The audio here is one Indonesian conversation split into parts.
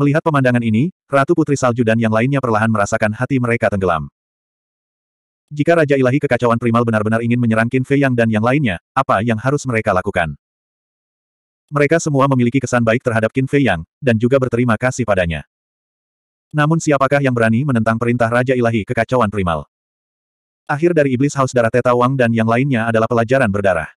Melihat pemandangan ini, Ratu Putri Salju dan yang lainnya perlahan merasakan hati mereka tenggelam. Jika Raja Ilahi Kekacauan Primal benar-benar ingin menyerang Qin Fei Yang dan yang lainnya, apa yang harus mereka lakukan? Mereka semua memiliki kesan baik terhadap Qin Fei Yang, dan juga berterima kasih padanya. Namun siapakah yang berani menentang perintah Raja Ilahi Kekacauan Primal? Akhir dari Iblis Haus Darah Teta Wang dan yang lainnya adalah pelajaran berdarah.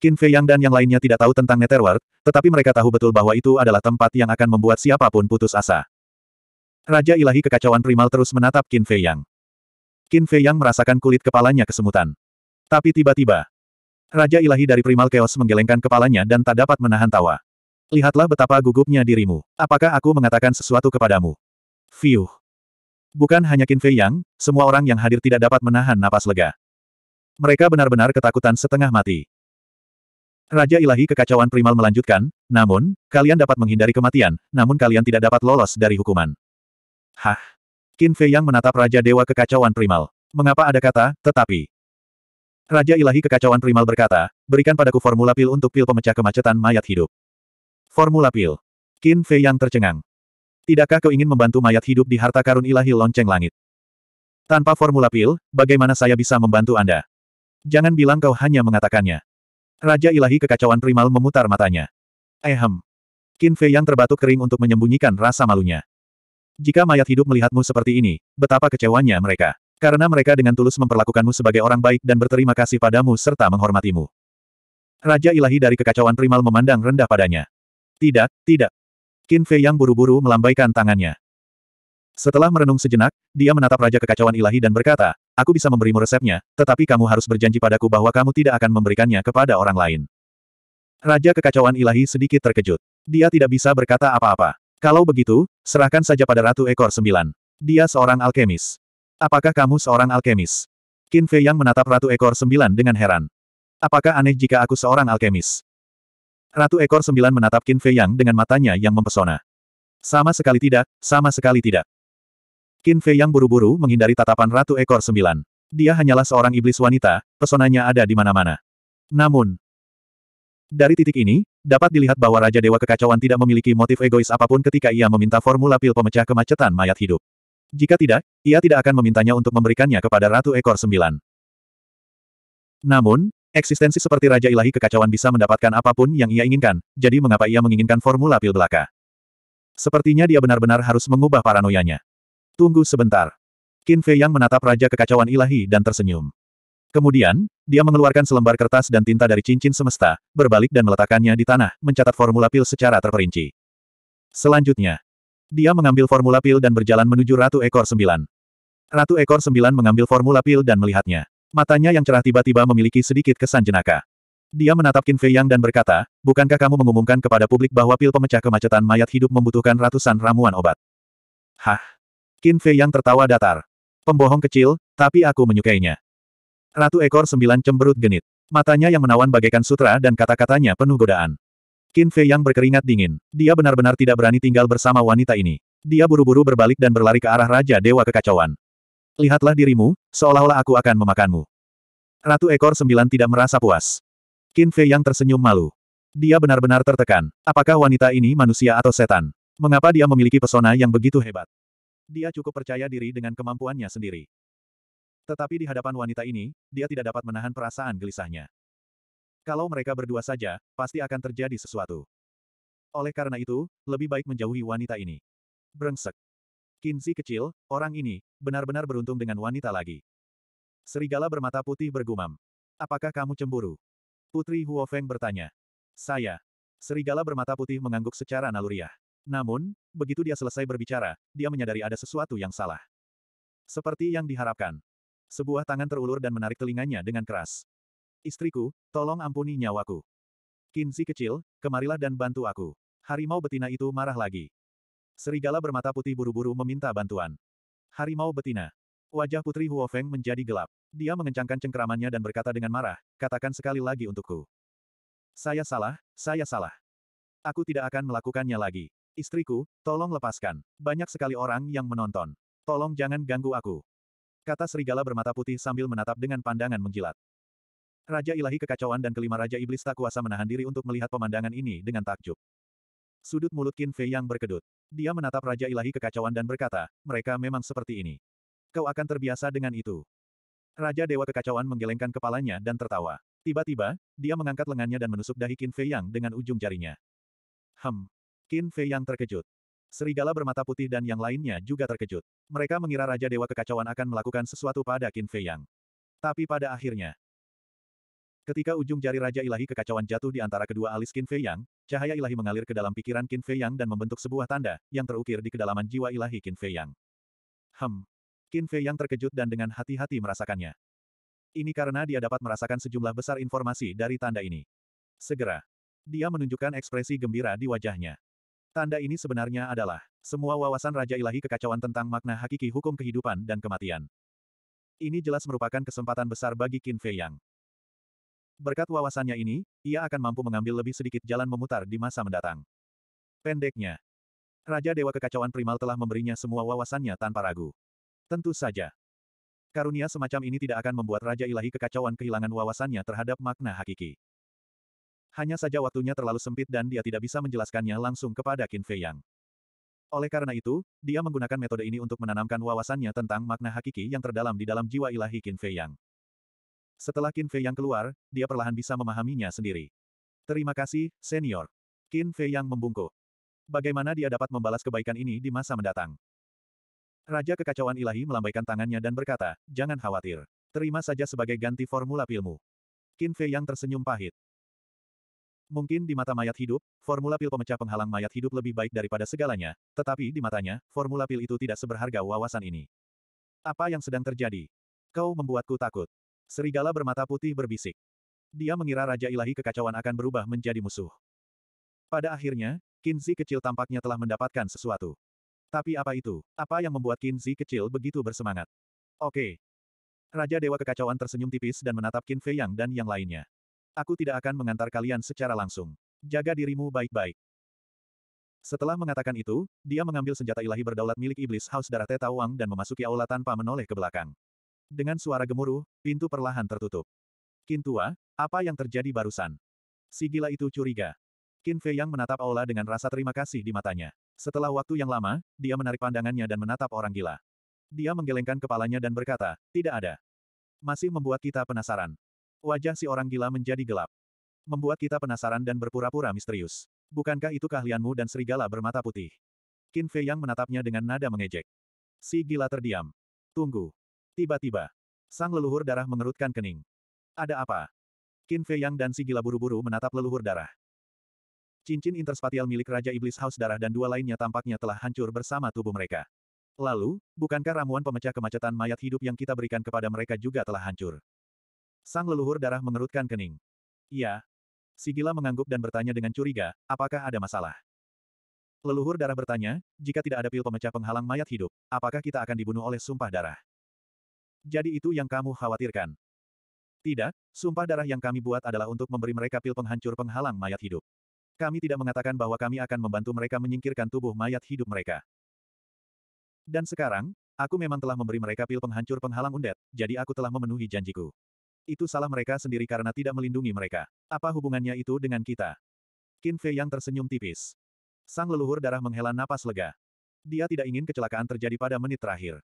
Qin Fei Yang dan yang lainnya tidak tahu tentang Netherworld, tetapi mereka tahu betul bahwa itu adalah tempat yang akan membuat siapapun putus asa. Raja ilahi kekacauan primal terus menatap Qin Fei Yang. Qin Fei Yang merasakan kulit kepalanya kesemutan. Tapi tiba-tiba, Raja ilahi dari primal chaos menggelengkan kepalanya dan tak dapat menahan tawa. Lihatlah betapa gugupnya dirimu. Apakah aku mengatakan sesuatu kepadamu? Fiuh. Bukan hanya Qin Fei Yang, semua orang yang hadir tidak dapat menahan napas lega. Mereka benar-benar ketakutan setengah mati. Raja Ilahi Kekacauan Primal melanjutkan, namun, kalian dapat menghindari kematian, namun kalian tidak dapat lolos dari hukuman. Hah? Qin Fei Yang menatap Raja Dewa Kekacauan Primal. Mengapa ada kata, tetapi? Raja Ilahi Kekacauan Primal berkata, berikan padaku formula pil untuk pil pemecah kemacetan mayat hidup. Formula pil. Qin Fei Yang tercengang. Tidakkah kau ingin membantu mayat hidup di harta karun ilahi lonceng langit? Tanpa formula pil, bagaimana saya bisa membantu Anda? Jangan bilang kau hanya mengatakannya. Raja ilahi kekacauan primal memutar matanya. Ehem. Qin Fei yang terbatuk kering untuk menyembunyikan rasa malunya. Jika mayat hidup melihatmu seperti ini, betapa kecewanya mereka. Karena mereka dengan tulus memperlakukanmu sebagai orang baik dan berterima kasih padamu serta menghormatimu. Raja ilahi dari kekacauan primal memandang rendah padanya. Tidak, tidak. Qin Fei yang buru-buru melambaikan tangannya. Setelah merenung sejenak, dia menatap Raja Kekacauan Ilahi dan berkata, Aku bisa memberimu resepnya, tetapi kamu harus berjanji padaku bahwa kamu tidak akan memberikannya kepada orang lain. Raja kekacauan ilahi sedikit terkejut. Dia tidak bisa berkata apa-apa. Kalau begitu, serahkan saja pada Ratu Ekor Sembilan. Dia seorang alkemis. Apakah kamu seorang alkemis? Qin Fei yang menatap Ratu Ekor Sembilan dengan heran. Apakah aneh jika aku seorang alkemis? Ratu Ekor Sembilan menatap Qin Fei Yang dengan matanya yang mempesona. Sama sekali tidak, sama sekali tidak. Qin Fei yang buru-buru menghindari tatapan Ratu Ekor Sembilan. Dia hanyalah seorang iblis wanita, pesonanya ada di mana-mana. Namun, dari titik ini, dapat dilihat bahwa Raja Dewa Kekacauan tidak memiliki motif egois apapun ketika ia meminta formula pil pemecah kemacetan mayat hidup. Jika tidak, ia tidak akan memintanya untuk memberikannya kepada Ratu Ekor Sembilan. Namun, eksistensi seperti Raja Ilahi Kekacauan bisa mendapatkan apapun yang ia inginkan, jadi mengapa ia menginginkan formula pil belaka? Sepertinya dia benar-benar harus mengubah paranoianya. Tunggu sebentar. Qin Fei Yang menatap Raja Kekacauan Ilahi dan tersenyum. Kemudian, dia mengeluarkan selembar kertas dan tinta dari cincin semesta, berbalik dan meletakkannya di tanah, mencatat formula pil secara terperinci. Selanjutnya, dia mengambil formula pil dan berjalan menuju Ratu Ekor Sembilan. Ratu Ekor Sembilan mengambil formula pil dan melihatnya. Matanya yang cerah tiba-tiba memiliki sedikit kesan jenaka. Dia menatap Qin Fei Yang dan berkata, bukankah kamu mengumumkan kepada publik bahwa pil pemecah kemacetan mayat hidup membutuhkan ratusan ramuan obat? Hah? Qin Fei yang tertawa datar. Pembohong kecil, tapi aku menyukainya. Ratu ekor sembilan cemberut genit. Matanya yang menawan bagaikan sutra dan kata-katanya penuh godaan. Qin Fei yang berkeringat dingin. Dia benar-benar tidak berani tinggal bersama wanita ini. Dia buru-buru berbalik dan berlari ke arah Raja Dewa Kekacauan. Lihatlah dirimu, seolah-olah aku akan memakanmu. Ratu ekor sembilan tidak merasa puas. Qin Fei yang tersenyum malu. Dia benar-benar tertekan. Apakah wanita ini manusia atau setan? Mengapa dia memiliki pesona yang begitu hebat? Dia cukup percaya diri dengan kemampuannya sendiri. Tetapi di hadapan wanita ini, dia tidak dapat menahan perasaan gelisahnya. Kalau mereka berdua saja, pasti akan terjadi sesuatu. Oleh karena itu, lebih baik menjauhi wanita ini. Brengsek. Kinzi kecil, orang ini, benar-benar beruntung dengan wanita lagi. Serigala bermata putih bergumam. Apakah kamu cemburu? Putri Huofeng bertanya. Saya. Serigala bermata putih mengangguk secara naluriah. Namun, begitu dia selesai berbicara, dia menyadari ada sesuatu yang salah. Seperti yang diharapkan. Sebuah tangan terulur dan menarik telinganya dengan keras. Istriku, tolong ampuni nyawaku. Kinzi kecil, kemarilah dan bantu aku. Harimau betina itu marah lagi. Serigala bermata putih buru-buru meminta bantuan. Harimau betina. Wajah putri Huofeng menjadi gelap. Dia mengencangkan cengkeramannya dan berkata dengan marah, katakan sekali lagi untukku. Saya salah, saya salah. Aku tidak akan melakukannya lagi. Istriku, tolong lepaskan. Banyak sekali orang yang menonton. Tolong jangan ganggu aku. Kata serigala bermata putih sambil menatap dengan pandangan mengkilat. Raja ilahi kekacauan dan kelima raja iblis tak kuasa menahan diri untuk melihat pemandangan ini dengan takjub. Sudut mulut Qin Fei yang berkedut. Dia menatap raja ilahi kekacauan dan berkata, mereka memang seperti ini. Kau akan terbiasa dengan itu. Raja Dewa Kekacauan menggelengkan kepalanya dan tertawa. Tiba-tiba, dia mengangkat lengannya dan menusuk dahi Qin Fei Yang dengan ujung jarinya. Hem, Qin Fei yang terkejut. Serigala bermata putih dan yang lainnya juga terkejut. Mereka mengira Raja Dewa Kekacauan akan melakukan sesuatu pada Qin Fei Yang. Tapi pada akhirnya, ketika ujung jari Raja Ilahi Kekacauan jatuh di antara kedua alis Qin Fei Yang, cahaya ilahi mengalir ke dalam pikiran Qin Fei Yang dan membentuk sebuah tanda, yang terukir di kedalaman jiwa ilahi Qin Fei Yang. Hem. Qin Fei Yang terkejut dan dengan hati-hati merasakannya. Ini karena dia dapat merasakan sejumlah besar informasi dari tanda ini. Segera, dia menunjukkan ekspresi gembira di wajahnya. Tanda ini sebenarnya adalah semua wawasan Raja Ilahi kekacauan tentang makna hakiki hukum kehidupan dan kematian. Ini jelas merupakan kesempatan besar bagi Qin Fei Yang. Berkat wawasannya ini, ia akan mampu mengambil lebih sedikit jalan memutar di masa mendatang. Pendeknya, Raja Dewa Kekacauan Primal telah memberinya semua wawasannya tanpa ragu. Tentu saja. Karunia semacam ini tidak akan membuat Raja Ilahi Kekacauan kehilangan wawasannya terhadap makna hakiki. Hanya saja waktunya terlalu sempit dan dia tidak bisa menjelaskannya langsung kepada Qin Fei Yang. Oleh karena itu, dia menggunakan metode ini untuk menanamkan wawasannya tentang makna hakiki yang terdalam di dalam jiwa ilahi Qin Fei Yang. Setelah Qin Fei Yang keluar, dia perlahan bisa memahaminya sendiri. Terima kasih, senior. Qin Fei Yang membungkuk. Bagaimana dia dapat membalas kebaikan ini di masa mendatang? Raja Kekacauan Ilahi melambaikan tangannya dan berkata, jangan khawatir. Terima saja sebagai ganti formula pilmu. Qin Fei Yang tersenyum pahit. Mungkin di mata mayat hidup, formula pil pemecah penghalang mayat hidup lebih baik daripada segalanya, tetapi di matanya, formula pil itu tidak seberharga wawasan ini. Apa yang sedang terjadi? Kau membuatku takut. Serigala bermata putih berbisik. Dia mengira Raja Ilahi kekacauan akan berubah menjadi musuh. Pada akhirnya, Kinzi kecil tampaknya telah mendapatkan sesuatu. Tapi apa itu? Apa yang membuat Kinzi kecil begitu bersemangat? Oke. Raja Dewa Kekacauan tersenyum tipis dan menatap Qin Fei Yang dan yang lainnya. Aku tidak akan mengantar kalian secara langsung. Jaga dirimu baik-baik. Setelah mengatakan itu, dia mengambil senjata ilahi berdaulat milik iblis Haus Darah Teta Wang dan memasuki aula tanpa menoleh ke belakang. Dengan suara gemuruh, pintu perlahan tertutup. Kintua, apa yang terjadi barusan? Si gila itu curiga. Qin Fei yang menatap aula dengan rasa terima kasih di matanya. Setelah waktu yang lama, dia menarik pandangannya dan menatap orang gila. Dia menggelengkan kepalanya dan berkata, tidak ada. Masih membuat kita penasaran. Wajah si orang gila menjadi gelap. Membuat kita penasaran dan berpura-pura misterius. Bukankah itu keahlianmu dan serigala bermata putih? Qin Fei Yang menatapnya dengan nada mengejek. Si gila terdiam. Tunggu. Tiba-tiba. Sang leluhur darah mengerutkan kening. Ada apa? Qin Fei Yang dan si gila buru-buru menatap leluhur darah. Cincin interspatial milik Raja Iblis Haus Darah dan dua lainnya tampaknya telah hancur bersama tubuh mereka. Lalu, bukankah ramuan pemecah kemacetan mayat hidup yang kita berikan kepada mereka juga telah hancur? Sang leluhur darah mengerutkan kening. Iya. Si mengangguk dan bertanya dengan curiga, apakah ada masalah? Leluhur darah bertanya, jika tidak ada pil pemecah penghalang mayat hidup, apakah kita akan dibunuh oleh sumpah darah? Jadi itu yang kamu khawatirkan? Tidak, sumpah darah yang kami buat adalah untuk memberi mereka pil penghancur penghalang mayat hidup. Kami tidak mengatakan bahwa kami akan membantu mereka menyingkirkan tubuh mayat hidup mereka. Dan sekarang, aku memang telah memberi mereka pil penghancur penghalang undet, jadi aku telah memenuhi janjiku. Itu salah mereka sendiri karena tidak melindungi mereka. Apa hubungannya itu dengan kita? Qin Fei yang tersenyum tipis. Sang leluhur darah menghela napas lega. Dia tidak ingin kecelakaan terjadi pada menit terakhir.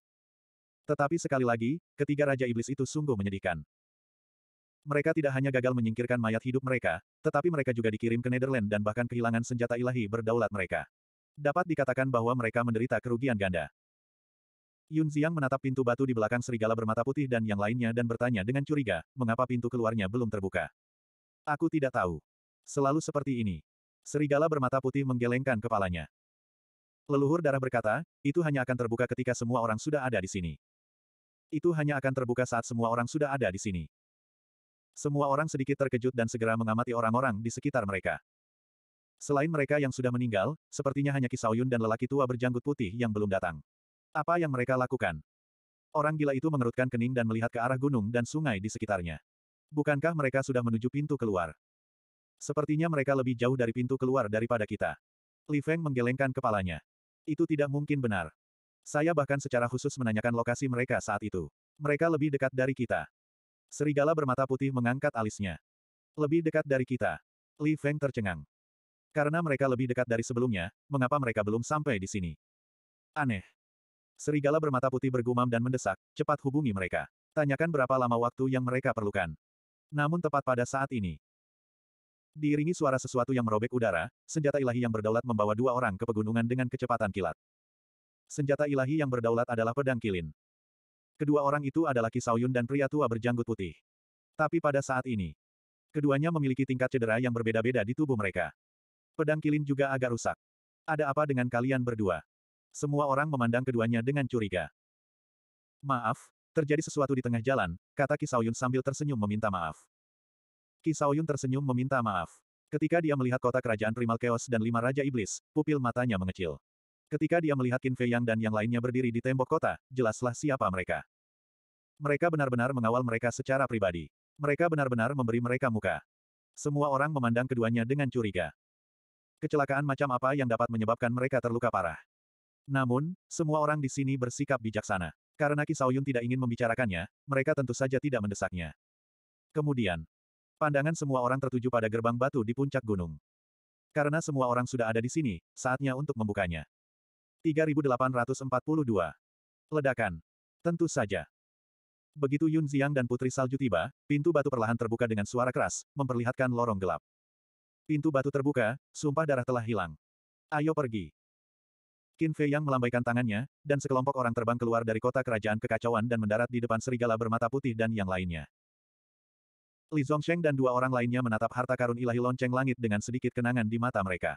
Tetapi sekali lagi, ketiga Raja Iblis itu sungguh menyedihkan. Mereka tidak hanya gagal menyingkirkan mayat hidup mereka, tetapi mereka juga dikirim ke Netherland dan bahkan kehilangan senjata ilahi berdaulat mereka. Dapat dikatakan bahwa mereka menderita kerugian ganda. Yun Xiang menatap pintu batu di belakang serigala bermata putih dan yang lainnya dan bertanya dengan curiga, mengapa pintu keluarnya belum terbuka. Aku tidak tahu. Selalu seperti ini. Serigala bermata putih menggelengkan kepalanya. Leluhur darah berkata, itu hanya akan terbuka ketika semua orang sudah ada di sini. Itu hanya akan terbuka saat semua orang sudah ada di sini. Semua orang sedikit terkejut dan segera mengamati orang-orang di sekitar mereka. Selain mereka yang sudah meninggal, sepertinya hanya Kisauyun dan lelaki tua berjanggut putih yang belum datang. Apa yang mereka lakukan? Orang gila itu mengerutkan kening dan melihat ke arah gunung dan sungai di sekitarnya. Bukankah mereka sudah menuju pintu keluar? Sepertinya mereka lebih jauh dari pintu keluar daripada kita. Li Feng menggelengkan kepalanya. Itu tidak mungkin benar. Saya bahkan secara khusus menanyakan lokasi mereka saat itu. Mereka lebih dekat dari kita. Serigala bermata putih mengangkat alisnya. Lebih dekat dari kita. Li Feng tercengang. Karena mereka lebih dekat dari sebelumnya, mengapa mereka belum sampai di sini? Aneh. Serigala bermata putih bergumam dan mendesak, cepat hubungi mereka. Tanyakan berapa lama waktu yang mereka perlukan. Namun tepat pada saat ini. Diiringi suara sesuatu yang merobek udara, senjata ilahi yang berdaulat membawa dua orang ke pegunungan dengan kecepatan kilat. Senjata ilahi yang berdaulat adalah pedang kilin. Kedua orang itu adalah Kisauyun dan pria tua berjanggut putih. Tapi pada saat ini, keduanya memiliki tingkat cedera yang berbeda-beda di tubuh mereka. Pedang kilin juga agak rusak. Ada apa dengan kalian berdua? Semua orang memandang keduanya dengan curiga. Maaf, terjadi sesuatu di tengah jalan, kata Kisauyun sambil tersenyum meminta maaf. Kisauyun tersenyum meminta maaf. Ketika dia melihat kota kerajaan Primal Chaos dan lima Raja Iblis, pupil matanya mengecil. Ketika dia melihat Qin Fei Yang dan yang lainnya berdiri di tembok kota, jelaslah siapa mereka. Mereka benar-benar mengawal mereka secara pribadi. Mereka benar-benar memberi mereka muka. Semua orang memandang keduanya dengan curiga. Kecelakaan macam apa yang dapat menyebabkan mereka terluka parah? Namun, semua orang di sini bersikap bijaksana. Karena Kisauyun tidak ingin membicarakannya, mereka tentu saja tidak mendesaknya. Kemudian, pandangan semua orang tertuju pada gerbang batu di puncak gunung. Karena semua orang sudah ada di sini, saatnya untuk membukanya. 3842. Ledakan. Tentu saja. Begitu Yun Ziang dan Putri Salju tiba, pintu batu perlahan terbuka dengan suara keras, memperlihatkan lorong gelap. Pintu batu terbuka, sumpah darah telah hilang. Ayo pergi. Qin Fei Yang melambaikan tangannya, dan sekelompok orang terbang keluar dari kota kerajaan kekacauan dan mendarat di depan serigala bermata putih dan yang lainnya. Li Zhongsheng dan dua orang lainnya menatap harta karun ilahi lonceng langit dengan sedikit kenangan di mata mereka.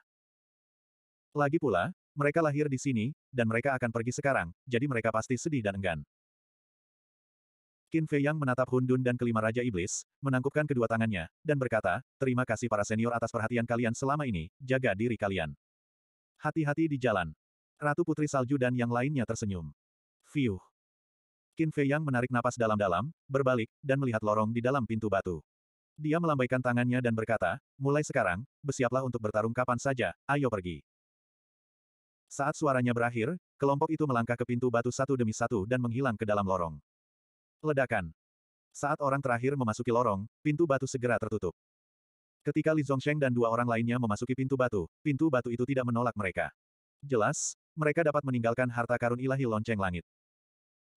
Lagi pula, mereka lahir di sini, dan mereka akan pergi sekarang, jadi mereka pasti sedih dan enggan. Qin Fei Yang menatap Hundun dan kelima Raja Iblis, menangkupkan kedua tangannya, dan berkata, terima kasih para senior atas perhatian kalian selama ini, jaga diri kalian. Hati-hati di jalan. Ratu Putri Salju dan yang lainnya tersenyum. Fiuh. Qin Fei Yang menarik napas dalam-dalam, berbalik, dan melihat lorong di dalam pintu batu. Dia melambaikan tangannya dan berkata, mulai sekarang, bersiaplah untuk bertarung kapan saja, ayo pergi. Saat suaranya berakhir, kelompok itu melangkah ke pintu batu satu demi satu dan menghilang ke dalam lorong. Ledakan. Saat orang terakhir memasuki lorong, pintu batu segera tertutup. Ketika Li Zhongsheng dan dua orang lainnya memasuki pintu batu, pintu batu itu tidak menolak mereka. Jelas, mereka dapat meninggalkan harta karun ilahi lonceng langit.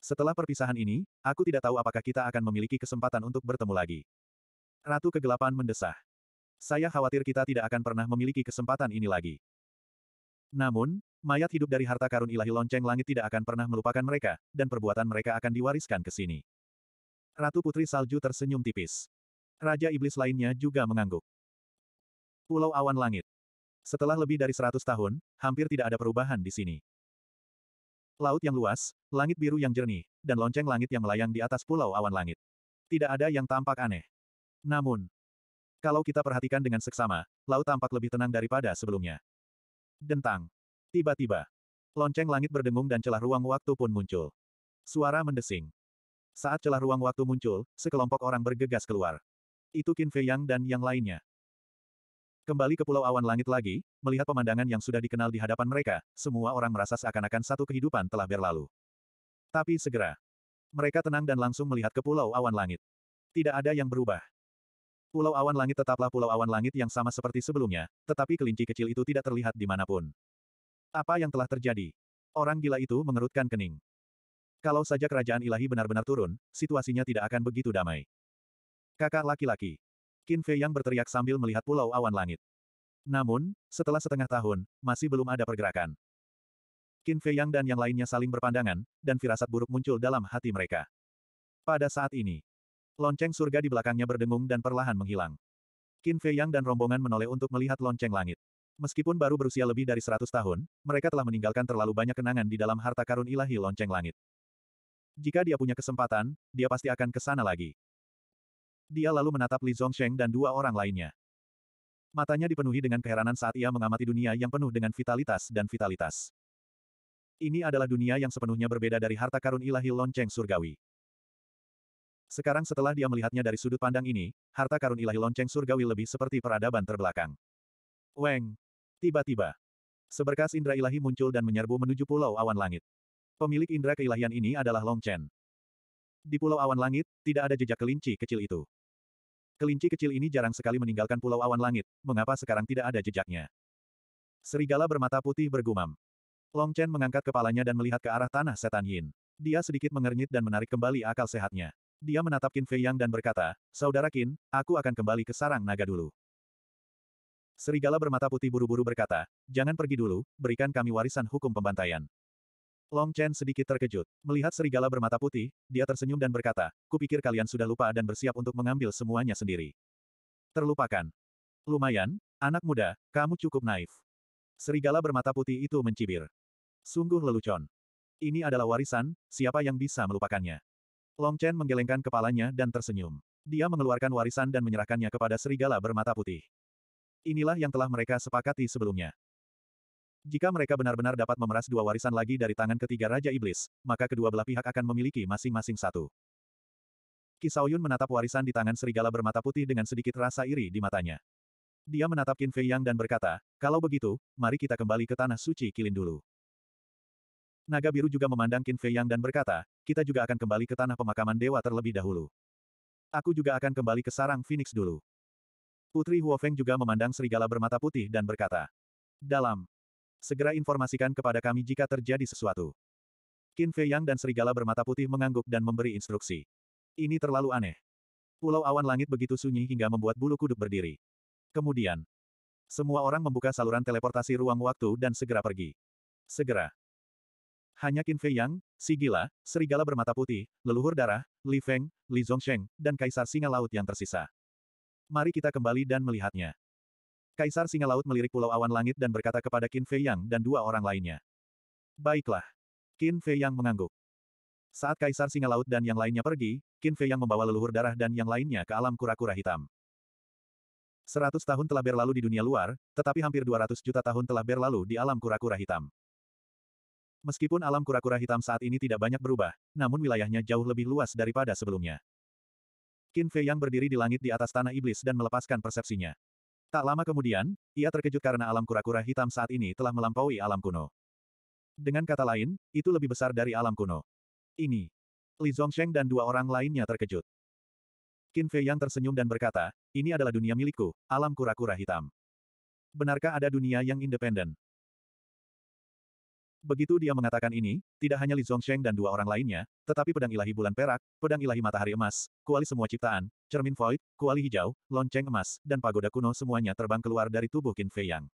Setelah perpisahan ini, aku tidak tahu apakah kita akan memiliki kesempatan untuk bertemu lagi. Ratu Kegelapan mendesah. Saya khawatir kita tidak akan pernah memiliki kesempatan ini lagi. Namun, mayat hidup dari harta karun ilahi lonceng langit tidak akan pernah melupakan mereka, dan perbuatan mereka akan diwariskan ke sini. Ratu Putri Salju tersenyum tipis. Raja Iblis lainnya juga mengangguk. Pulau Awan Langit setelah lebih dari seratus tahun, hampir tidak ada perubahan di sini. Laut yang luas, langit biru yang jernih, dan lonceng langit yang melayang di atas pulau awan langit. Tidak ada yang tampak aneh. Namun, kalau kita perhatikan dengan seksama, laut tampak lebih tenang daripada sebelumnya. Dentang. Tiba-tiba, lonceng langit berdengung dan celah ruang waktu pun muncul. Suara mendesing. Saat celah ruang waktu muncul, sekelompok orang bergegas keluar. Itu Qin Fei Yang dan yang lainnya. Kembali ke Pulau Awan Langit lagi, melihat pemandangan yang sudah dikenal di hadapan mereka, semua orang merasa seakan-akan satu kehidupan telah berlalu. Tapi segera, mereka tenang dan langsung melihat ke Pulau Awan Langit. Tidak ada yang berubah. Pulau Awan Langit tetaplah Pulau Awan Langit yang sama seperti sebelumnya, tetapi kelinci kecil itu tidak terlihat di dimanapun. Apa yang telah terjadi? Orang gila itu mengerutkan kening. Kalau saja kerajaan ilahi benar-benar turun, situasinya tidak akan begitu damai. Kakak laki-laki, Qin Fei yang berteriak sambil melihat pulau awan langit. Namun, setelah setengah tahun, masih belum ada pergerakan. Qin Fei yang dan yang lainnya saling berpandangan, dan firasat buruk muncul dalam hati mereka. Pada saat ini, lonceng surga di belakangnya berdengung dan perlahan menghilang. Qin Fei yang dan rombongan menoleh untuk melihat lonceng langit. Meskipun baru berusia lebih dari 100 tahun, mereka telah meninggalkan terlalu banyak kenangan di dalam harta karun ilahi lonceng langit. Jika dia punya kesempatan, dia pasti akan ke sana lagi. Dia lalu menatap Li Zongsheng dan dua orang lainnya. Matanya dipenuhi dengan keheranan saat ia mengamati dunia yang penuh dengan vitalitas dan vitalitas. Ini adalah dunia yang sepenuhnya berbeda dari harta karun ilahi lonceng surgawi. Sekarang setelah dia melihatnya dari sudut pandang ini, harta karun ilahi lonceng surgawi lebih seperti peradaban terbelakang. Weng! Tiba-tiba. Seberkas indra ilahi muncul dan menyerbu menuju pulau awan langit. Pemilik indra keilahian ini adalah Long Chen. Di pulau awan langit, tidak ada jejak kelinci kecil itu. Kelinci kecil ini jarang sekali meninggalkan pulau awan langit, mengapa sekarang tidak ada jejaknya? Serigala bermata putih bergumam. Long Chen mengangkat kepalanya dan melihat ke arah tanah setan Yin. Dia sedikit mengernyit dan menarik kembali akal sehatnya. Dia menatap Qin Fei Yang dan berkata, Saudara Qin, aku akan kembali ke sarang naga dulu. Serigala bermata putih buru-buru berkata, Jangan pergi dulu, berikan kami warisan hukum pembantaian. Long Chen sedikit terkejut. Melihat serigala bermata putih, dia tersenyum dan berkata, Kupikir kalian sudah lupa dan bersiap untuk mengambil semuanya sendiri. Terlupakan. Lumayan, anak muda, kamu cukup naif. Serigala bermata putih itu mencibir. Sungguh lelucon. Ini adalah warisan, siapa yang bisa melupakannya? Long Chen menggelengkan kepalanya dan tersenyum. Dia mengeluarkan warisan dan menyerahkannya kepada serigala bermata putih. Inilah yang telah mereka sepakati sebelumnya. Jika mereka benar-benar dapat memeras dua warisan lagi dari tangan ketiga Raja Iblis, maka kedua belah pihak akan memiliki masing-masing satu. Kisaoyun menatap warisan di tangan serigala bermata putih dengan sedikit rasa iri di matanya. Dia menatap Qin Fei Yang dan berkata, kalau begitu, mari kita kembali ke Tanah Suci Kilin dulu. Naga biru juga memandang Qin Fei Yang dan berkata, kita juga akan kembali ke Tanah Pemakaman Dewa terlebih dahulu. Aku juga akan kembali ke sarang Phoenix dulu. Putri Huofeng juga memandang serigala bermata putih dan berkata, dalam Segera informasikan kepada kami jika terjadi sesuatu. Qin Fei Yang dan serigala bermata putih mengangguk dan memberi instruksi. Ini terlalu aneh. Pulau awan langit begitu sunyi hingga membuat bulu kuduk berdiri. Kemudian, semua orang membuka saluran teleportasi ruang waktu dan segera pergi. Segera. Hanya Qin Fei Yang, si serigala bermata putih, leluhur darah, Li Feng, Li Zhongsheng, dan kaisar singa laut yang tersisa. Mari kita kembali dan melihatnya. Kaisar Singa Laut melirik Pulau Awan Langit dan berkata kepada Qin Fei Yang dan dua orang lainnya. Baiklah. Qin Fei Yang mengangguk. Saat Kaisar Singa Laut dan yang lainnya pergi, Qin Fei Yang membawa leluhur darah dan yang lainnya ke alam kura-kura hitam. Seratus tahun telah berlalu di dunia luar, tetapi hampir 200 juta tahun telah berlalu di alam kura-kura hitam. Meskipun alam kura-kura hitam saat ini tidak banyak berubah, namun wilayahnya jauh lebih luas daripada sebelumnya. Qin Fei Yang berdiri di langit di atas tanah iblis dan melepaskan persepsinya. Tak lama kemudian, ia terkejut karena alam kura-kura hitam saat ini telah melampaui alam kuno. Dengan kata lain, itu lebih besar dari alam kuno. Ini. Li Zongsheng dan dua orang lainnya terkejut. Qin Fei yang tersenyum dan berkata, ini adalah dunia milikku, alam kura-kura hitam. Benarkah ada dunia yang independen? Begitu dia mengatakan ini, tidak hanya Li Zongsheng dan dua orang lainnya, tetapi pedang ilahi bulan perak, pedang ilahi matahari emas, kuali semua ciptaan, cermin void, kuali hijau, lonceng emas, dan pagoda kuno semuanya terbang keluar dari tubuh Qin Fei Yang.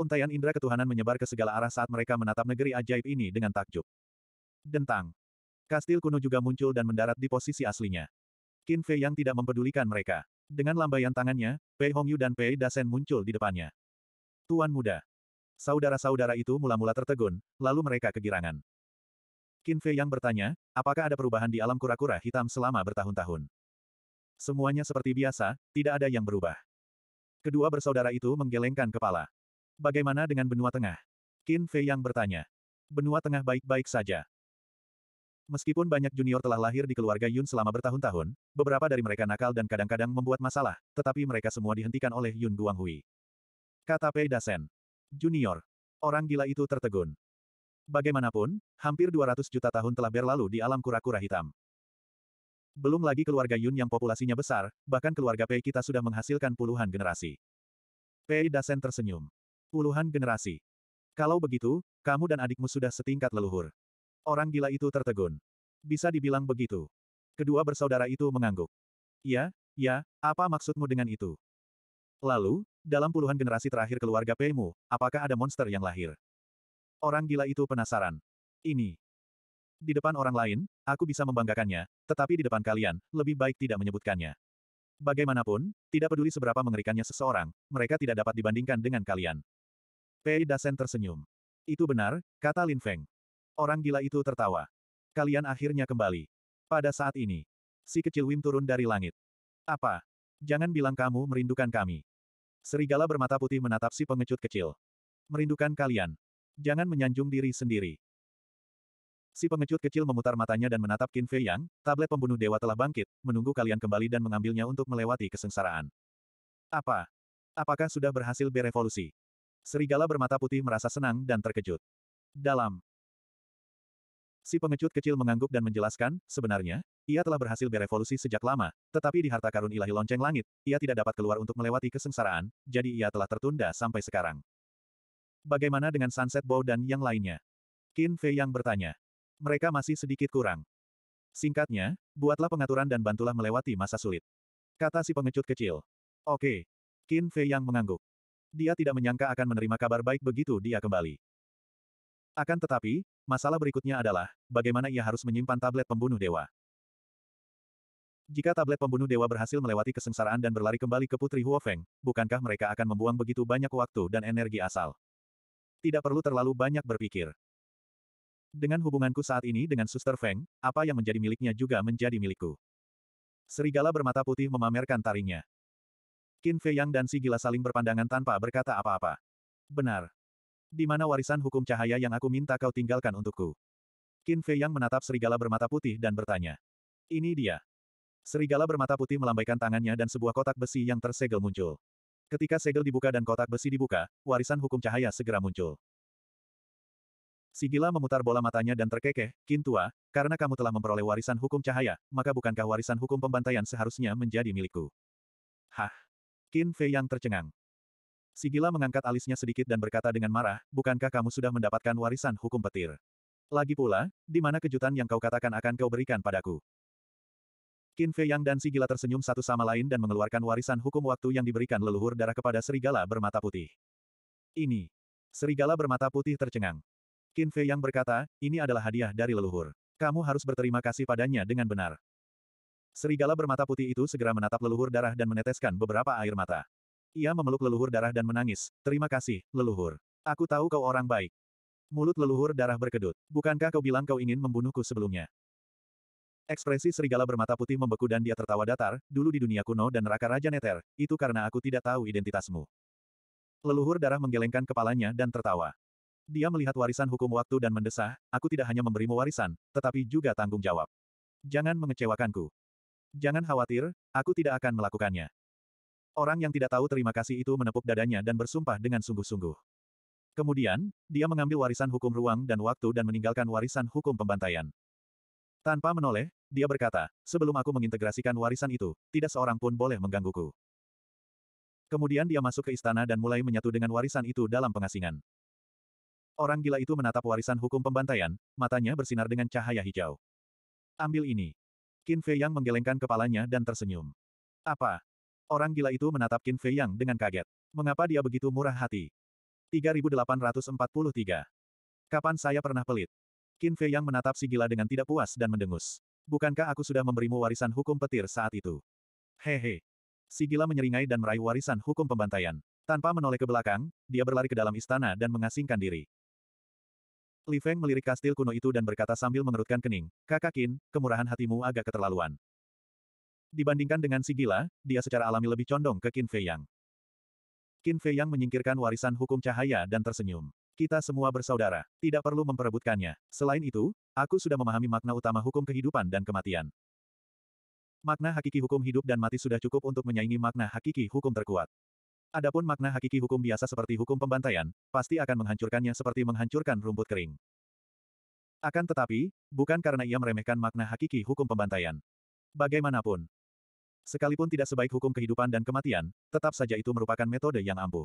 Untaian indera ketuhanan menyebar ke segala arah saat mereka menatap negeri ajaib ini dengan takjub. Dentang. Kastil kuno juga muncul dan mendarat di posisi aslinya. Qin Fei Yang tidak mempedulikan mereka. Dengan lambaian tangannya, Pei Hongyu dan Pei Dasen muncul di depannya. Tuan muda, Saudara-saudara itu mula-mula tertegun, lalu mereka kegirangan. Qin Fei yang bertanya, apakah ada perubahan di alam kura-kura hitam selama bertahun-tahun? Semuanya seperti biasa, tidak ada yang berubah. Kedua bersaudara itu menggelengkan kepala. Bagaimana dengan benua tengah? Qin Fei yang bertanya. Benua tengah baik-baik saja. Meskipun banyak junior telah lahir di keluarga Yun selama bertahun-tahun, beberapa dari mereka nakal dan kadang-kadang membuat masalah, tetapi mereka semua dihentikan oleh Yun Guanghui. Kata Pei Dasen. Junior. Orang gila itu tertegun. Bagaimanapun, hampir 200 juta tahun telah berlalu di alam kura-kura hitam. Belum lagi keluarga Yun yang populasinya besar, bahkan keluarga Pei kita sudah menghasilkan puluhan generasi. Pei Dasen tersenyum. Puluhan generasi. Kalau begitu, kamu dan adikmu sudah setingkat leluhur. Orang gila itu tertegun. Bisa dibilang begitu. Kedua bersaudara itu mengangguk. Ya, ya, apa maksudmu dengan itu? Lalu, dalam puluhan generasi terakhir keluarga Peimu, apakah ada monster yang lahir? Orang gila itu penasaran. Ini. Di depan orang lain, aku bisa membanggakannya, tetapi di depan kalian, lebih baik tidak menyebutkannya. Bagaimanapun, tidak peduli seberapa mengerikannya seseorang, mereka tidak dapat dibandingkan dengan kalian. Pei Dasen tersenyum. Itu benar, kata Lin Feng. Orang gila itu tertawa. Kalian akhirnya kembali. Pada saat ini, si kecil Wim turun dari langit. Apa? Jangan bilang kamu merindukan kami. Serigala bermata putih menatap si pengecut kecil. Merindukan kalian. Jangan menyanjung diri sendiri. Si pengecut kecil memutar matanya dan menatap Qin Fei Yang, tablet pembunuh dewa telah bangkit, menunggu kalian kembali dan mengambilnya untuk melewati kesengsaraan. Apa? Apakah sudah berhasil berevolusi? Serigala bermata putih merasa senang dan terkejut. Dalam. Si pengecut kecil mengangguk dan menjelaskan, sebenarnya, ia telah berhasil berevolusi sejak lama, tetapi di harta karun ilahi lonceng langit, ia tidak dapat keluar untuk melewati kesengsaraan, jadi ia telah tertunda sampai sekarang. Bagaimana dengan Sunset Bow dan yang lainnya? Qin Fei yang bertanya. Mereka masih sedikit kurang. Singkatnya, buatlah pengaturan dan bantulah melewati masa sulit. Kata si pengecut kecil. Oke. Qin Fei yang mengangguk. Dia tidak menyangka akan menerima kabar baik begitu dia kembali. Akan tetapi, masalah berikutnya adalah, bagaimana ia harus menyimpan tablet pembunuh dewa. Jika tablet pembunuh dewa berhasil melewati kesengsaraan dan berlari kembali ke Putri Huofeng, bukankah mereka akan membuang begitu banyak waktu dan energi asal? Tidak perlu terlalu banyak berpikir. Dengan hubunganku saat ini dengan Suster Feng, apa yang menjadi miliknya juga menjadi milikku. Serigala bermata putih memamerkan taringnya. Qin Fei Yang dan si gila saling berpandangan tanpa berkata apa-apa. Benar. Di mana warisan hukum cahaya yang aku minta kau tinggalkan untukku? Qin Fei Yang menatap serigala bermata putih dan bertanya. Ini dia. Serigala bermata putih melambaikan tangannya dan sebuah kotak besi yang tersegel muncul. Ketika segel dibuka dan kotak besi dibuka, warisan hukum cahaya segera muncul. Sigila memutar bola matanya dan terkekeh, Kintua, karena kamu telah memperoleh warisan hukum cahaya, maka bukankah warisan hukum pembantaian seharusnya menjadi milikku? Hah? Qin Fei yang tercengang. Sigila mengangkat alisnya sedikit dan berkata dengan marah, bukankah kamu sudah mendapatkan warisan hukum petir? Lagi pula, di mana kejutan yang kau katakan akan kau berikan padaku? Qin Fei Yang dan si gila tersenyum satu sama lain dan mengeluarkan warisan hukum waktu yang diberikan leluhur darah kepada serigala bermata putih. Ini. Serigala bermata putih tercengang. Qin Fei Yang berkata, ini adalah hadiah dari leluhur. Kamu harus berterima kasih padanya dengan benar. Serigala bermata putih itu segera menatap leluhur darah dan meneteskan beberapa air mata. Ia memeluk leluhur darah dan menangis, terima kasih, leluhur. Aku tahu kau orang baik. Mulut leluhur darah berkedut. Bukankah kau bilang kau ingin membunuhku sebelumnya? Ekspresi serigala bermata putih membeku dan dia tertawa datar, dulu di dunia kuno dan neraka Raja Neter, itu karena aku tidak tahu identitasmu. Leluhur darah menggelengkan kepalanya dan tertawa. Dia melihat warisan hukum waktu dan mendesah, aku tidak hanya memberimu warisan, tetapi juga tanggung jawab. Jangan mengecewakanku. Jangan khawatir, aku tidak akan melakukannya. Orang yang tidak tahu terima kasih itu menepuk dadanya dan bersumpah dengan sungguh-sungguh. Kemudian, dia mengambil warisan hukum ruang dan waktu dan meninggalkan warisan hukum pembantaian. Tanpa menoleh, dia berkata, sebelum aku mengintegrasikan warisan itu, tidak seorang pun boleh menggangguku. Kemudian dia masuk ke istana dan mulai menyatu dengan warisan itu dalam pengasingan. Orang gila itu menatap warisan hukum pembantaian, matanya bersinar dengan cahaya hijau. Ambil ini. Qin Fei Yang menggelengkan kepalanya dan tersenyum. Apa? Orang gila itu menatap Qin Fei Yang dengan kaget. Mengapa dia begitu murah hati? 3843. Kapan saya pernah pelit? Qin Fei yang menatap si gila dengan tidak puas dan mendengus. Bukankah aku sudah memberimu warisan hukum petir saat itu? Hehe. He. Si gila menyeringai dan meraih warisan hukum pembantaian. Tanpa menoleh ke belakang, dia berlari ke dalam istana dan mengasingkan diri. Li Feng melirik kastil kuno itu dan berkata sambil mengerutkan kening, Kakak Qin, kemurahan hatimu agak keterlaluan. Dibandingkan dengan si gila, dia secara alami lebih condong ke Qin Fei Yang. Qin Fei Yang menyingkirkan warisan hukum cahaya dan tersenyum. Kita semua bersaudara, tidak perlu memperebutkannya. Selain itu, aku sudah memahami makna utama hukum kehidupan dan kematian. Makna hakiki hukum hidup dan mati sudah cukup untuk menyaingi makna hakiki hukum terkuat. Adapun makna hakiki hukum biasa seperti hukum pembantaian, pasti akan menghancurkannya seperti menghancurkan rumput kering. Akan tetapi, bukan karena ia meremehkan makna hakiki hukum pembantaian. Bagaimanapun, sekalipun tidak sebaik hukum kehidupan dan kematian, tetap saja itu merupakan metode yang ampuh.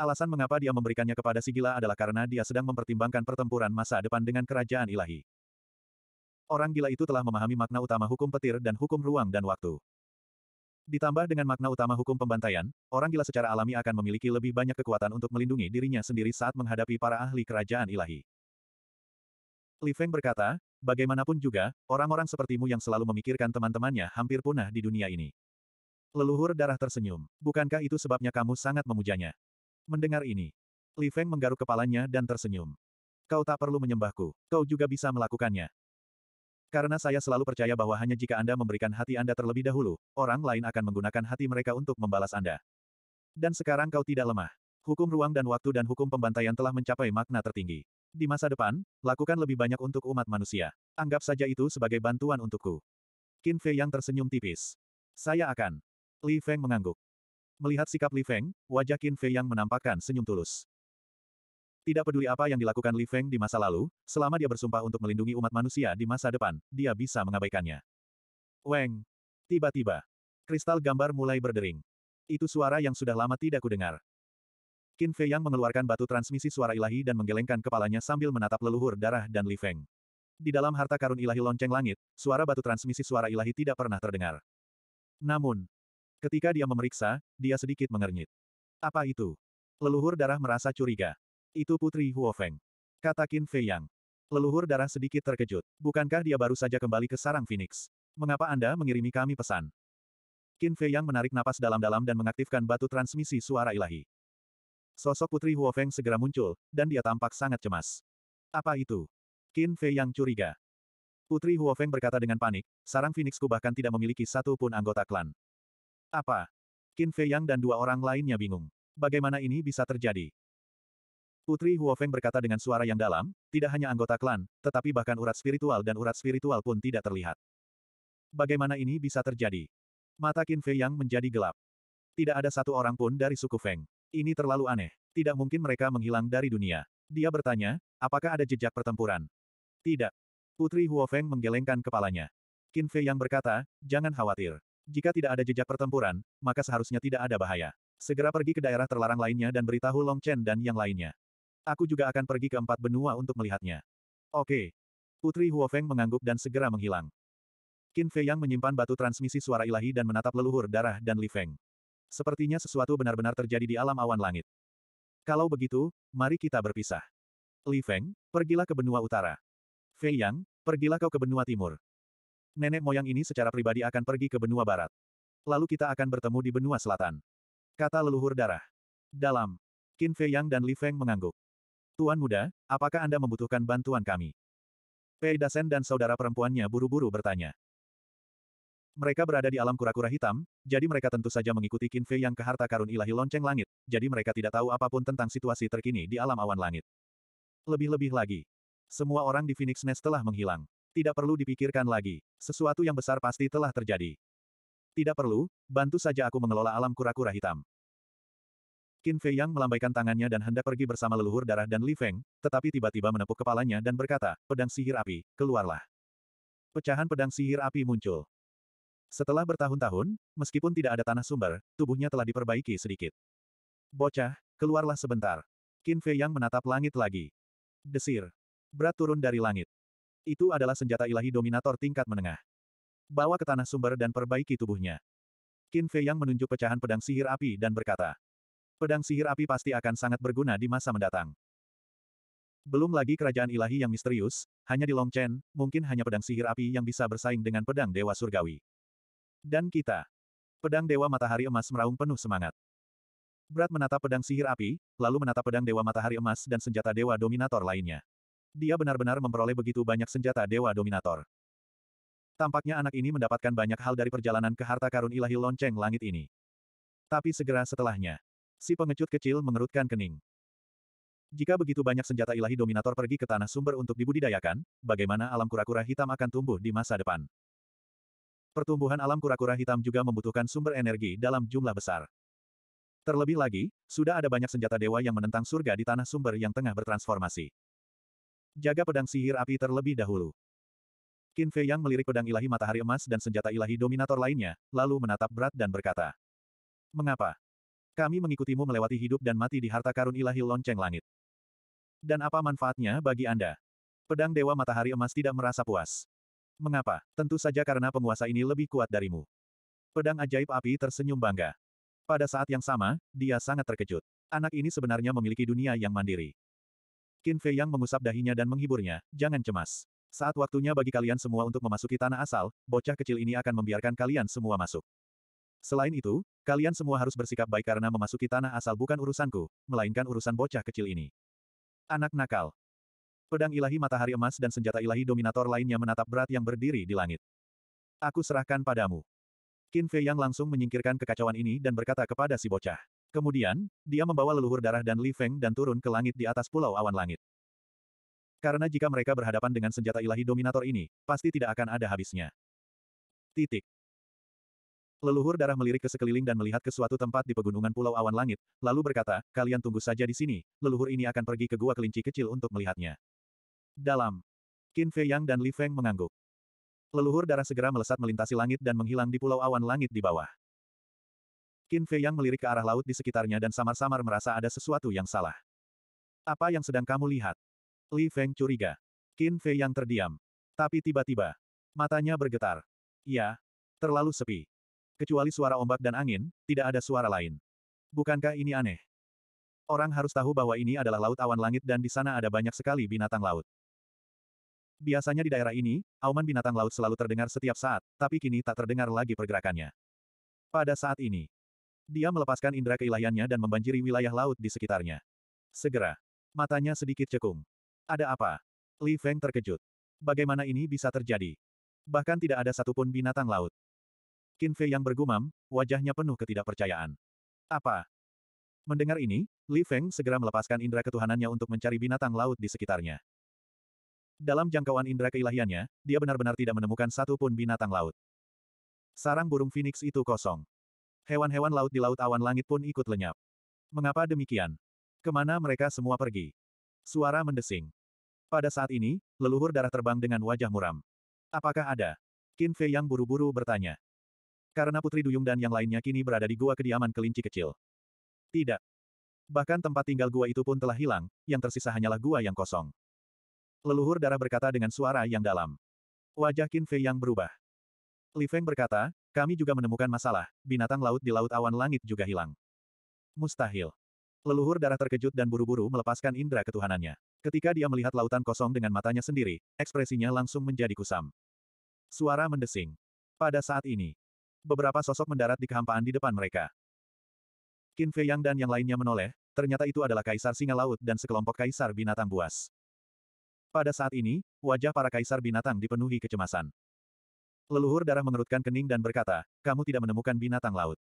Alasan mengapa dia memberikannya kepada si gila adalah karena dia sedang mempertimbangkan pertempuran masa depan dengan kerajaan ilahi. Orang gila itu telah memahami makna utama hukum petir dan hukum ruang dan waktu. Ditambah dengan makna utama hukum pembantaian, orang gila secara alami akan memiliki lebih banyak kekuatan untuk melindungi dirinya sendiri saat menghadapi para ahli kerajaan ilahi. Li Feng berkata, bagaimanapun juga, orang-orang sepertimu yang selalu memikirkan teman-temannya hampir punah di dunia ini. Leluhur darah tersenyum. Bukankah itu sebabnya kamu sangat memujanya? Mendengar ini, Li Feng menggaruk kepalanya dan tersenyum. Kau tak perlu menyembahku, kau juga bisa melakukannya. Karena saya selalu percaya bahwa hanya jika Anda memberikan hati Anda terlebih dahulu, orang lain akan menggunakan hati mereka untuk membalas Anda. Dan sekarang kau tidak lemah. Hukum ruang dan waktu dan hukum pembantaian telah mencapai makna tertinggi. Di masa depan, lakukan lebih banyak untuk umat manusia. Anggap saja itu sebagai bantuan untukku. Qin Fei yang tersenyum tipis. Saya akan. Li Feng mengangguk. Melihat sikap Li Feng, wajah Qin Fei yang menampakkan senyum tulus. Tidak peduli apa yang dilakukan Li Feng di masa lalu, selama dia bersumpah untuk melindungi umat manusia di masa depan, dia bisa mengabaikannya. Weng! Tiba-tiba, kristal gambar mulai berdering. Itu suara yang sudah lama tidak kudengar. Qin Fei yang mengeluarkan batu transmisi suara ilahi dan menggelengkan kepalanya sambil menatap leluhur darah dan Li Feng. Di dalam harta karun ilahi lonceng langit, suara batu transmisi suara ilahi tidak pernah terdengar. Namun, Ketika dia memeriksa, dia sedikit mengernyit. Apa itu? Leluhur darah merasa curiga. Itu Putri Huofeng. Kata Qin Fei Yang. Leluhur darah sedikit terkejut. Bukankah dia baru saja kembali ke sarang Phoenix? Mengapa Anda mengirimi kami pesan? Qin Fei Yang menarik napas dalam-dalam dan mengaktifkan batu transmisi suara ilahi. Sosok Putri Huofeng segera muncul, dan dia tampak sangat cemas. Apa itu? Qin Fei Yang curiga. Putri Huofeng berkata dengan panik, sarang Phoenixku bahkan tidak memiliki satu pun anggota klan. Apa? Qin Fei Yang dan dua orang lainnya bingung. Bagaimana ini bisa terjadi? Putri Huofeng berkata dengan suara yang dalam, tidak hanya anggota klan, tetapi bahkan urat spiritual dan urat spiritual pun tidak terlihat. Bagaimana ini bisa terjadi? Mata Qin Fei Yang menjadi gelap. Tidak ada satu orang pun dari suku Feng. Ini terlalu aneh. Tidak mungkin mereka menghilang dari dunia. Dia bertanya, apakah ada jejak pertempuran? Tidak. Putri Huofeng menggelengkan kepalanya. Qin Fei Yang berkata, jangan khawatir. Jika tidak ada jejak pertempuran, maka seharusnya tidak ada bahaya. Segera pergi ke daerah terlarang lainnya dan beritahu Long Chen dan yang lainnya. Aku juga akan pergi ke empat benua untuk melihatnya. Oke. Putri Huofeng mengangguk dan segera menghilang. Qin Fei Yang menyimpan batu transmisi suara ilahi dan menatap leluhur darah dan Li Feng. Sepertinya sesuatu benar-benar terjadi di alam awan langit. Kalau begitu, mari kita berpisah. Li Feng, pergilah ke benua utara. Fei Yang, pergilah kau ke benua timur. Nenek moyang ini secara pribadi akan pergi ke benua barat. Lalu kita akan bertemu di benua selatan. Kata leluhur darah. Dalam. Qin Fei Yang dan Li Feng mengangguk. Tuan muda, apakah Anda membutuhkan bantuan kami? Pei Dasen dan saudara perempuannya buru-buru bertanya. Mereka berada di alam kura-kura hitam, jadi mereka tentu saja mengikuti Qin Fei Yang ke harta karun ilahi lonceng langit, jadi mereka tidak tahu apapun tentang situasi terkini di alam awan langit. Lebih-lebih lagi, semua orang di Phoenix Nest telah menghilang. Tidak perlu dipikirkan lagi. Sesuatu yang besar pasti telah terjadi. Tidak perlu, bantu saja aku mengelola alam kura-kura hitam. Qin Fei Yang melambaikan tangannya dan hendak pergi bersama leluhur darah dan Li Feng, tetapi tiba-tiba menepuk kepalanya dan berkata, pedang sihir api, keluarlah. Pecahan pedang sihir api muncul. Setelah bertahun-tahun, meskipun tidak ada tanah sumber, tubuhnya telah diperbaiki sedikit. Bocah, keluarlah sebentar. Qin Fei Yang menatap langit lagi. Desir. Berat turun dari langit. Itu adalah senjata ilahi dominator tingkat menengah. Bawa ke tanah sumber dan perbaiki tubuhnya. Qin Fei yang menunjuk pecahan pedang sihir api dan berkata, Pedang sihir api pasti akan sangat berguna di masa mendatang. Belum lagi kerajaan ilahi yang misterius, hanya di Longchen, mungkin hanya pedang sihir api yang bisa bersaing dengan pedang dewa surgawi. Dan kita. Pedang dewa matahari emas meraung penuh semangat. Berat menatap pedang sihir api, lalu menatap pedang dewa matahari emas dan senjata dewa dominator lainnya. Dia benar-benar memperoleh begitu banyak senjata Dewa Dominator. Tampaknya anak ini mendapatkan banyak hal dari perjalanan ke harta karun ilahi lonceng langit ini. Tapi segera setelahnya, si pengecut kecil mengerutkan kening. Jika begitu banyak senjata ilahi Dominator pergi ke tanah sumber untuk dibudidayakan, bagaimana alam kura-kura hitam akan tumbuh di masa depan? Pertumbuhan alam kura-kura hitam juga membutuhkan sumber energi dalam jumlah besar. Terlebih lagi, sudah ada banyak senjata dewa yang menentang surga di tanah sumber yang tengah bertransformasi. Jaga pedang sihir api terlebih dahulu. Qin Fei Yang melirik pedang ilahi matahari emas dan senjata ilahi dominator lainnya, lalu menatap berat dan berkata. Mengapa? Kami mengikutimu melewati hidup dan mati di harta karun ilahi lonceng langit. Dan apa manfaatnya bagi Anda? Pedang Dewa Matahari Emas tidak merasa puas. Mengapa? Tentu saja karena penguasa ini lebih kuat darimu. Pedang ajaib api tersenyum bangga. Pada saat yang sama, dia sangat terkejut. Anak ini sebenarnya memiliki dunia yang mandiri. Qin Fei Yang mengusap dahinya dan menghiburnya, jangan cemas. Saat waktunya bagi kalian semua untuk memasuki tanah asal, bocah kecil ini akan membiarkan kalian semua masuk. Selain itu, kalian semua harus bersikap baik karena memasuki tanah asal bukan urusanku, melainkan urusan bocah kecil ini. Anak nakal. Pedang ilahi matahari emas dan senjata ilahi dominator lainnya menatap berat yang berdiri di langit. Aku serahkan padamu. Qin Fei Yang langsung menyingkirkan kekacauan ini dan berkata kepada si bocah. Kemudian, dia membawa leluhur darah dan Li Feng dan turun ke langit di atas pulau awan langit. Karena jika mereka berhadapan dengan senjata ilahi dominator ini, pasti tidak akan ada habisnya. Titik. Leluhur darah melirik ke sekeliling dan melihat ke suatu tempat di pegunungan Pulau Awan Langit, lalu berkata, kalian tunggu saja di sini, leluhur ini akan pergi ke gua kelinci kecil untuk melihatnya. Dalam. Qin Fei Yang dan Li Feng mengangguk. Leluhur darah segera melesat melintasi langit dan menghilang di Pulau Awan Langit di bawah. Qin Fei yang melirik ke arah laut di sekitarnya dan samar-samar merasa ada sesuatu yang salah. Apa yang sedang kamu lihat? Li Feng curiga. Qin Fei yang terdiam. Tapi tiba-tiba, matanya bergetar. Ya, terlalu sepi. Kecuali suara ombak dan angin, tidak ada suara lain. Bukankah ini aneh? Orang harus tahu bahwa ini adalah laut awan langit dan di sana ada banyak sekali binatang laut. Biasanya di daerah ini, auman binatang laut selalu terdengar setiap saat, tapi kini tak terdengar lagi pergerakannya. Pada saat ini, dia melepaskan indera keilahiannya dan membanjiri wilayah laut di sekitarnya. Segera. Matanya sedikit cekung. Ada apa? Li Feng terkejut. Bagaimana ini bisa terjadi? Bahkan tidak ada satupun binatang laut. Qin Fei yang bergumam, wajahnya penuh ketidakpercayaan. Apa? Mendengar ini, Li Feng segera melepaskan indera ketuhanannya untuk mencari binatang laut di sekitarnya. Dalam jangkauan indera keilahiannya, dia benar-benar tidak menemukan satupun binatang laut. Sarang burung phoenix itu kosong. Hewan-hewan laut di laut awan langit pun ikut lenyap. Mengapa demikian? Kemana mereka semua pergi? Suara mendesing. Pada saat ini, leluhur darah terbang dengan wajah muram. Apakah ada? Qin Fei yang buru-buru bertanya. Karena Putri Duyung dan yang lainnya kini berada di gua kediaman kelinci kecil. Tidak. Bahkan tempat tinggal gua itu pun telah hilang, yang tersisa hanyalah gua yang kosong. Leluhur darah berkata dengan suara yang dalam. Wajah Qin Fei yang berubah. Li Feng berkata, kami juga menemukan masalah, binatang laut di Laut Awan Langit juga hilang. Mustahil. Leluhur darah terkejut dan buru-buru melepaskan indera ketuhanannya. Ketika dia melihat lautan kosong dengan matanya sendiri, ekspresinya langsung menjadi kusam. Suara mendesing. Pada saat ini, beberapa sosok mendarat di kehampaan di depan mereka. Qin Fei Yang dan yang lainnya menoleh, ternyata itu adalah Kaisar Singa Laut dan sekelompok Kaisar Binatang Buas. Pada saat ini, wajah para Kaisar Binatang dipenuhi kecemasan. Leluhur darah mengerutkan kening dan berkata, kamu tidak menemukan binatang laut.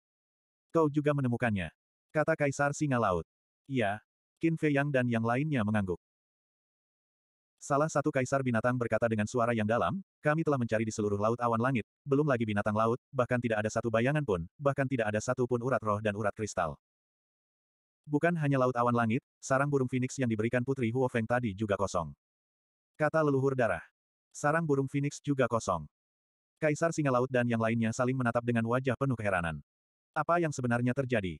Kau juga menemukannya. Kata Kaisar Singa Laut. Iya. Qin Fei Yang dan yang lainnya mengangguk. Salah satu kaisar binatang berkata dengan suara yang dalam, kami telah mencari di seluruh laut awan langit, belum lagi binatang laut, bahkan tidak ada satu bayangan pun, bahkan tidak ada satu pun urat roh dan urat kristal. Bukan hanya laut awan langit, sarang burung phoenix yang diberikan Putri Huofeng tadi juga kosong. Kata leluhur darah. Sarang burung phoenix juga kosong. Kaisar Singa Laut dan yang lainnya saling menatap dengan wajah penuh keheranan. Apa yang sebenarnya terjadi?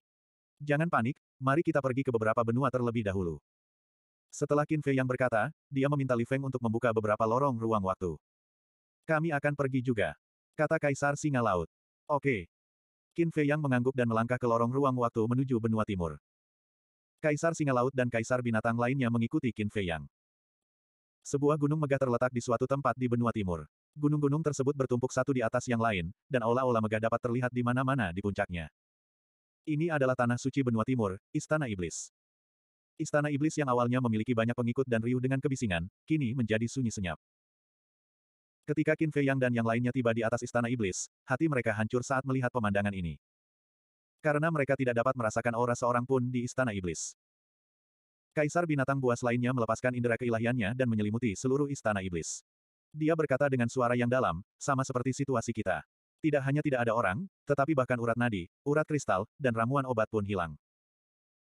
Jangan panik, mari kita pergi ke beberapa benua terlebih dahulu. Setelah Qin Fei yang berkata, dia meminta Li Feng untuk membuka beberapa lorong ruang waktu. Kami akan pergi juga. Kata Kaisar Singa Laut. Oke. Qin Fei yang mengangguk dan melangkah ke lorong ruang waktu menuju benua timur. Kaisar Singa Laut dan Kaisar Binatang lainnya mengikuti Qin Fei yang. Sebuah gunung megah terletak di suatu tempat di benua timur. Gunung-gunung tersebut bertumpuk satu di atas yang lain, dan aula-aula megah dapat terlihat di mana-mana di puncaknya. Ini adalah tanah suci benua timur, Istana Iblis. Istana Iblis yang awalnya memiliki banyak pengikut dan riuh dengan kebisingan, kini menjadi sunyi senyap. Ketika Qin Fei Yang dan yang lainnya tiba di atas Istana Iblis, hati mereka hancur saat melihat pemandangan ini. Karena mereka tidak dapat merasakan aura seorang pun di Istana Iblis. Kaisar binatang buas lainnya melepaskan indera keilahiannya dan menyelimuti seluruh Istana Iblis. Dia berkata dengan suara yang dalam, sama seperti situasi kita. Tidak hanya tidak ada orang, tetapi bahkan urat nadi, urat kristal, dan ramuan obat pun hilang.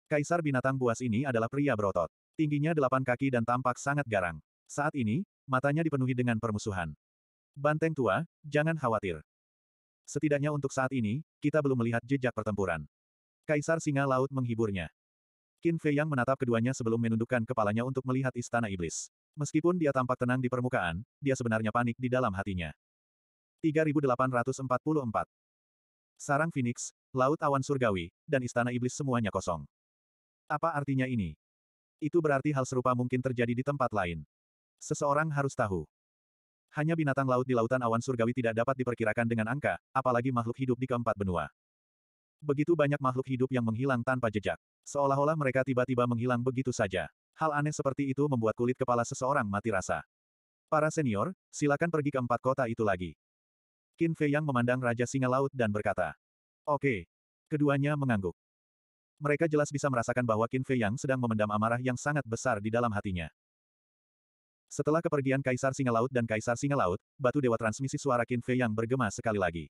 Kaisar binatang buas ini adalah pria berotot. Tingginya delapan kaki dan tampak sangat garang. Saat ini, matanya dipenuhi dengan permusuhan. Banteng tua, jangan khawatir. Setidaknya untuk saat ini, kita belum melihat jejak pertempuran. Kaisar Singa Laut menghiburnya. Qin Fei yang menatap keduanya sebelum menundukkan kepalanya untuk melihat istana iblis. Meskipun dia tampak tenang di permukaan, dia sebenarnya panik di dalam hatinya. 3844 Sarang Phoenix, Laut Awan Surgawi, dan Istana Iblis semuanya kosong. Apa artinya ini? Itu berarti hal serupa mungkin terjadi di tempat lain. Seseorang harus tahu. Hanya binatang laut di lautan awan surgawi tidak dapat diperkirakan dengan angka, apalagi makhluk hidup di keempat benua. Begitu banyak makhluk hidup yang menghilang tanpa jejak. Seolah-olah mereka tiba-tiba menghilang begitu saja. Hal aneh seperti itu membuat kulit kepala seseorang mati rasa. Para senior, silakan pergi ke empat kota itu lagi. Qin Fei Yang memandang Raja Singa Laut dan berkata. Oke. Keduanya mengangguk. Mereka jelas bisa merasakan bahwa Qin Fei Yang sedang memendam amarah yang sangat besar di dalam hatinya. Setelah kepergian Kaisar Singa Laut dan Kaisar Singa Laut, batu dewa transmisi suara Qin Fei yang bergema sekali lagi.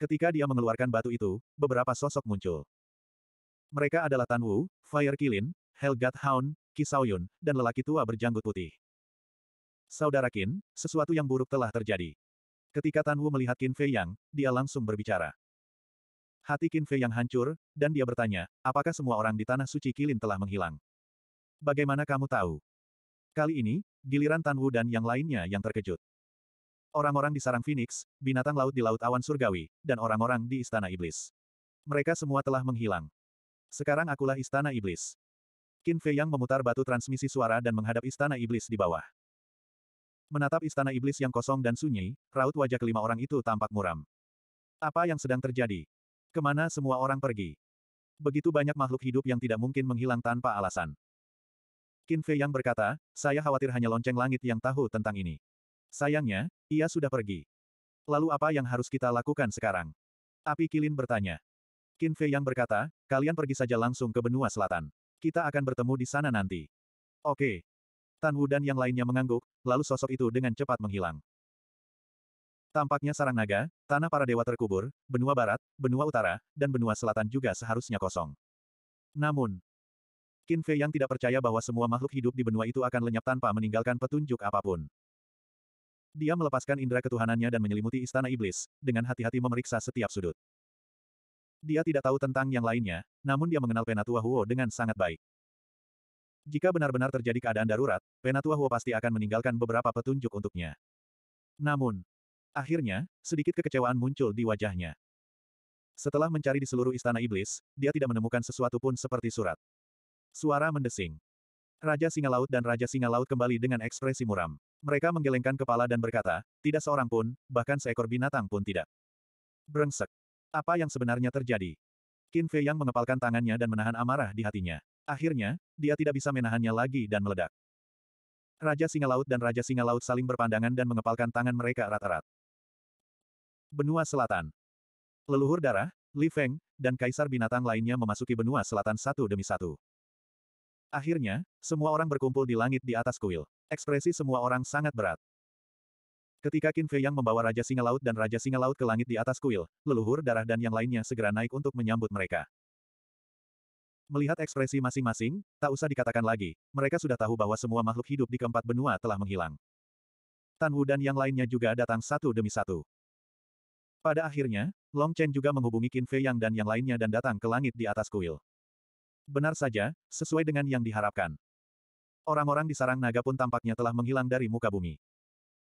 Ketika dia mengeluarkan batu itu, beberapa sosok muncul. Mereka adalah Tan Wu, Fire Kilin, Helgat Haun, Kisauyun, dan lelaki tua berjanggut putih. Saudara Qin, sesuatu yang buruk telah terjadi. Ketika Tan Wu melihat Qin Fei Yang, dia langsung berbicara. Hati Qin Fei Yang hancur, dan dia bertanya, apakah semua orang di Tanah Suci Kilin telah menghilang? Bagaimana kamu tahu? Kali ini, giliran Tan Wu dan yang lainnya yang terkejut. Orang-orang di sarang Phoenix, binatang laut di Laut Awan Surgawi, dan orang-orang di Istana Iblis. Mereka semua telah menghilang. Sekarang akulah Istana Iblis. Qin Fei Yang memutar batu transmisi suara dan menghadap istana iblis di bawah. Menatap istana iblis yang kosong dan sunyi, raut wajah kelima orang itu tampak muram. Apa yang sedang terjadi? Kemana semua orang pergi? Begitu banyak makhluk hidup yang tidak mungkin menghilang tanpa alasan. Qin Fei Yang berkata, saya khawatir hanya lonceng langit yang tahu tentang ini. Sayangnya, ia sudah pergi. Lalu apa yang harus kita lakukan sekarang? Api Kilin bertanya. Qin Fei Yang berkata, kalian pergi saja langsung ke benua selatan. Kita akan bertemu di sana nanti. Oke. Tan Wu dan yang lainnya mengangguk, lalu sosok itu dengan cepat menghilang. Tampaknya sarang naga, tanah para dewa terkubur, benua barat, benua utara, dan benua selatan juga seharusnya kosong. Namun, Qin Fei yang tidak percaya bahwa semua makhluk hidup di benua itu akan lenyap tanpa meninggalkan petunjuk apapun. Dia melepaskan indera ketuhanannya dan menyelimuti istana iblis, dengan hati-hati memeriksa setiap sudut. Dia tidak tahu tentang yang lainnya, namun dia mengenal Penatua Huo dengan sangat baik. Jika benar-benar terjadi keadaan darurat, Penatua Huo pasti akan meninggalkan beberapa petunjuk untuknya. Namun, akhirnya, sedikit kekecewaan muncul di wajahnya. Setelah mencari di seluruh istana iblis, dia tidak menemukan sesuatu pun seperti surat. Suara mendesing. Raja Singa Laut dan Raja Singa Laut kembali dengan ekspresi muram. Mereka menggelengkan kepala dan berkata, tidak seorang pun, bahkan seekor binatang pun tidak. Brengsek. Apa yang sebenarnya terjadi? Qin Fei yang mengepalkan tangannya dan menahan amarah di hatinya. Akhirnya, dia tidak bisa menahannya lagi dan meledak. Raja Singa Laut dan Raja Singa Laut saling berpandangan dan mengepalkan tangan mereka erat-erat. Benua Selatan Leluhur darah, Li Feng, dan kaisar binatang lainnya memasuki benua selatan satu demi satu. Akhirnya, semua orang berkumpul di langit di atas kuil. Ekspresi semua orang sangat berat. Ketika Qin Fei yang membawa Raja Singa Laut dan Raja Singa Laut ke langit di atas kuil, leluhur darah dan yang lainnya segera naik untuk menyambut mereka. Melihat ekspresi masing-masing, tak usah dikatakan lagi, mereka sudah tahu bahwa semua makhluk hidup di keempat benua telah menghilang. Tan Wu dan yang lainnya juga datang satu demi satu. Pada akhirnya, Long Chen juga menghubungi Qin Fei Yang dan yang lainnya dan datang ke langit di atas kuil. Benar saja, sesuai dengan yang diharapkan. Orang-orang di sarang naga pun tampaknya telah menghilang dari muka bumi.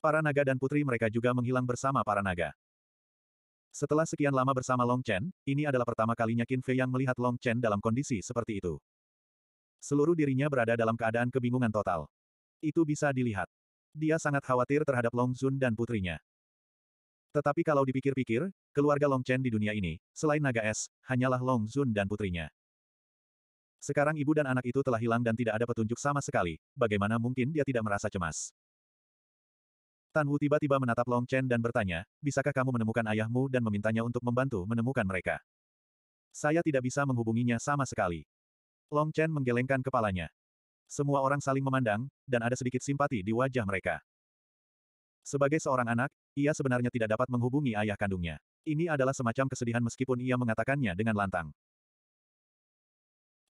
Para naga dan putri mereka juga menghilang bersama para naga. Setelah sekian lama bersama Long Chen, ini adalah pertama kalinya Qin Fei yang melihat Long Chen dalam kondisi seperti itu. Seluruh dirinya berada dalam keadaan kebingungan total. Itu bisa dilihat. Dia sangat khawatir terhadap Long Zun dan putrinya. Tetapi kalau dipikir-pikir, keluarga Long Chen di dunia ini, selain naga es, hanyalah Long Zun dan putrinya. Sekarang ibu dan anak itu telah hilang dan tidak ada petunjuk sama sekali, bagaimana mungkin dia tidak merasa cemas? Tan Wu tiba-tiba menatap Long Chen dan bertanya, bisakah kamu menemukan ayahmu dan memintanya untuk membantu menemukan mereka? Saya tidak bisa menghubunginya sama sekali. Long Chen menggelengkan kepalanya. Semua orang saling memandang, dan ada sedikit simpati di wajah mereka. Sebagai seorang anak, ia sebenarnya tidak dapat menghubungi ayah kandungnya. Ini adalah semacam kesedihan meskipun ia mengatakannya dengan lantang.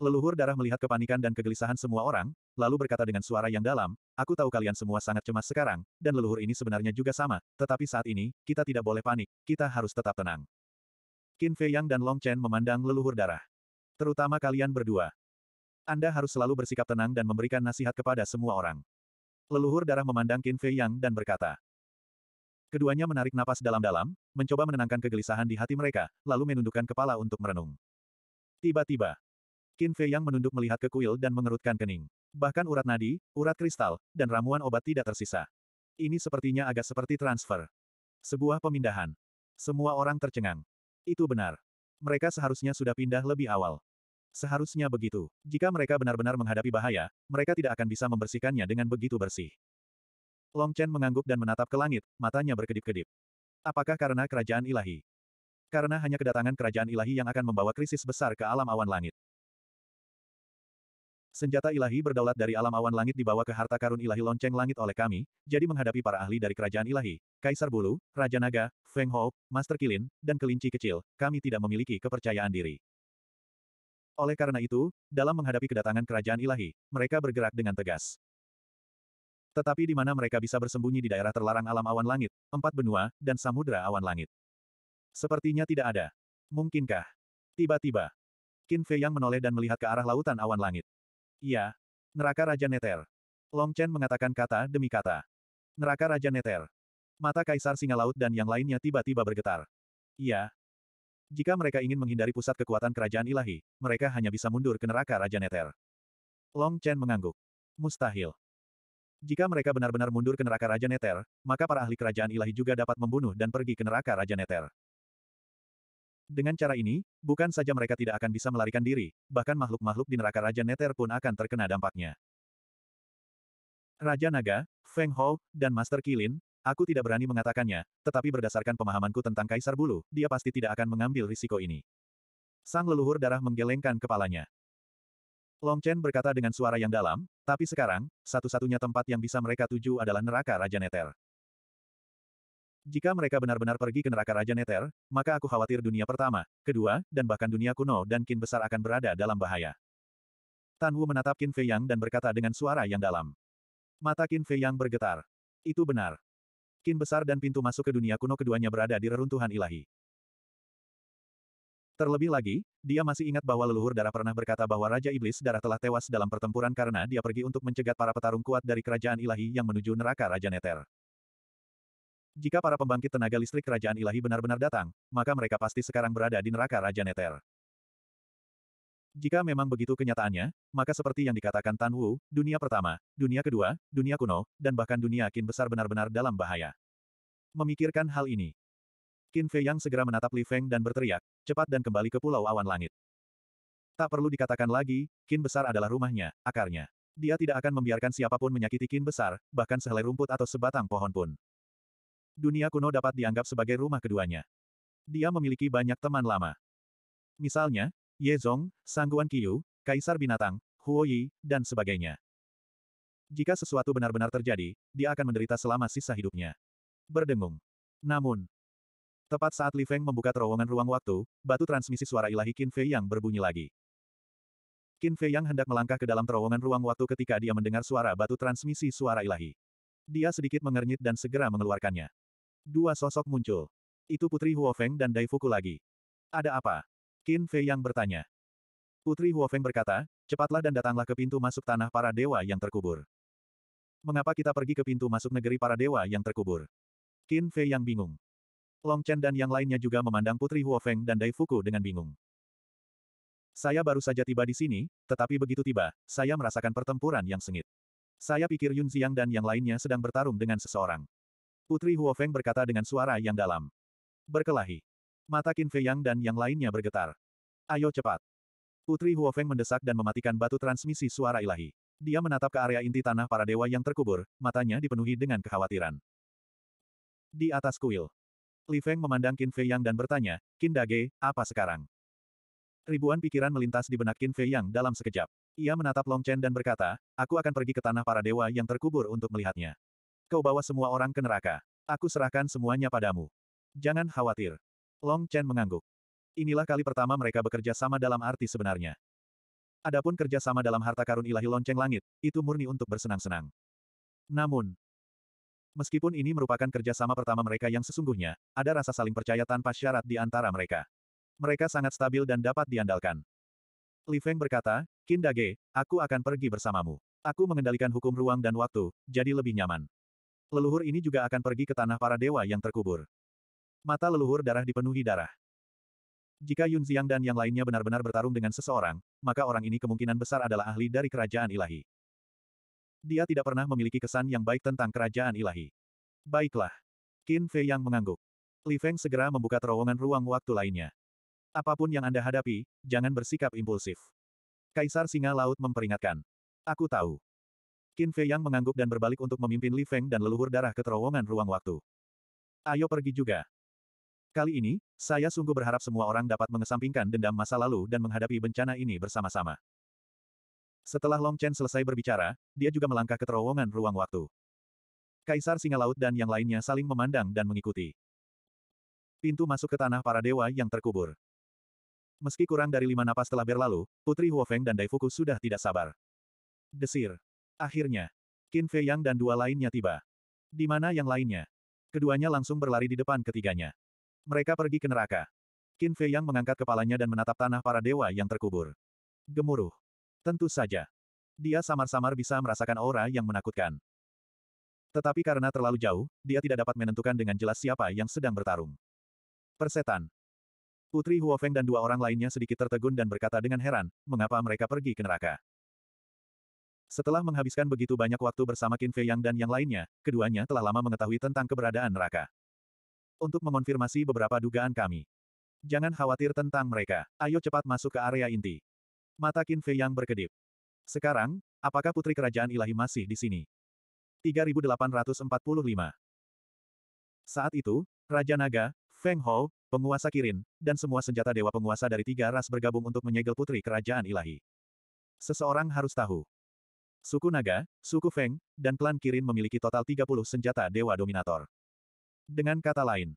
Leluhur darah melihat kepanikan dan kegelisahan semua orang, lalu berkata dengan suara yang dalam, Aku tahu kalian semua sangat cemas sekarang, dan leluhur ini sebenarnya juga sama, tetapi saat ini, kita tidak boleh panik, kita harus tetap tenang. Qin Fei Yang dan Long Chen memandang leluhur darah. Terutama kalian berdua. Anda harus selalu bersikap tenang dan memberikan nasihat kepada semua orang. Leluhur darah memandang Qin Fei Yang dan berkata. Keduanya menarik napas dalam-dalam, mencoba menenangkan kegelisahan di hati mereka, lalu menundukkan kepala untuk merenung. Tiba-tiba, Qin Fei yang menunduk melihat ke kuil dan mengerutkan kening. Bahkan urat nadi, urat kristal, dan ramuan obat tidak tersisa. Ini sepertinya agak seperti transfer. Sebuah pemindahan. Semua orang tercengang. Itu benar. Mereka seharusnya sudah pindah lebih awal. Seharusnya begitu. Jika mereka benar-benar menghadapi bahaya, mereka tidak akan bisa membersihkannya dengan begitu bersih. Long Chen mengangguk dan menatap ke langit, matanya berkedip-kedip. Apakah karena kerajaan ilahi? Karena hanya kedatangan kerajaan ilahi yang akan membawa krisis besar ke alam awan langit. Senjata ilahi berdaulat dari alam awan langit dibawa ke harta karun ilahi lonceng langit oleh kami, jadi menghadapi para ahli dari kerajaan ilahi, Kaisar Bulu, Raja Naga, Feng Ho, Master Kilin, dan kelinci kecil, kami tidak memiliki kepercayaan diri. Oleh karena itu, dalam menghadapi kedatangan kerajaan ilahi, mereka bergerak dengan tegas. Tetapi di mana mereka bisa bersembunyi di daerah terlarang alam awan langit, empat benua, dan samudera awan langit. Sepertinya tidak ada. Mungkinkah? Tiba-tiba, Qin Fei yang menoleh dan melihat ke arah lautan awan langit. Iya. Neraka Raja Neter. Long Chen mengatakan kata demi kata. Neraka Raja Neter. Mata Kaisar Singa Laut dan yang lainnya tiba-tiba bergetar. Iya. Jika mereka ingin menghindari pusat kekuatan kerajaan ilahi, mereka hanya bisa mundur ke neraka Raja Neter. Long Chen mengangguk. Mustahil. Jika mereka benar-benar mundur ke neraka Raja Neter, maka para ahli kerajaan ilahi juga dapat membunuh dan pergi ke neraka Raja Neter. Dengan cara ini, bukan saja mereka tidak akan bisa melarikan diri, bahkan makhluk-makhluk di neraka Raja Neter pun akan terkena dampaknya. Raja Naga, Feng Hou, dan Master Kilin, aku tidak berani mengatakannya, tetapi berdasarkan pemahamanku tentang Kaisar Bulu, dia pasti tidak akan mengambil risiko ini. Sang leluhur darah menggelengkan kepalanya. Long Chen berkata dengan suara yang dalam, tapi sekarang, satu-satunya tempat yang bisa mereka tuju adalah neraka Raja Neter. Jika mereka benar-benar pergi ke neraka Raja Neter, maka aku khawatir dunia pertama, kedua, dan bahkan dunia kuno dan kin besar akan berada dalam bahaya. Tan Wu menatap Qin Fei Yang dan berkata dengan suara yang dalam. Mata Qin Fei Yang bergetar. Itu benar. Kin besar dan pintu masuk ke dunia kuno keduanya berada di reruntuhan ilahi. Terlebih lagi, dia masih ingat bahwa leluhur darah pernah berkata bahwa Raja Iblis darah telah tewas dalam pertempuran karena dia pergi untuk mencegat para petarung kuat dari kerajaan ilahi yang menuju neraka Raja Neter. Jika para pembangkit tenaga listrik kerajaan ilahi benar-benar datang, maka mereka pasti sekarang berada di neraka Raja Neter. Jika memang begitu kenyataannya, maka seperti yang dikatakan Tan Wu, dunia pertama, dunia kedua, dunia kuno, dan bahkan dunia kin besar benar-benar dalam bahaya. Memikirkan hal ini, Qin Fei Yang segera menatap Li Feng dan berteriak, cepat dan kembali ke pulau awan langit. Tak perlu dikatakan lagi, Kin Besar adalah rumahnya, akarnya. Dia tidak akan membiarkan siapapun menyakiti Kin Besar, bahkan sehelai rumput atau sebatang pohon pun. Dunia kuno dapat dianggap sebagai rumah keduanya. Dia memiliki banyak teman lama. Misalnya, Ye Zong, Sangguan Qiu, Kaisar Binatang, Huo Yi, dan sebagainya. Jika sesuatu benar-benar terjadi, dia akan menderita selama sisa hidupnya. Berdengung. Namun, tepat saat Li Feng membuka terowongan ruang waktu, batu transmisi suara ilahi Qin Fei Yang berbunyi lagi. Qin Fei Yang hendak melangkah ke dalam terowongan ruang waktu ketika dia mendengar suara batu transmisi suara ilahi. Dia sedikit mengernyit dan segera mengeluarkannya. Dua sosok muncul. Itu Putri Huofeng dan Daifuku lagi. Ada apa? Qin Fei yang bertanya. Putri Huofeng berkata, cepatlah dan datanglah ke pintu masuk tanah para dewa yang terkubur. Mengapa kita pergi ke pintu masuk negeri para dewa yang terkubur? Qin Fei yang bingung. Long Chen dan yang lainnya juga memandang Putri Huofeng dan Daifuku dengan bingung. Saya baru saja tiba di sini, tetapi begitu tiba, saya merasakan pertempuran yang sengit. Saya pikir Yun Xiang dan yang lainnya sedang bertarung dengan seseorang. Putri Huofeng berkata dengan suara yang dalam. Berkelahi. Mata Qin Fei Yang dan yang lainnya bergetar. Ayo cepat. Putri Huofeng mendesak dan mematikan batu transmisi suara ilahi. Dia menatap ke area inti tanah para dewa yang terkubur, matanya dipenuhi dengan kekhawatiran. Di atas kuil. Li Feng memandang Qin Fei Yang dan bertanya, Qin Dage, apa sekarang? Ribuan pikiran melintas di benak Qin Fei Yang dalam sekejap. Ia menatap Long Chen dan berkata, aku akan pergi ke tanah para dewa yang terkubur untuk melihatnya. Kau bawa semua orang ke neraka. Aku serahkan semuanya padamu. Jangan khawatir. Long Chen mengangguk. Inilah kali pertama mereka bekerja sama dalam arti sebenarnya. Adapun kerja sama dalam harta karun ilahi lonceng langit, itu murni untuk bersenang-senang. Namun, meskipun ini merupakan kerja sama pertama mereka yang sesungguhnya, ada rasa saling percaya tanpa syarat di antara mereka. Mereka sangat stabil dan dapat diandalkan. Li Feng berkata, Kindage, aku akan pergi bersamamu. Aku mengendalikan hukum ruang dan waktu, jadi lebih nyaman leluhur ini juga akan pergi ke tanah para dewa yang terkubur. Mata leluhur darah dipenuhi darah. Jika Yun Ziang dan yang lainnya benar-benar bertarung dengan seseorang, maka orang ini kemungkinan besar adalah ahli dari kerajaan ilahi. Dia tidak pernah memiliki kesan yang baik tentang kerajaan ilahi. Baiklah. Qin Fei yang mengangguk. Li Feng segera membuka terowongan ruang waktu lainnya. Apapun yang Anda hadapi, jangan bersikap impulsif. Kaisar Singa Laut memperingatkan. Aku tahu. Qin Fei Yang mengangguk dan berbalik untuk memimpin Li Feng dan leluhur darah ke terowongan ruang waktu. Ayo pergi juga. Kali ini, saya sungguh berharap semua orang dapat mengesampingkan dendam masa lalu dan menghadapi bencana ini bersama-sama. Setelah Long Chen selesai berbicara, dia juga melangkah ke terowongan ruang waktu. Kaisar Singa Laut dan yang lainnya saling memandang dan mengikuti. Pintu masuk ke tanah para dewa yang terkubur. Meski kurang dari lima napas telah berlalu, Putri Huofeng dan Daifuku sudah tidak sabar. Desir. Akhirnya, Qin Fei Yang dan dua lainnya tiba. Di mana yang lainnya? Keduanya langsung berlari di depan ketiganya. Mereka pergi ke neraka. Qin Fei Yang mengangkat kepalanya dan menatap tanah para dewa yang terkubur. Gemuruh. Tentu saja. Dia samar-samar bisa merasakan aura yang menakutkan. Tetapi karena terlalu jauh, dia tidak dapat menentukan dengan jelas siapa yang sedang bertarung. Persetan. Putri Huofeng dan dua orang lainnya sedikit tertegun dan berkata dengan heran, mengapa mereka pergi ke neraka. Setelah menghabiskan begitu banyak waktu bersama Qin Fei Yang dan yang lainnya, keduanya telah lama mengetahui tentang keberadaan neraka. Untuk mengonfirmasi beberapa dugaan kami. Jangan khawatir tentang mereka, ayo cepat masuk ke area inti. Mata Qin Fei Yang berkedip. Sekarang, apakah putri kerajaan ilahi masih di sini? 3845 Saat itu, Raja Naga, Feng Hou, penguasa Kirin, dan semua senjata dewa penguasa dari tiga ras bergabung untuk menyegel putri kerajaan ilahi. Seseorang harus tahu, Suku Naga, suku Feng, dan klan Kirin memiliki total 30 senjata Dewa Dominator. Dengan kata lain,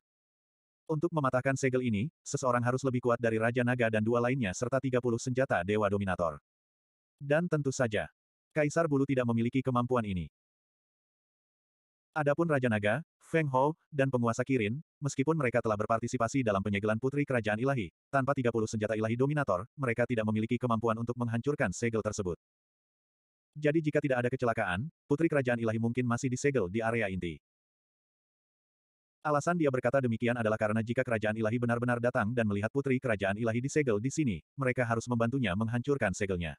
untuk mematahkan segel ini, seseorang harus lebih kuat dari Raja Naga dan dua lainnya serta 30 senjata Dewa Dominator. Dan tentu saja, Kaisar Bulu tidak memiliki kemampuan ini. Adapun Raja Naga, Feng Hou, dan penguasa Kirin, meskipun mereka telah berpartisipasi dalam penyegelan Putri Kerajaan Ilahi, tanpa 30 senjata ilahi Dominator, mereka tidak memiliki kemampuan untuk menghancurkan segel tersebut. Jadi jika tidak ada kecelakaan, putri kerajaan ilahi mungkin masih disegel di area inti. Alasan dia berkata demikian adalah karena jika kerajaan ilahi benar-benar datang dan melihat putri kerajaan ilahi disegel di sini, mereka harus membantunya menghancurkan segelnya.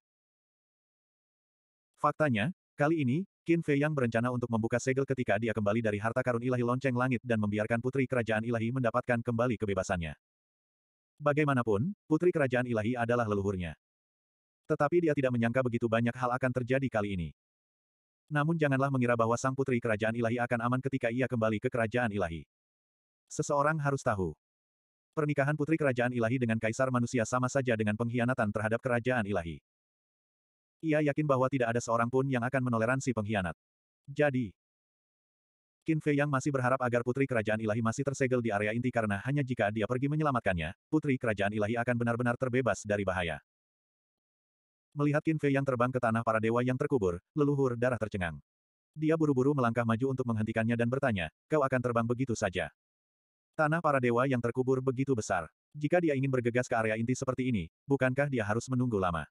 Faktanya, kali ini, Qin Fei yang berencana untuk membuka segel ketika dia kembali dari harta karun ilahi lonceng langit dan membiarkan putri kerajaan ilahi mendapatkan kembali kebebasannya. Bagaimanapun, putri kerajaan ilahi adalah leluhurnya. Tetapi dia tidak menyangka begitu banyak hal akan terjadi kali ini. Namun janganlah mengira bahwa sang putri kerajaan ilahi akan aman ketika ia kembali ke kerajaan ilahi. Seseorang harus tahu. Pernikahan putri kerajaan ilahi dengan kaisar manusia sama saja dengan pengkhianatan terhadap kerajaan ilahi. Ia yakin bahwa tidak ada seorang pun yang akan menoleransi pengkhianat. Jadi, Qin Fei yang masih berharap agar putri kerajaan ilahi masih tersegel di area inti karena hanya jika dia pergi menyelamatkannya, putri kerajaan ilahi akan benar-benar terbebas dari bahaya. Melihat Qin Fei yang terbang ke tanah para dewa yang terkubur, leluhur darah tercengang. Dia buru-buru melangkah maju untuk menghentikannya dan bertanya, kau akan terbang begitu saja. Tanah para dewa yang terkubur begitu besar. Jika dia ingin bergegas ke area inti seperti ini, bukankah dia harus menunggu lama?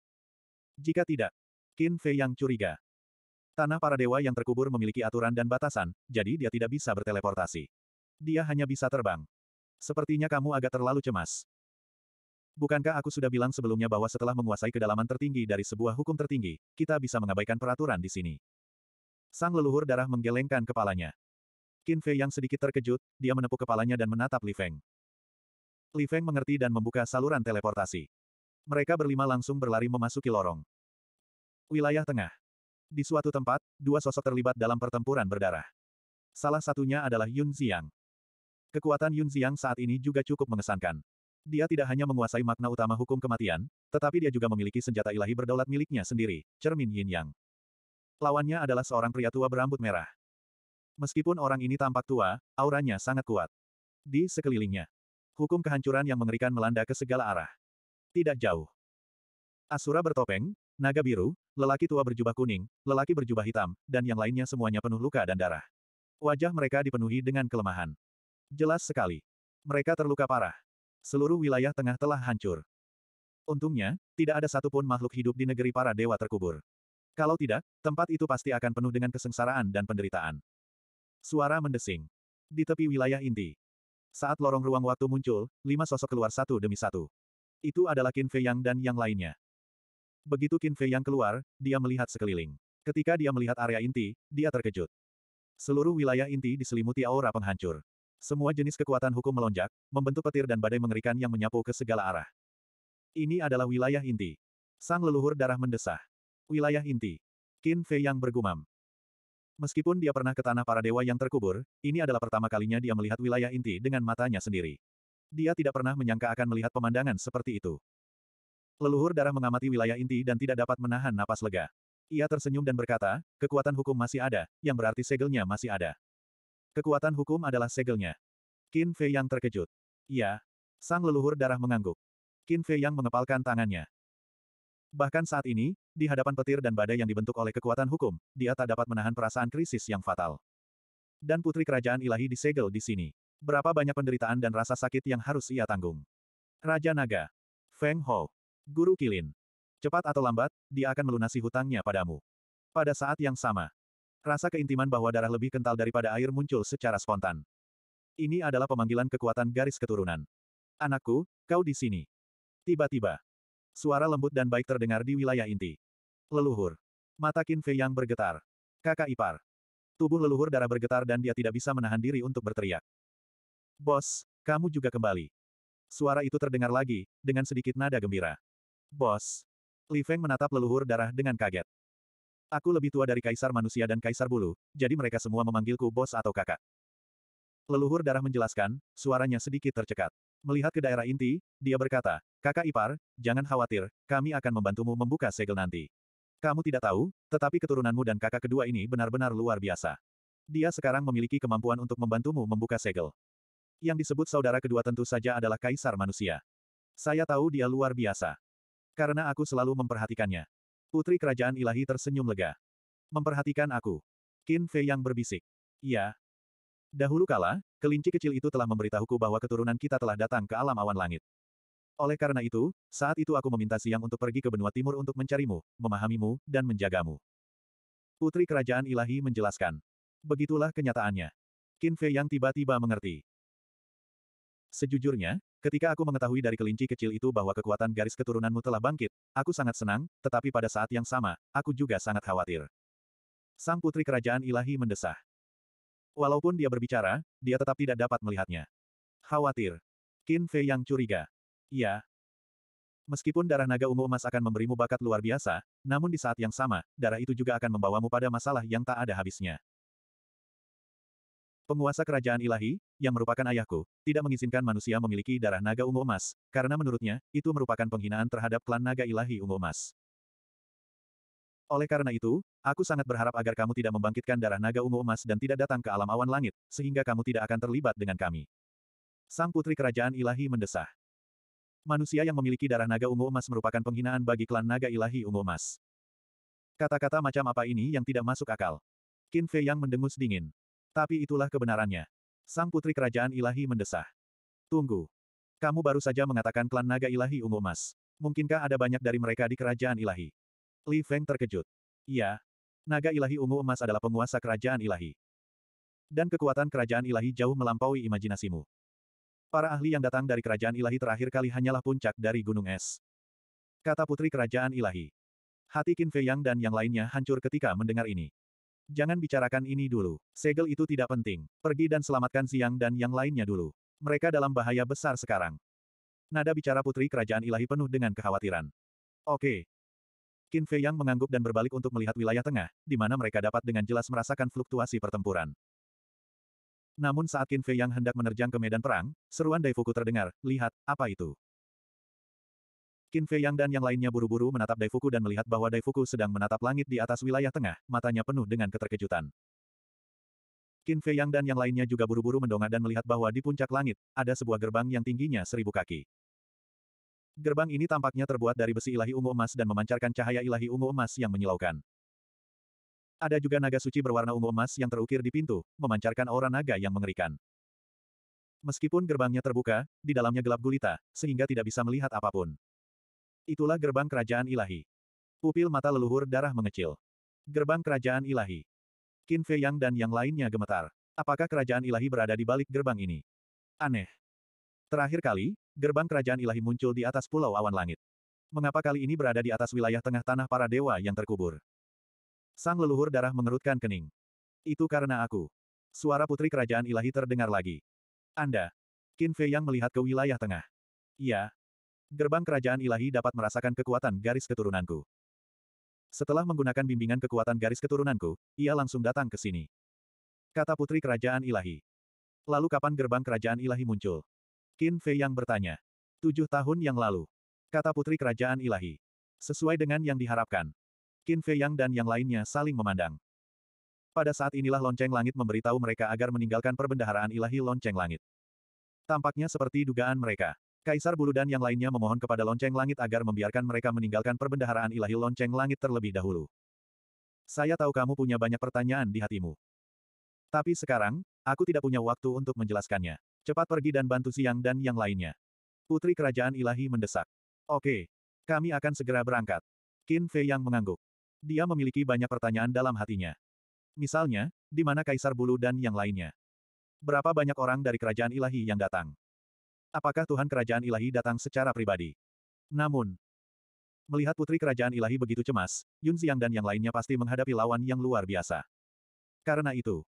Jika tidak, Qin Fei yang curiga. Tanah para dewa yang terkubur memiliki aturan dan batasan, jadi dia tidak bisa berteleportasi. Dia hanya bisa terbang. Sepertinya kamu agak terlalu cemas. Bukankah aku sudah bilang sebelumnya bahwa setelah menguasai kedalaman tertinggi dari sebuah hukum tertinggi, kita bisa mengabaikan peraturan di sini? Sang leluhur darah menggelengkan kepalanya. Qin Fei yang sedikit terkejut, dia menepuk kepalanya dan menatap Li Feng. Li Feng mengerti dan membuka saluran teleportasi. Mereka berlima langsung berlari memasuki lorong. Wilayah tengah. Di suatu tempat, dua sosok terlibat dalam pertempuran berdarah. Salah satunya adalah Yun Xiang. Kekuatan Yun Xiang saat ini juga cukup mengesankan. Dia tidak hanya menguasai makna utama hukum kematian, tetapi dia juga memiliki senjata ilahi berdaulat miliknya sendiri, cermin yin yang. Lawannya adalah seorang pria tua berambut merah. Meskipun orang ini tampak tua, auranya sangat kuat. Di sekelilingnya, hukum kehancuran yang mengerikan melanda ke segala arah. Tidak jauh. Asura bertopeng, naga biru, lelaki tua berjubah kuning, lelaki berjubah hitam, dan yang lainnya semuanya penuh luka dan darah. Wajah mereka dipenuhi dengan kelemahan. Jelas sekali. Mereka terluka parah seluruh wilayah tengah telah hancur. Untungnya, tidak ada satupun makhluk hidup di negeri para dewa terkubur. Kalau tidak, tempat itu pasti akan penuh dengan kesengsaraan dan penderitaan. Suara mendesing. Di tepi wilayah inti. Saat lorong ruang waktu muncul, lima sosok keluar satu demi satu. Itu adalah Qin Fei Yang dan yang lainnya. Begitu Qin Fei Yang keluar, dia melihat sekeliling. Ketika dia melihat area inti, dia terkejut. Seluruh wilayah inti diselimuti aura penghancur. Semua jenis kekuatan hukum melonjak, membentuk petir dan badai mengerikan yang menyapu ke segala arah. Ini adalah wilayah inti. Sang leluhur darah mendesah. Wilayah inti. Qin Fei yang bergumam. Meskipun dia pernah ke tanah para dewa yang terkubur, ini adalah pertama kalinya dia melihat wilayah inti dengan matanya sendiri. Dia tidak pernah menyangka akan melihat pemandangan seperti itu. Leluhur darah mengamati wilayah inti dan tidak dapat menahan napas lega. Ia tersenyum dan berkata, kekuatan hukum masih ada, yang berarti segelnya masih ada. Kekuatan hukum adalah segelnya. Qin Fei yang terkejut. Ya. Sang leluhur darah mengangguk. Qin Fei yang mengepalkan tangannya. Bahkan saat ini, di hadapan petir dan badai yang dibentuk oleh kekuatan hukum, dia tak dapat menahan perasaan krisis yang fatal. Dan putri kerajaan ilahi disegel di sini. Berapa banyak penderitaan dan rasa sakit yang harus ia tanggung. Raja Naga. Feng Hou. Guru Kilin. Cepat atau lambat, dia akan melunasi hutangnya padamu. Pada saat yang sama, Rasa keintiman bahwa darah lebih kental daripada air muncul secara spontan. Ini adalah pemanggilan kekuatan garis keturunan. Anakku, kau di sini. Tiba-tiba. Suara lembut dan baik terdengar di wilayah inti. Leluhur. Mata Qin Fei yang bergetar. Kakak ipar. Tubuh leluhur darah bergetar dan dia tidak bisa menahan diri untuk berteriak. Bos, kamu juga kembali. Suara itu terdengar lagi, dengan sedikit nada gembira. Bos. Li Feng menatap leluhur darah dengan kaget. Aku lebih tua dari kaisar manusia dan kaisar bulu, jadi mereka semua memanggilku bos atau kakak. Leluhur darah menjelaskan, suaranya sedikit tercekat. Melihat ke daerah inti, dia berkata, kakak ipar, jangan khawatir, kami akan membantumu membuka segel nanti. Kamu tidak tahu, tetapi keturunanmu dan kakak kedua ini benar-benar luar biasa. Dia sekarang memiliki kemampuan untuk membantumu membuka segel. Yang disebut saudara kedua tentu saja adalah kaisar manusia. Saya tahu dia luar biasa. Karena aku selalu memperhatikannya. Putri Kerajaan Ilahi tersenyum lega. Memperhatikan aku. Qin Fei yang berbisik. Iya. Dahulu kala, kelinci kecil itu telah memberitahuku bahwa keturunan kita telah datang ke alam awan langit. Oleh karena itu, saat itu aku meminta siang untuk pergi ke benua timur untuk mencarimu, memahamimu, dan menjagamu. Putri Kerajaan Ilahi menjelaskan. Begitulah kenyataannya. Qin Fei yang tiba-tiba mengerti. Sejujurnya, ketika aku mengetahui dari kelinci kecil itu bahwa kekuatan garis keturunanmu telah bangkit, aku sangat senang, tetapi pada saat yang sama, aku juga sangat khawatir. Sang putri kerajaan ilahi mendesah. Walaupun dia berbicara, dia tetap tidak dapat melihatnya. Khawatir. Qin Fei yang curiga. Ya. Meskipun darah naga ungu emas akan memberimu bakat luar biasa, namun di saat yang sama, darah itu juga akan membawamu pada masalah yang tak ada habisnya. Penguasa kerajaan ilahi, yang merupakan ayahku, tidak mengizinkan manusia memiliki darah naga ungu emas, karena menurutnya, itu merupakan penghinaan terhadap klan naga ilahi ungu emas. Oleh karena itu, aku sangat berharap agar kamu tidak membangkitkan darah naga ungu emas dan tidak datang ke alam awan langit, sehingga kamu tidak akan terlibat dengan kami. Sang putri kerajaan ilahi mendesah. Manusia yang memiliki darah naga ungu emas merupakan penghinaan bagi klan naga ilahi ungu emas. Kata-kata macam apa ini yang tidak masuk akal? Qin Fei yang mendengus dingin. Tapi itulah kebenarannya. Sang putri kerajaan ilahi mendesah. Tunggu. Kamu baru saja mengatakan klan naga ilahi ungu emas. Mungkinkah ada banyak dari mereka di kerajaan ilahi? Li Feng terkejut. Iya. Naga ilahi ungu emas adalah penguasa kerajaan ilahi. Dan kekuatan kerajaan ilahi jauh melampaui imajinasimu. Para ahli yang datang dari kerajaan ilahi terakhir kali hanyalah puncak dari gunung es. Kata putri kerajaan ilahi. Hati Qin Fei Yang dan yang lainnya hancur ketika mendengar ini. Jangan bicarakan ini dulu. Segel itu tidak penting. Pergi dan selamatkan Siang dan yang lainnya dulu. Mereka dalam bahaya besar sekarang. Nada bicara putri kerajaan ilahi penuh dengan kekhawatiran. Oke. Qin Fei yang mengangguk dan berbalik untuk melihat wilayah tengah, di mana mereka dapat dengan jelas merasakan fluktuasi pertempuran. Namun saat Qin Fei yang hendak menerjang ke medan perang, seruan Daifuku terdengar, lihat, apa itu? Qin Fei Yang dan yang lainnya buru-buru menatap Daifuku dan melihat bahwa Daifuku sedang menatap langit di atas wilayah tengah, matanya penuh dengan keterkejutan. Qin Fei Yang dan yang lainnya juga buru-buru mendongak dan melihat bahwa di puncak langit, ada sebuah gerbang yang tingginya seribu kaki. Gerbang ini tampaknya terbuat dari besi ilahi ungu emas dan memancarkan cahaya ilahi ungu emas yang menyilaukan. Ada juga naga suci berwarna ungu emas yang terukir di pintu, memancarkan aura naga yang mengerikan. Meskipun gerbangnya terbuka, di dalamnya gelap gulita, sehingga tidak bisa melihat apapun. Itulah gerbang kerajaan ilahi. Pupil mata leluhur darah mengecil. Gerbang kerajaan ilahi. Qin Fei Yang dan yang lainnya gemetar. Apakah kerajaan ilahi berada di balik gerbang ini? Aneh. Terakhir kali, gerbang kerajaan ilahi muncul di atas pulau awan langit. Mengapa kali ini berada di atas wilayah tengah tanah para dewa yang terkubur? Sang leluhur darah mengerutkan kening. Itu karena aku. Suara putri kerajaan ilahi terdengar lagi. Anda. Qin Fei Yang melihat ke wilayah tengah. Ya. Gerbang kerajaan ilahi dapat merasakan kekuatan garis keturunanku. Setelah menggunakan bimbingan kekuatan garis keturunanku, ia langsung datang ke sini. Kata putri kerajaan ilahi. Lalu kapan gerbang kerajaan ilahi muncul? Qin Fei yang bertanya. Tujuh tahun yang lalu. Kata putri kerajaan ilahi. Sesuai dengan yang diharapkan. Qin Fei Yang dan yang lainnya saling memandang. Pada saat inilah lonceng langit memberitahu mereka agar meninggalkan perbendaharaan ilahi lonceng langit. Tampaknya seperti dugaan mereka. Kaisar Bulu dan yang lainnya memohon kepada lonceng langit agar membiarkan mereka meninggalkan perbendaharaan ilahi lonceng langit terlebih dahulu. Saya tahu kamu punya banyak pertanyaan di hatimu. Tapi sekarang, aku tidak punya waktu untuk menjelaskannya. Cepat pergi dan bantu siang dan yang lainnya. Putri Kerajaan Ilahi mendesak. Oke. Kami akan segera berangkat. Qin Fei yang mengangguk. Dia memiliki banyak pertanyaan dalam hatinya. Misalnya, di mana Kaisar Bulu dan yang lainnya? Berapa banyak orang dari kerajaan ilahi yang datang? Apakah Tuhan Kerajaan Ilahi datang secara pribadi? Namun, melihat putri Kerajaan Ilahi begitu cemas, Yun Xiang dan yang lainnya pasti menghadapi lawan yang luar biasa. Karena itu,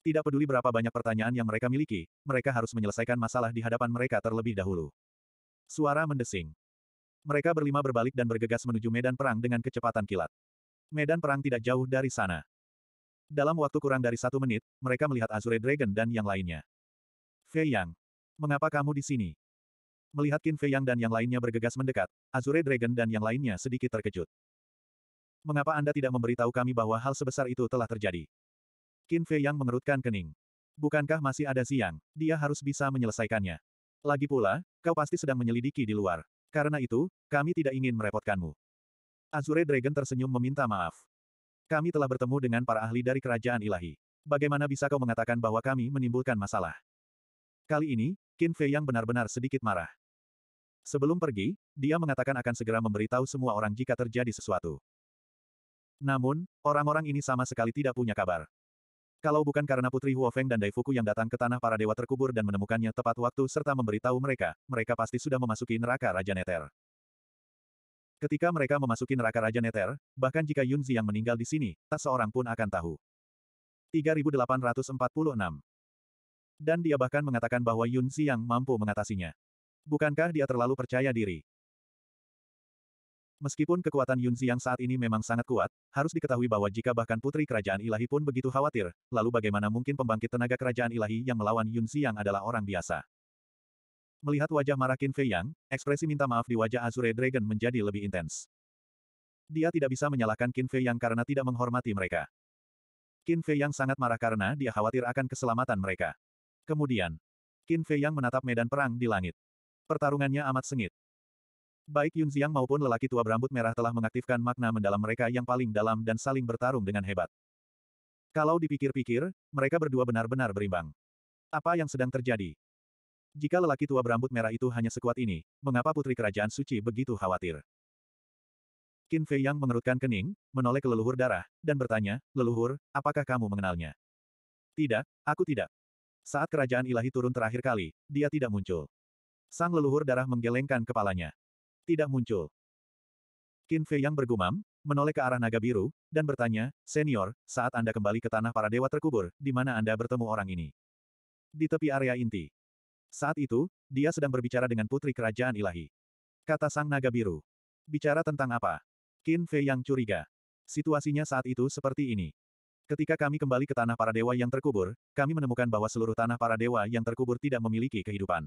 tidak peduli berapa banyak pertanyaan yang mereka miliki, mereka harus menyelesaikan masalah di hadapan mereka terlebih dahulu. Suara mendesing. Mereka berlima berbalik dan bergegas menuju medan perang dengan kecepatan kilat. Medan perang tidak jauh dari sana. Dalam waktu kurang dari satu menit, mereka melihat Azure Dragon dan yang lainnya. Fei Yang. Mengapa kamu di sini? Melihat Qin Fei Yang dan yang lainnya bergegas mendekat, Azure Dragon dan yang lainnya sedikit terkejut. Mengapa Anda tidak memberitahu kami bahwa hal sebesar itu telah terjadi? Qin Fei Yang mengerutkan kening. Bukankah masih ada siang? Dia harus bisa menyelesaikannya. Lagi pula, kau pasti sedang menyelidiki di luar. Karena itu, kami tidak ingin merepotkanmu. Azure Dragon tersenyum meminta maaf. Kami telah bertemu dengan para ahli dari kerajaan ilahi. Bagaimana bisa kau mengatakan bahwa kami menimbulkan masalah? Kali ini, Qin Fei yang benar-benar sedikit marah. Sebelum pergi, dia mengatakan akan segera memberitahu semua orang jika terjadi sesuatu. Namun, orang-orang ini sama sekali tidak punya kabar. Kalau bukan karena Putri Huofeng dan Daifuku yang datang ke tanah para dewa terkubur dan menemukannya tepat waktu serta memberitahu mereka, mereka pasti sudah memasuki neraka Raja Neter. Ketika mereka memasuki neraka Raja Neter, bahkan jika Yunzi yang meninggal di sini, tak seorang pun akan tahu. 3846 dan dia bahkan mengatakan bahwa Yun Xiang mampu mengatasinya. Bukankah dia terlalu percaya diri? Meskipun kekuatan Yun Xiang saat ini memang sangat kuat, harus diketahui bahwa jika bahkan putri kerajaan ilahi pun begitu khawatir, lalu bagaimana mungkin pembangkit tenaga kerajaan ilahi yang melawan Yun Xiang adalah orang biasa. Melihat wajah marah Qin Fei Yang, ekspresi minta maaf di wajah Azure Dragon menjadi lebih intens. Dia tidak bisa menyalahkan Qin Fei Yang karena tidak menghormati mereka. Qin Fei Yang sangat marah karena dia khawatir akan keselamatan mereka. Kemudian, Qin Fei Yang menatap medan perang di langit. Pertarungannya amat sengit. Baik Yun Ziang maupun lelaki tua berambut merah telah mengaktifkan makna mendalam mereka yang paling dalam dan saling bertarung dengan hebat. Kalau dipikir-pikir, mereka berdua benar-benar berimbang. Apa yang sedang terjadi? Jika lelaki tua berambut merah itu hanya sekuat ini, mengapa putri kerajaan suci begitu khawatir? Qin Fei Yang mengerutkan kening, menoleh ke leluhur darah, dan bertanya, Leluhur, apakah kamu mengenalnya? Tidak, aku tidak. Saat kerajaan ilahi turun terakhir kali, dia tidak muncul. Sang leluhur darah menggelengkan kepalanya. Tidak muncul. Qin Fei yang bergumam, menoleh ke arah naga biru, dan bertanya, Senior, saat Anda kembali ke tanah para dewa terkubur, di mana Anda bertemu orang ini? Di tepi area inti. Saat itu, dia sedang berbicara dengan putri kerajaan ilahi. Kata sang naga biru. Bicara tentang apa? Qin Fei yang curiga. Situasinya saat itu seperti ini. Ketika kami kembali ke tanah para dewa yang terkubur, kami menemukan bahwa seluruh tanah para dewa yang terkubur tidak memiliki kehidupan.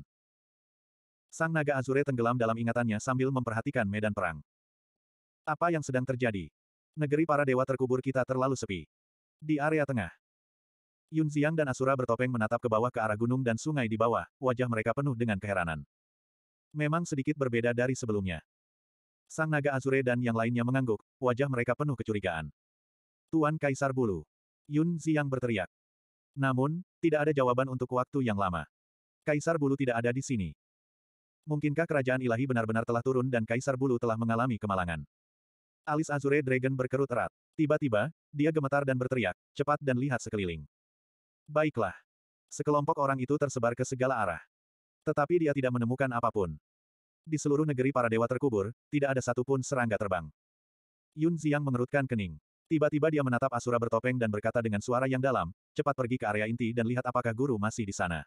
Sang naga Azure tenggelam dalam ingatannya sambil memperhatikan medan perang. Apa yang sedang terjadi? Negeri para dewa terkubur kita terlalu sepi. Di area tengah, Yun Ziang dan Asura bertopeng menatap ke bawah ke arah gunung dan sungai di bawah, wajah mereka penuh dengan keheranan. Memang sedikit berbeda dari sebelumnya. Sang naga Azure dan yang lainnya mengangguk, wajah mereka penuh kecurigaan. Tuan Kaisar Bulu. Yun Ziyang berteriak. Namun, tidak ada jawaban untuk waktu yang lama. Kaisar Bulu tidak ada di sini. Mungkinkah kerajaan ilahi benar-benar telah turun dan Kaisar Bulu telah mengalami kemalangan? Alis Azure Dragon berkerut erat. Tiba-tiba, dia gemetar dan berteriak, cepat dan lihat sekeliling. Baiklah. Sekelompok orang itu tersebar ke segala arah. Tetapi dia tidak menemukan apapun. Di seluruh negeri para dewa terkubur, tidak ada satupun serangga terbang. Yun Ziyang mengerutkan kening. Tiba-tiba dia menatap Asura bertopeng dan berkata dengan suara yang dalam, cepat pergi ke area inti dan lihat apakah guru masih di sana.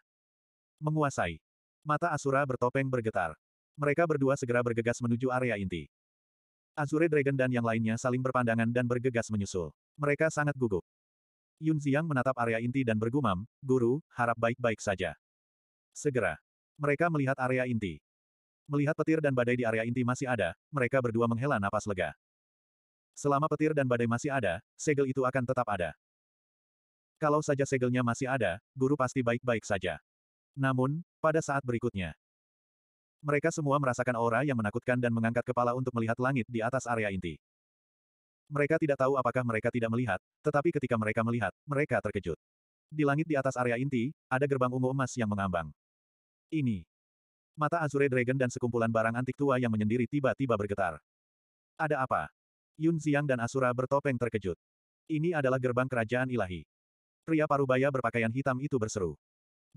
Menguasai. Mata Asura bertopeng bergetar. Mereka berdua segera bergegas menuju area inti. Azure Dragon dan yang lainnya saling berpandangan dan bergegas menyusul. Mereka sangat gugup. Yun Xiang menatap area inti dan bergumam, Guru, harap baik-baik saja. Segera. Mereka melihat area inti. Melihat petir dan badai di area inti masih ada, mereka berdua menghela napas lega. Selama petir dan badai masih ada, segel itu akan tetap ada. Kalau saja segelnya masih ada, guru pasti baik-baik saja. Namun, pada saat berikutnya, mereka semua merasakan aura yang menakutkan dan mengangkat kepala untuk melihat langit di atas area inti. Mereka tidak tahu apakah mereka tidak melihat, tetapi ketika mereka melihat, mereka terkejut. Di langit di atas area inti, ada gerbang ungu emas yang mengambang. Ini. Mata Azure Dragon dan sekumpulan barang antik tua yang menyendiri tiba-tiba bergetar. Ada apa? Yun Xiang dan Asura bertopeng terkejut. Ini adalah gerbang kerajaan ilahi. Pria parubaya berpakaian hitam itu berseru.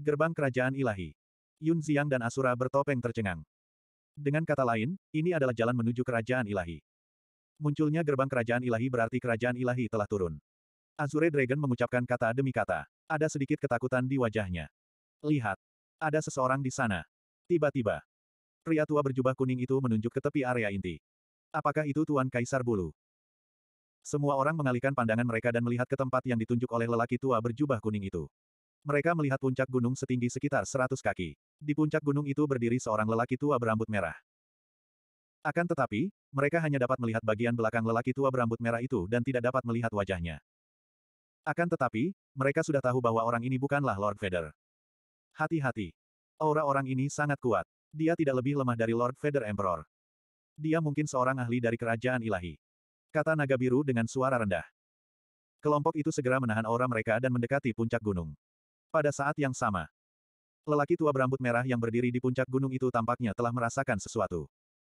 Gerbang kerajaan ilahi. Yun Xiang dan Asura bertopeng tercengang. Dengan kata lain, ini adalah jalan menuju kerajaan ilahi. Munculnya gerbang kerajaan ilahi berarti kerajaan ilahi telah turun. Azure Dragon mengucapkan kata demi kata. Ada sedikit ketakutan di wajahnya. Lihat. Ada seseorang di sana. Tiba-tiba. Pria tua berjubah kuning itu menunjuk ke tepi area inti. Apakah itu Tuan Kaisar Bulu? Semua orang mengalihkan pandangan mereka dan melihat ke tempat yang ditunjuk oleh lelaki tua berjubah kuning itu. Mereka melihat puncak gunung setinggi sekitar 100 kaki. Di puncak gunung itu berdiri seorang lelaki tua berambut merah. Akan tetapi, mereka hanya dapat melihat bagian belakang lelaki tua berambut merah itu dan tidak dapat melihat wajahnya. Akan tetapi, mereka sudah tahu bahwa orang ini bukanlah Lord Vader. Hati-hati. Aura orang ini sangat kuat. Dia tidak lebih lemah dari Lord Vader Emperor. Dia mungkin seorang ahli dari kerajaan ilahi. Kata naga biru dengan suara rendah. Kelompok itu segera menahan aura mereka dan mendekati puncak gunung. Pada saat yang sama, lelaki tua berambut merah yang berdiri di puncak gunung itu tampaknya telah merasakan sesuatu.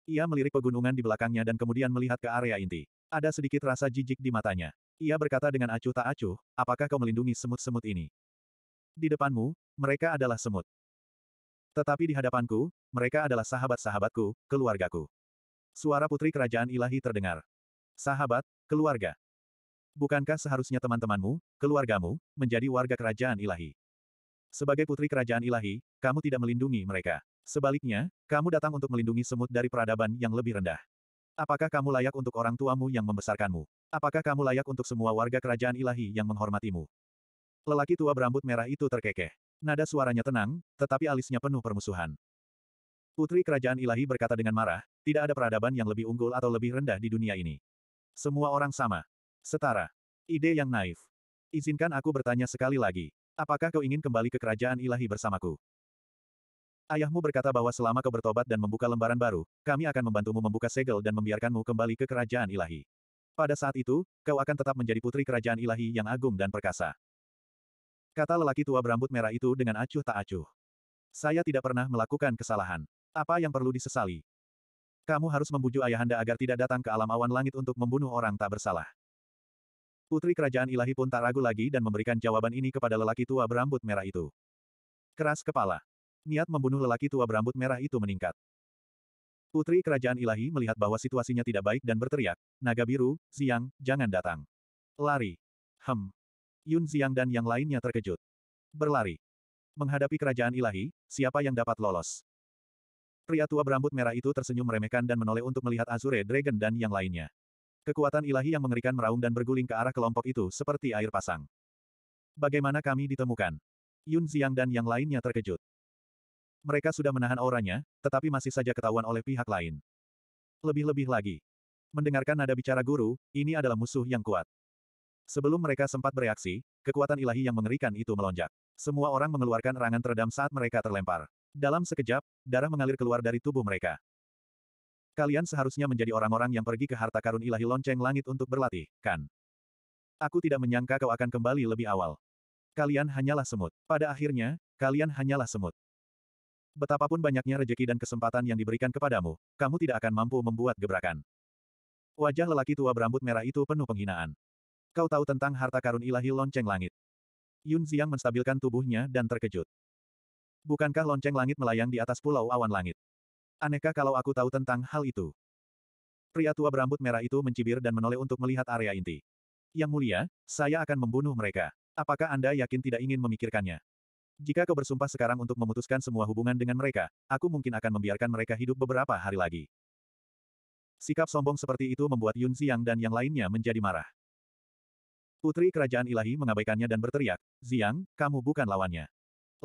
Ia melirik pegunungan di belakangnya dan kemudian melihat ke area inti. Ada sedikit rasa jijik di matanya. Ia berkata dengan acuh tak acuh, apakah kau melindungi semut-semut ini? Di depanmu, mereka adalah semut. Tetapi di hadapanku, mereka adalah sahabat-sahabatku, keluargaku. Suara putri kerajaan ilahi terdengar. Sahabat, keluarga. Bukankah seharusnya teman-temanmu, keluargamu, menjadi warga kerajaan ilahi? Sebagai putri kerajaan ilahi, kamu tidak melindungi mereka. Sebaliknya, kamu datang untuk melindungi semut dari peradaban yang lebih rendah. Apakah kamu layak untuk orang tuamu yang membesarkanmu? Apakah kamu layak untuk semua warga kerajaan ilahi yang menghormatimu? Lelaki tua berambut merah itu terkekeh. Nada suaranya tenang, tetapi alisnya penuh permusuhan. Putri Kerajaan Ilahi berkata dengan marah, tidak ada peradaban yang lebih unggul atau lebih rendah di dunia ini. Semua orang sama. Setara. Ide yang naif. Izinkan aku bertanya sekali lagi. Apakah kau ingin kembali ke Kerajaan Ilahi bersamaku? Ayahmu berkata bahwa selama kau bertobat dan membuka lembaran baru, kami akan membantumu membuka segel dan membiarkanmu kembali ke Kerajaan Ilahi. Pada saat itu, kau akan tetap menjadi putri Kerajaan Ilahi yang agung dan perkasa. Kata lelaki tua berambut merah itu dengan acuh tak acuh. Saya tidak pernah melakukan kesalahan. Apa yang perlu disesali? Kamu harus membujuk ayahanda agar tidak datang ke alam awan langit untuk membunuh orang tak bersalah. Putri kerajaan ilahi pun tak ragu lagi dan memberikan jawaban ini kepada lelaki tua berambut merah itu. Keras kepala. Niat membunuh lelaki tua berambut merah itu meningkat. Putri kerajaan ilahi melihat bahwa situasinya tidak baik dan berteriak, Naga biru, Ziang, jangan datang. Lari. Hem. Yun Ziang dan yang lainnya terkejut. Berlari. Menghadapi kerajaan ilahi, siapa yang dapat lolos? Pria tua berambut merah itu tersenyum meremehkan dan menoleh untuk melihat Azure Dragon dan yang lainnya. Kekuatan ilahi yang mengerikan meraung dan berguling ke arah kelompok itu seperti air pasang. Bagaimana kami ditemukan? Yun Ziang dan yang lainnya terkejut. Mereka sudah menahan auranya, tetapi masih saja ketahuan oleh pihak lain. Lebih-lebih lagi. Mendengarkan nada bicara guru, ini adalah musuh yang kuat. Sebelum mereka sempat bereaksi, kekuatan ilahi yang mengerikan itu melonjak. Semua orang mengeluarkan erangan teredam saat mereka terlempar. Dalam sekejap, darah mengalir keluar dari tubuh mereka. Kalian seharusnya menjadi orang-orang yang pergi ke harta karun ilahi lonceng langit untuk berlatih, kan? Aku tidak menyangka kau akan kembali lebih awal. Kalian hanyalah semut. Pada akhirnya, kalian hanyalah semut. Betapapun banyaknya rejeki dan kesempatan yang diberikan kepadamu, kamu tidak akan mampu membuat gebrakan. Wajah lelaki tua berambut merah itu penuh penghinaan. Kau tahu tentang harta karun ilahi lonceng langit. Yun Ziang menstabilkan tubuhnya dan terkejut. Bukankah lonceng langit melayang di atas pulau awan langit? Anehkah kalau aku tahu tentang hal itu. Pria tua berambut merah itu mencibir dan menoleh untuk melihat area inti. Yang mulia, saya akan membunuh mereka. Apakah Anda yakin tidak ingin memikirkannya? Jika kau bersumpah sekarang untuk memutuskan semua hubungan dengan mereka, aku mungkin akan membiarkan mereka hidup beberapa hari lagi. Sikap sombong seperti itu membuat Yun Xiang dan yang lainnya menjadi marah. Putri kerajaan ilahi mengabaikannya dan berteriak, Ziang, kamu bukan lawannya.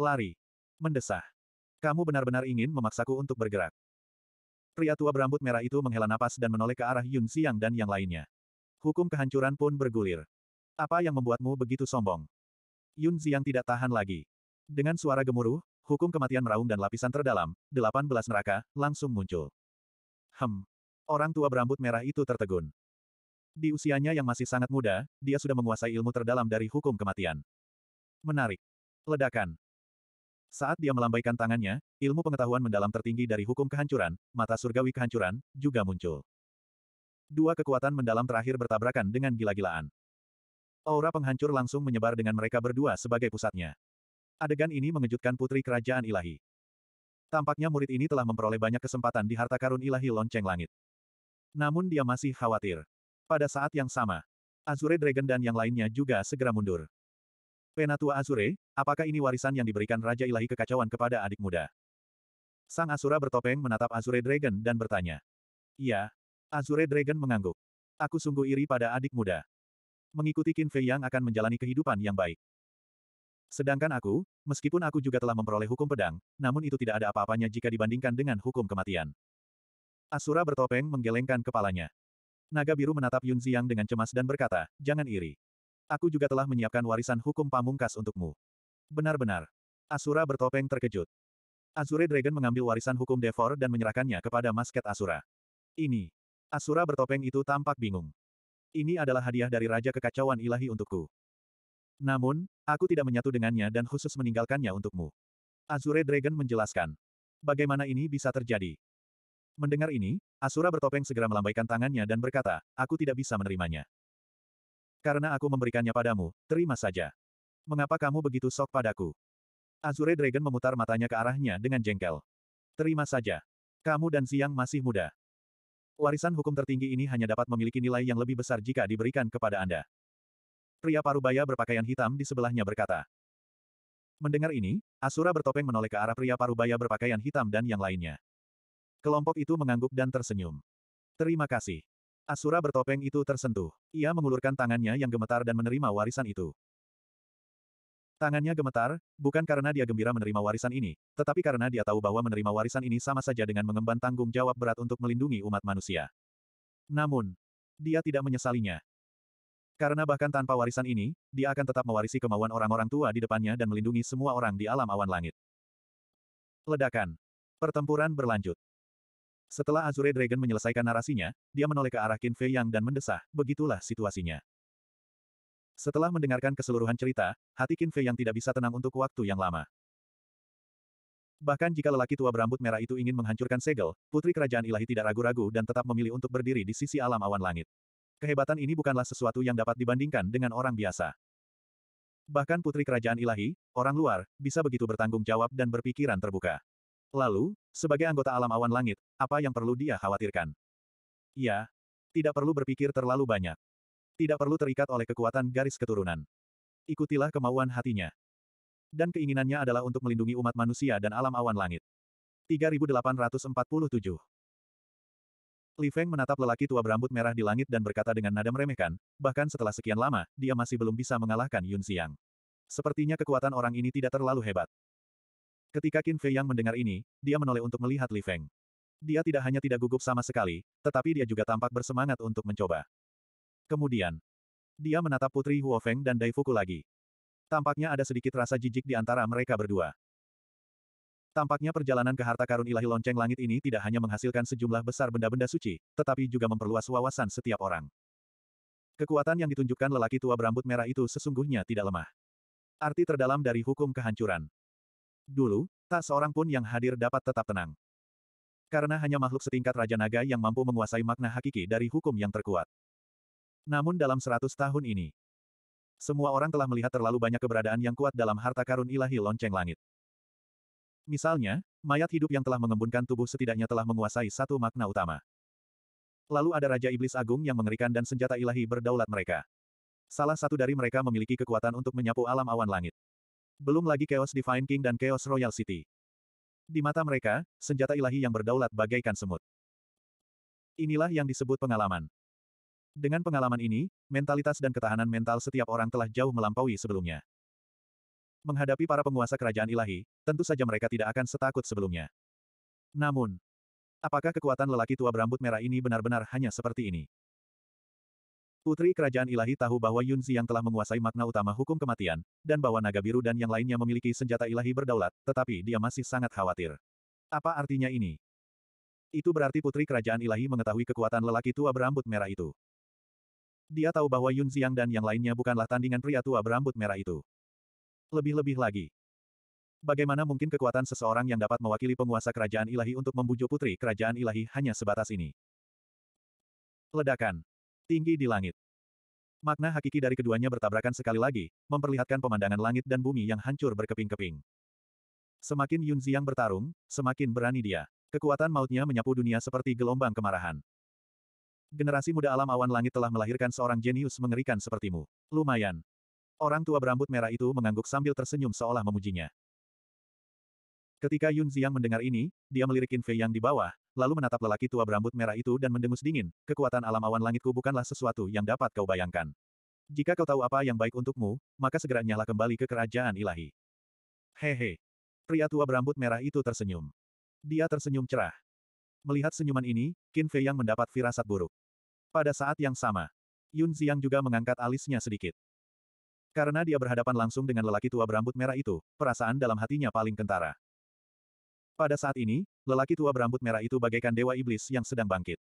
Lari. Mendesah. Kamu benar-benar ingin memaksaku untuk bergerak. Pria tua berambut merah itu menghela napas dan menoleh ke arah Yun Xiang dan yang lainnya. Hukum kehancuran pun bergulir. Apa yang membuatmu begitu sombong? Yun Xiang tidak tahan lagi. Dengan suara gemuruh, hukum kematian meraung dan lapisan terdalam, delapan belas neraka, langsung muncul. Hem. Orang tua berambut merah itu tertegun. Di usianya yang masih sangat muda, dia sudah menguasai ilmu terdalam dari hukum kematian. Menarik. Ledakan. Saat dia melambaikan tangannya, ilmu pengetahuan mendalam tertinggi dari hukum kehancuran, mata surgawi kehancuran, juga muncul. Dua kekuatan mendalam terakhir bertabrakan dengan gila-gilaan. Aura penghancur langsung menyebar dengan mereka berdua sebagai pusatnya. Adegan ini mengejutkan putri kerajaan ilahi. Tampaknya murid ini telah memperoleh banyak kesempatan di harta karun ilahi lonceng langit. Namun dia masih khawatir. Pada saat yang sama, Azure Dragon dan yang lainnya juga segera mundur. Penatua Azure, apakah ini warisan yang diberikan Raja Ilahi Kekacauan kepada adik muda? Sang Asura bertopeng menatap Azure Dragon dan bertanya. Iya. Azure Dragon mengangguk. Aku sungguh iri pada adik muda. Mengikuti Qin Fei yang akan menjalani kehidupan yang baik. Sedangkan aku, meskipun aku juga telah memperoleh hukum pedang, namun itu tidak ada apa-apanya jika dibandingkan dengan hukum kematian. Asura bertopeng menggelengkan kepalanya. Naga biru menatap Yun Ziyang dengan cemas dan berkata, jangan iri. Aku juga telah menyiapkan warisan hukum pamungkas untukmu. Benar-benar. Asura bertopeng terkejut. Azure Dragon mengambil warisan hukum Devor dan menyerahkannya kepada masket Asura. Ini. Asura bertopeng itu tampak bingung. Ini adalah hadiah dari Raja Kekacauan Ilahi untukku. Namun, aku tidak menyatu dengannya dan khusus meninggalkannya untukmu. Azure Dragon menjelaskan. Bagaimana ini bisa terjadi? Mendengar ini, Asura bertopeng segera melambaikan tangannya dan berkata, aku tidak bisa menerimanya. Karena aku memberikannya padamu, terima saja. Mengapa kamu begitu sok padaku? Azure Dragon memutar matanya ke arahnya dengan jengkel. Terima saja. Kamu dan Siang masih muda. Warisan hukum tertinggi ini hanya dapat memiliki nilai yang lebih besar jika diberikan kepada Anda. Pria parubaya berpakaian hitam di sebelahnya berkata. Mendengar ini, Asura bertopeng menoleh ke arah pria parubaya berpakaian hitam dan yang lainnya. Kelompok itu mengangguk dan tersenyum. Terima kasih. Asura bertopeng itu tersentuh. Ia mengulurkan tangannya yang gemetar dan menerima warisan itu. Tangannya gemetar, bukan karena dia gembira menerima warisan ini, tetapi karena dia tahu bahwa menerima warisan ini sama saja dengan mengemban tanggung jawab berat untuk melindungi umat manusia. Namun, dia tidak menyesalinya. Karena bahkan tanpa warisan ini, dia akan tetap mewarisi kemauan orang-orang tua di depannya dan melindungi semua orang di alam awan langit. Ledakan. Pertempuran berlanjut. Setelah Azure Dragon menyelesaikan narasinya, dia menoleh ke arah Qin Fei Yang dan mendesah, begitulah situasinya. Setelah mendengarkan keseluruhan cerita, hati Qin Fei Yang tidak bisa tenang untuk waktu yang lama. Bahkan jika lelaki tua berambut merah itu ingin menghancurkan segel, putri kerajaan ilahi tidak ragu-ragu dan tetap memilih untuk berdiri di sisi alam awan langit. Kehebatan ini bukanlah sesuatu yang dapat dibandingkan dengan orang biasa. Bahkan putri kerajaan ilahi, orang luar, bisa begitu bertanggung jawab dan berpikiran terbuka. Lalu, sebagai anggota alam awan langit, apa yang perlu dia khawatirkan? Ya, tidak perlu berpikir terlalu banyak. Tidak perlu terikat oleh kekuatan garis keturunan. Ikutilah kemauan hatinya. Dan keinginannya adalah untuk melindungi umat manusia dan alam awan langit. 3847 Li Feng menatap lelaki tua berambut merah di langit dan berkata dengan nada meremehkan, bahkan setelah sekian lama, dia masih belum bisa mengalahkan Yun Xiang. Sepertinya kekuatan orang ini tidak terlalu hebat. Ketika Qin Fei Yang mendengar ini, dia menoleh untuk melihat Li Feng. Dia tidak hanya tidak gugup sama sekali, tetapi dia juga tampak bersemangat untuk mencoba. Kemudian, dia menatap Putri Huo Feng dan Dai Fuku lagi. Tampaknya ada sedikit rasa jijik di antara mereka berdua. Tampaknya perjalanan ke harta karun ilahi lonceng langit ini tidak hanya menghasilkan sejumlah besar benda-benda suci, tetapi juga memperluas wawasan setiap orang. Kekuatan yang ditunjukkan lelaki tua berambut merah itu sesungguhnya tidak lemah. Arti terdalam dari hukum kehancuran. Dulu, tak seorang pun yang hadir dapat tetap tenang. Karena hanya makhluk setingkat Raja Naga yang mampu menguasai makna hakiki dari hukum yang terkuat. Namun dalam seratus tahun ini, semua orang telah melihat terlalu banyak keberadaan yang kuat dalam harta karun ilahi lonceng langit. Misalnya, mayat hidup yang telah mengembunkan tubuh setidaknya telah menguasai satu makna utama. Lalu ada Raja Iblis Agung yang mengerikan dan senjata ilahi berdaulat mereka. Salah satu dari mereka memiliki kekuatan untuk menyapu alam awan langit. Belum lagi Chaos Divine King dan Chaos Royal City. Di mata mereka, senjata ilahi yang berdaulat bagaikan semut. Inilah yang disebut pengalaman. Dengan pengalaman ini, mentalitas dan ketahanan mental setiap orang telah jauh melampaui sebelumnya. Menghadapi para penguasa kerajaan ilahi, tentu saja mereka tidak akan setakut sebelumnya. Namun, apakah kekuatan lelaki tua berambut merah ini benar-benar hanya seperti ini? Putri Kerajaan Ilahi tahu bahwa Yun Xiang telah menguasai makna utama hukum kematian, dan bahwa naga biru dan yang lainnya memiliki senjata ilahi berdaulat, tetapi dia masih sangat khawatir. Apa artinya ini? Itu berarti Putri Kerajaan Ilahi mengetahui kekuatan lelaki tua berambut merah itu. Dia tahu bahwa Yun Xiang dan yang lainnya bukanlah tandingan pria tua berambut merah itu. Lebih-lebih lagi. Bagaimana mungkin kekuatan seseorang yang dapat mewakili penguasa kerajaan ilahi untuk membujuk putri kerajaan ilahi hanya sebatas ini? Ledakan tinggi di langit. Makna hakiki dari keduanya bertabrakan sekali lagi, memperlihatkan pemandangan langit dan bumi yang hancur berkeping-keping. Semakin Yun Ziyang bertarung, semakin berani dia. Kekuatan mautnya menyapu dunia seperti gelombang kemarahan. Generasi muda alam awan langit telah melahirkan seorang jenius mengerikan sepertimu. Lumayan. Orang tua berambut merah itu mengangguk sambil tersenyum seolah memujinya. Ketika Yun Ziyang mendengar ini, dia melirikin Fei yang di bawah, lalu menatap lelaki tua berambut merah itu dan mendengus dingin, kekuatan alam awan langitku bukanlah sesuatu yang dapat kau bayangkan. Jika kau tahu apa yang baik untukmu, maka segera nyala kembali ke kerajaan ilahi. Hehe. Pria tua berambut merah itu tersenyum. Dia tersenyum cerah. Melihat senyuman ini, Qin Fei yang mendapat firasat buruk. Pada saat yang sama, Yun Ziyang juga mengangkat alisnya sedikit. Karena dia berhadapan langsung dengan lelaki tua berambut merah itu, perasaan dalam hatinya paling kentara. Pada saat ini, lelaki tua berambut merah itu bagaikan dewa iblis yang sedang bangkit.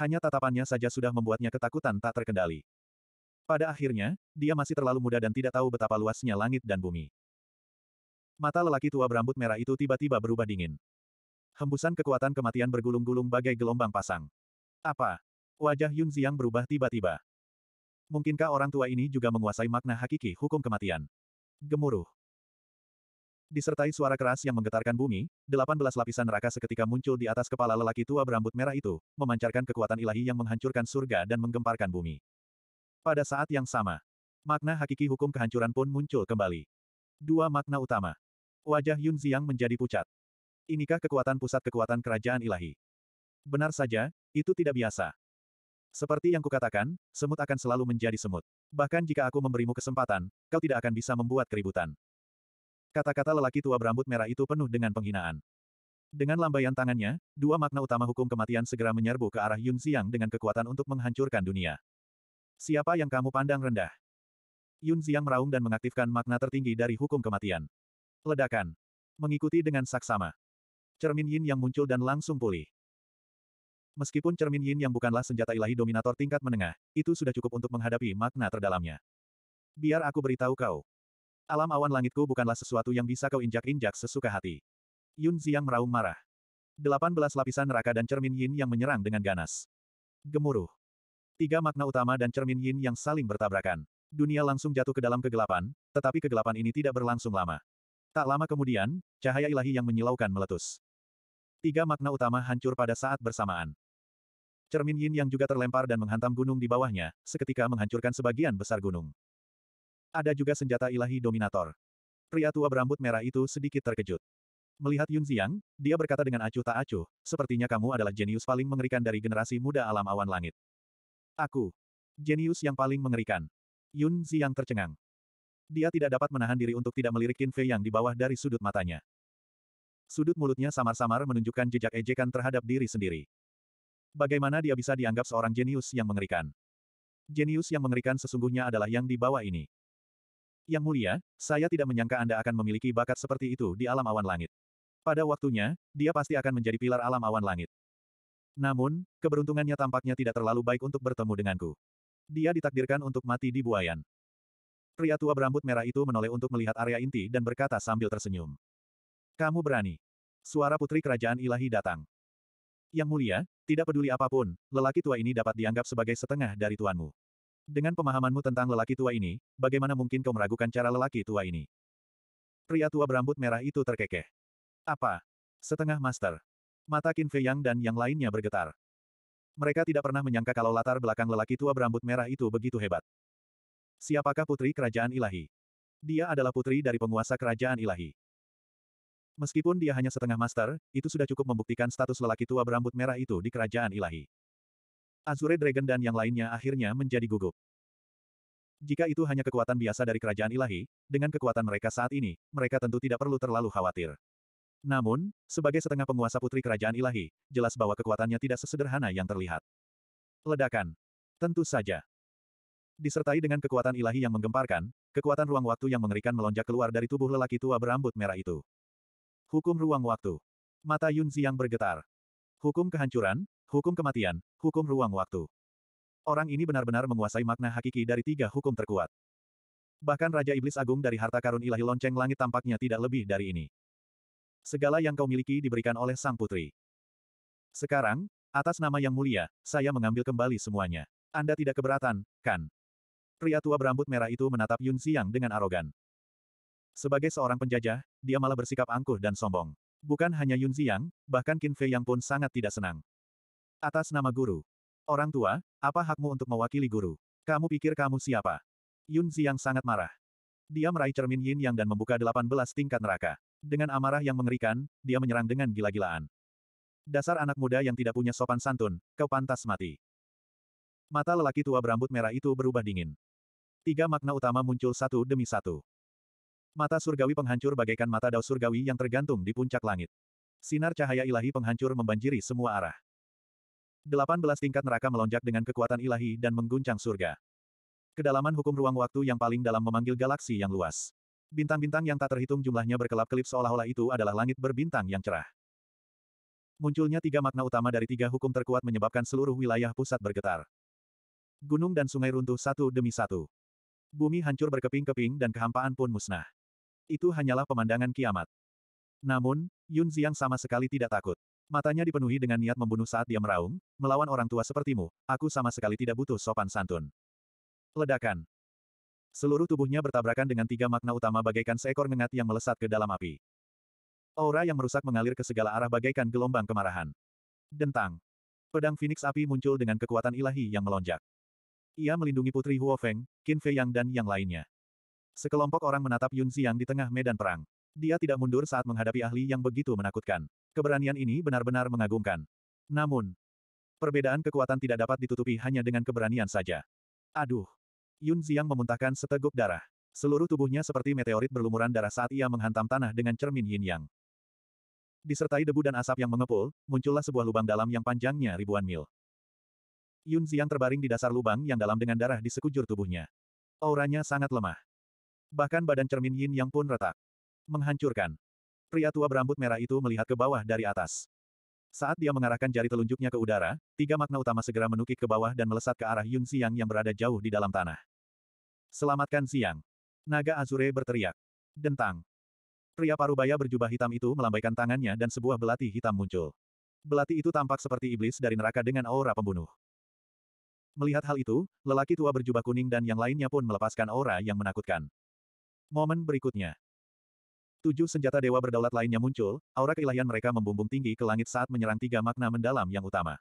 Hanya tatapannya saja sudah membuatnya ketakutan tak terkendali. Pada akhirnya, dia masih terlalu muda dan tidak tahu betapa luasnya langit dan bumi. Mata lelaki tua berambut merah itu tiba-tiba berubah dingin. Hembusan kekuatan kematian bergulung-gulung bagai gelombang pasang. Apa? Wajah Yun Ziyang berubah tiba-tiba. Mungkinkah orang tua ini juga menguasai makna hakiki hukum kematian? Gemuruh. Disertai suara keras yang menggetarkan bumi, delapan belas lapisan neraka seketika muncul di atas kepala lelaki tua berambut merah itu, memancarkan kekuatan ilahi yang menghancurkan surga dan menggemparkan bumi. Pada saat yang sama, makna hakiki hukum kehancuran pun muncul kembali. Dua makna utama. Wajah Yun Ziyang menjadi pucat. Inikah kekuatan pusat kekuatan kerajaan ilahi? Benar saja, itu tidak biasa. Seperti yang kukatakan, semut akan selalu menjadi semut. Bahkan jika aku memberimu kesempatan, kau tidak akan bisa membuat keributan. Kata-kata lelaki tua berambut merah itu penuh dengan penghinaan. Dengan lambaian tangannya, dua makna utama hukum kematian segera menyerbu ke arah Yun Xiang dengan kekuatan untuk menghancurkan dunia. Siapa yang kamu pandang rendah? Yun Xiang meraung dan mengaktifkan makna tertinggi dari hukum kematian. Ledakan. Mengikuti dengan saksama. Cermin Yin yang muncul dan langsung pulih. Meskipun cermin Yin yang bukanlah senjata ilahi dominator tingkat menengah, itu sudah cukup untuk menghadapi makna terdalamnya. Biar aku beritahu kau. Alam awan langitku bukanlah sesuatu yang bisa kau injak-injak sesuka hati. Yun Ziang meraung marah. Delapan belas lapisan neraka dan cermin yin yang menyerang dengan ganas. Gemuruh. Tiga makna utama dan cermin yin yang saling bertabrakan. Dunia langsung jatuh ke dalam kegelapan, tetapi kegelapan ini tidak berlangsung lama. Tak lama kemudian, cahaya ilahi yang menyilaukan meletus. Tiga makna utama hancur pada saat bersamaan. Cermin yin yang juga terlempar dan menghantam gunung di bawahnya, seketika menghancurkan sebagian besar gunung. Ada juga senjata ilahi dominator. Pria tua berambut merah itu sedikit terkejut. Melihat Yun Ziang, dia berkata dengan acuh tak acuh, sepertinya kamu adalah jenius paling mengerikan dari generasi muda alam awan langit. Aku. Jenius yang paling mengerikan. Yun Ziang tercengang. Dia tidak dapat menahan diri untuk tidak melirik Qin Fei yang di bawah dari sudut matanya. Sudut mulutnya samar-samar menunjukkan jejak ejekan terhadap diri sendiri. Bagaimana dia bisa dianggap seorang jenius yang mengerikan? Jenius yang mengerikan sesungguhnya adalah yang di bawah ini. Yang mulia, saya tidak menyangka Anda akan memiliki bakat seperti itu di alam awan langit. Pada waktunya, dia pasti akan menjadi pilar alam awan langit. Namun, keberuntungannya tampaknya tidak terlalu baik untuk bertemu denganku. Dia ditakdirkan untuk mati di buayan. Pria tua berambut merah itu menoleh untuk melihat area inti dan berkata sambil tersenyum. Kamu berani. Suara putri kerajaan ilahi datang. Yang mulia, tidak peduli apapun, lelaki tua ini dapat dianggap sebagai setengah dari tuanmu. Dengan pemahamanmu tentang lelaki tua ini, bagaimana mungkin kau meragukan cara lelaki tua ini? Pria tua berambut merah itu terkekeh. Apa? Setengah master. Mata Qin Fei Yang dan yang lainnya bergetar. Mereka tidak pernah menyangka kalau latar belakang lelaki tua berambut merah itu begitu hebat. Siapakah putri kerajaan ilahi? Dia adalah putri dari penguasa kerajaan ilahi. Meskipun dia hanya setengah master, itu sudah cukup membuktikan status lelaki tua berambut merah itu di kerajaan ilahi. Azure Dragon dan yang lainnya akhirnya menjadi gugup. Jika itu hanya kekuatan biasa dari kerajaan ilahi, dengan kekuatan mereka saat ini, mereka tentu tidak perlu terlalu khawatir. Namun, sebagai setengah penguasa putri kerajaan ilahi, jelas bahwa kekuatannya tidak sesederhana yang terlihat. Ledakan. Tentu saja. Disertai dengan kekuatan ilahi yang menggemparkan, kekuatan ruang waktu yang mengerikan melonjak keluar dari tubuh lelaki tua berambut merah itu. Hukum ruang waktu. Mata Yunzi yang bergetar. Hukum kehancuran, hukum kematian, hukum ruang waktu. Orang ini benar-benar menguasai makna hakiki dari tiga hukum terkuat. Bahkan Raja Iblis Agung dari harta karun ilahi lonceng langit tampaknya tidak lebih dari ini. Segala yang kau miliki diberikan oleh sang putri. Sekarang, atas nama yang mulia, saya mengambil kembali semuanya. Anda tidak keberatan, kan? Pria tua berambut merah itu menatap Yun Xiang dengan arogan. Sebagai seorang penjajah, dia malah bersikap angkuh dan sombong. Bukan hanya Yun Ziyang, bahkan Qin Fei Yang pun sangat tidak senang. Atas nama guru. Orang tua, apa hakmu untuk mewakili guru? Kamu pikir kamu siapa? Yun Ziyang sangat marah. Dia meraih cermin Yin Yang dan membuka 18 tingkat neraka. Dengan amarah yang mengerikan, dia menyerang dengan gila-gilaan. Dasar anak muda yang tidak punya sopan santun, kau pantas mati. Mata lelaki tua berambut merah itu berubah dingin. Tiga makna utama muncul satu demi satu. Mata surgawi penghancur bagaikan mata dao surgawi yang tergantung di puncak langit. Sinar cahaya ilahi penghancur membanjiri semua arah. 18 tingkat neraka melonjak dengan kekuatan ilahi dan mengguncang surga. Kedalaman hukum ruang waktu yang paling dalam memanggil galaksi yang luas. Bintang-bintang yang tak terhitung jumlahnya berkelap-kelip seolah-olah itu adalah langit berbintang yang cerah. Munculnya tiga makna utama dari tiga hukum terkuat menyebabkan seluruh wilayah pusat bergetar. Gunung dan sungai runtuh satu demi satu. Bumi hancur berkeping-keping dan kehampaan pun musnah. Itu hanyalah pemandangan kiamat. Namun, Yun Ziang sama sekali tidak takut. Matanya dipenuhi dengan niat membunuh saat dia meraung, melawan orang tua sepertimu, aku sama sekali tidak butuh sopan santun. Ledakan. Seluruh tubuhnya bertabrakan dengan tiga makna utama bagaikan seekor ngengat yang melesat ke dalam api. Aura yang merusak mengalir ke segala arah bagaikan gelombang kemarahan. Dentang. Pedang Phoenix api muncul dengan kekuatan ilahi yang melonjak. Ia melindungi Putri Huofeng, Qin Fei Yang dan yang lainnya. Sekelompok orang menatap Yun Xiang di tengah medan perang. Dia tidak mundur saat menghadapi ahli yang begitu menakutkan. Keberanian ini benar-benar mengagumkan. Namun, perbedaan kekuatan tidak dapat ditutupi hanya dengan keberanian saja. Aduh! Yun Xiang memuntahkan seteguk darah. Seluruh tubuhnya seperti meteorit berlumuran darah saat ia menghantam tanah dengan cermin yin yang. Disertai debu dan asap yang mengepul, muncullah sebuah lubang dalam yang panjangnya ribuan mil. Yun Xiang terbaring di dasar lubang yang dalam dengan darah di sekujur tubuhnya. Auranya sangat lemah. Bahkan badan cermin Yin Yang pun retak. Menghancurkan. Pria tua berambut merah itu melihat ke bawah dari atas. Saat dia mengarahkan jari telunjuknya ke udara, tiga makna utama segera menukik ke bawah dan melesat ke arah Yun Siang yang berada jauh di dalam tanah. Selamatkan siang. Naga Azure berteriak. Dentang. Pria parubaya berjubah hitam itu melambaikan tangannya dan sebuah belati hitam muncul. Belati itu tampak seperti iblis dari neraka dengan aura pembunuh. Melihat hal itu, lelaki tua berjubah kuning dan yang lainnya pun melepaskan aura yang menakutkan. Momen berikutnya. Tujuh senjata dewa berdaulat lainnya muncul, aura keilahian mereka membumbung tinggi ke langit saat menyerang tiga makna mendalam yang utama.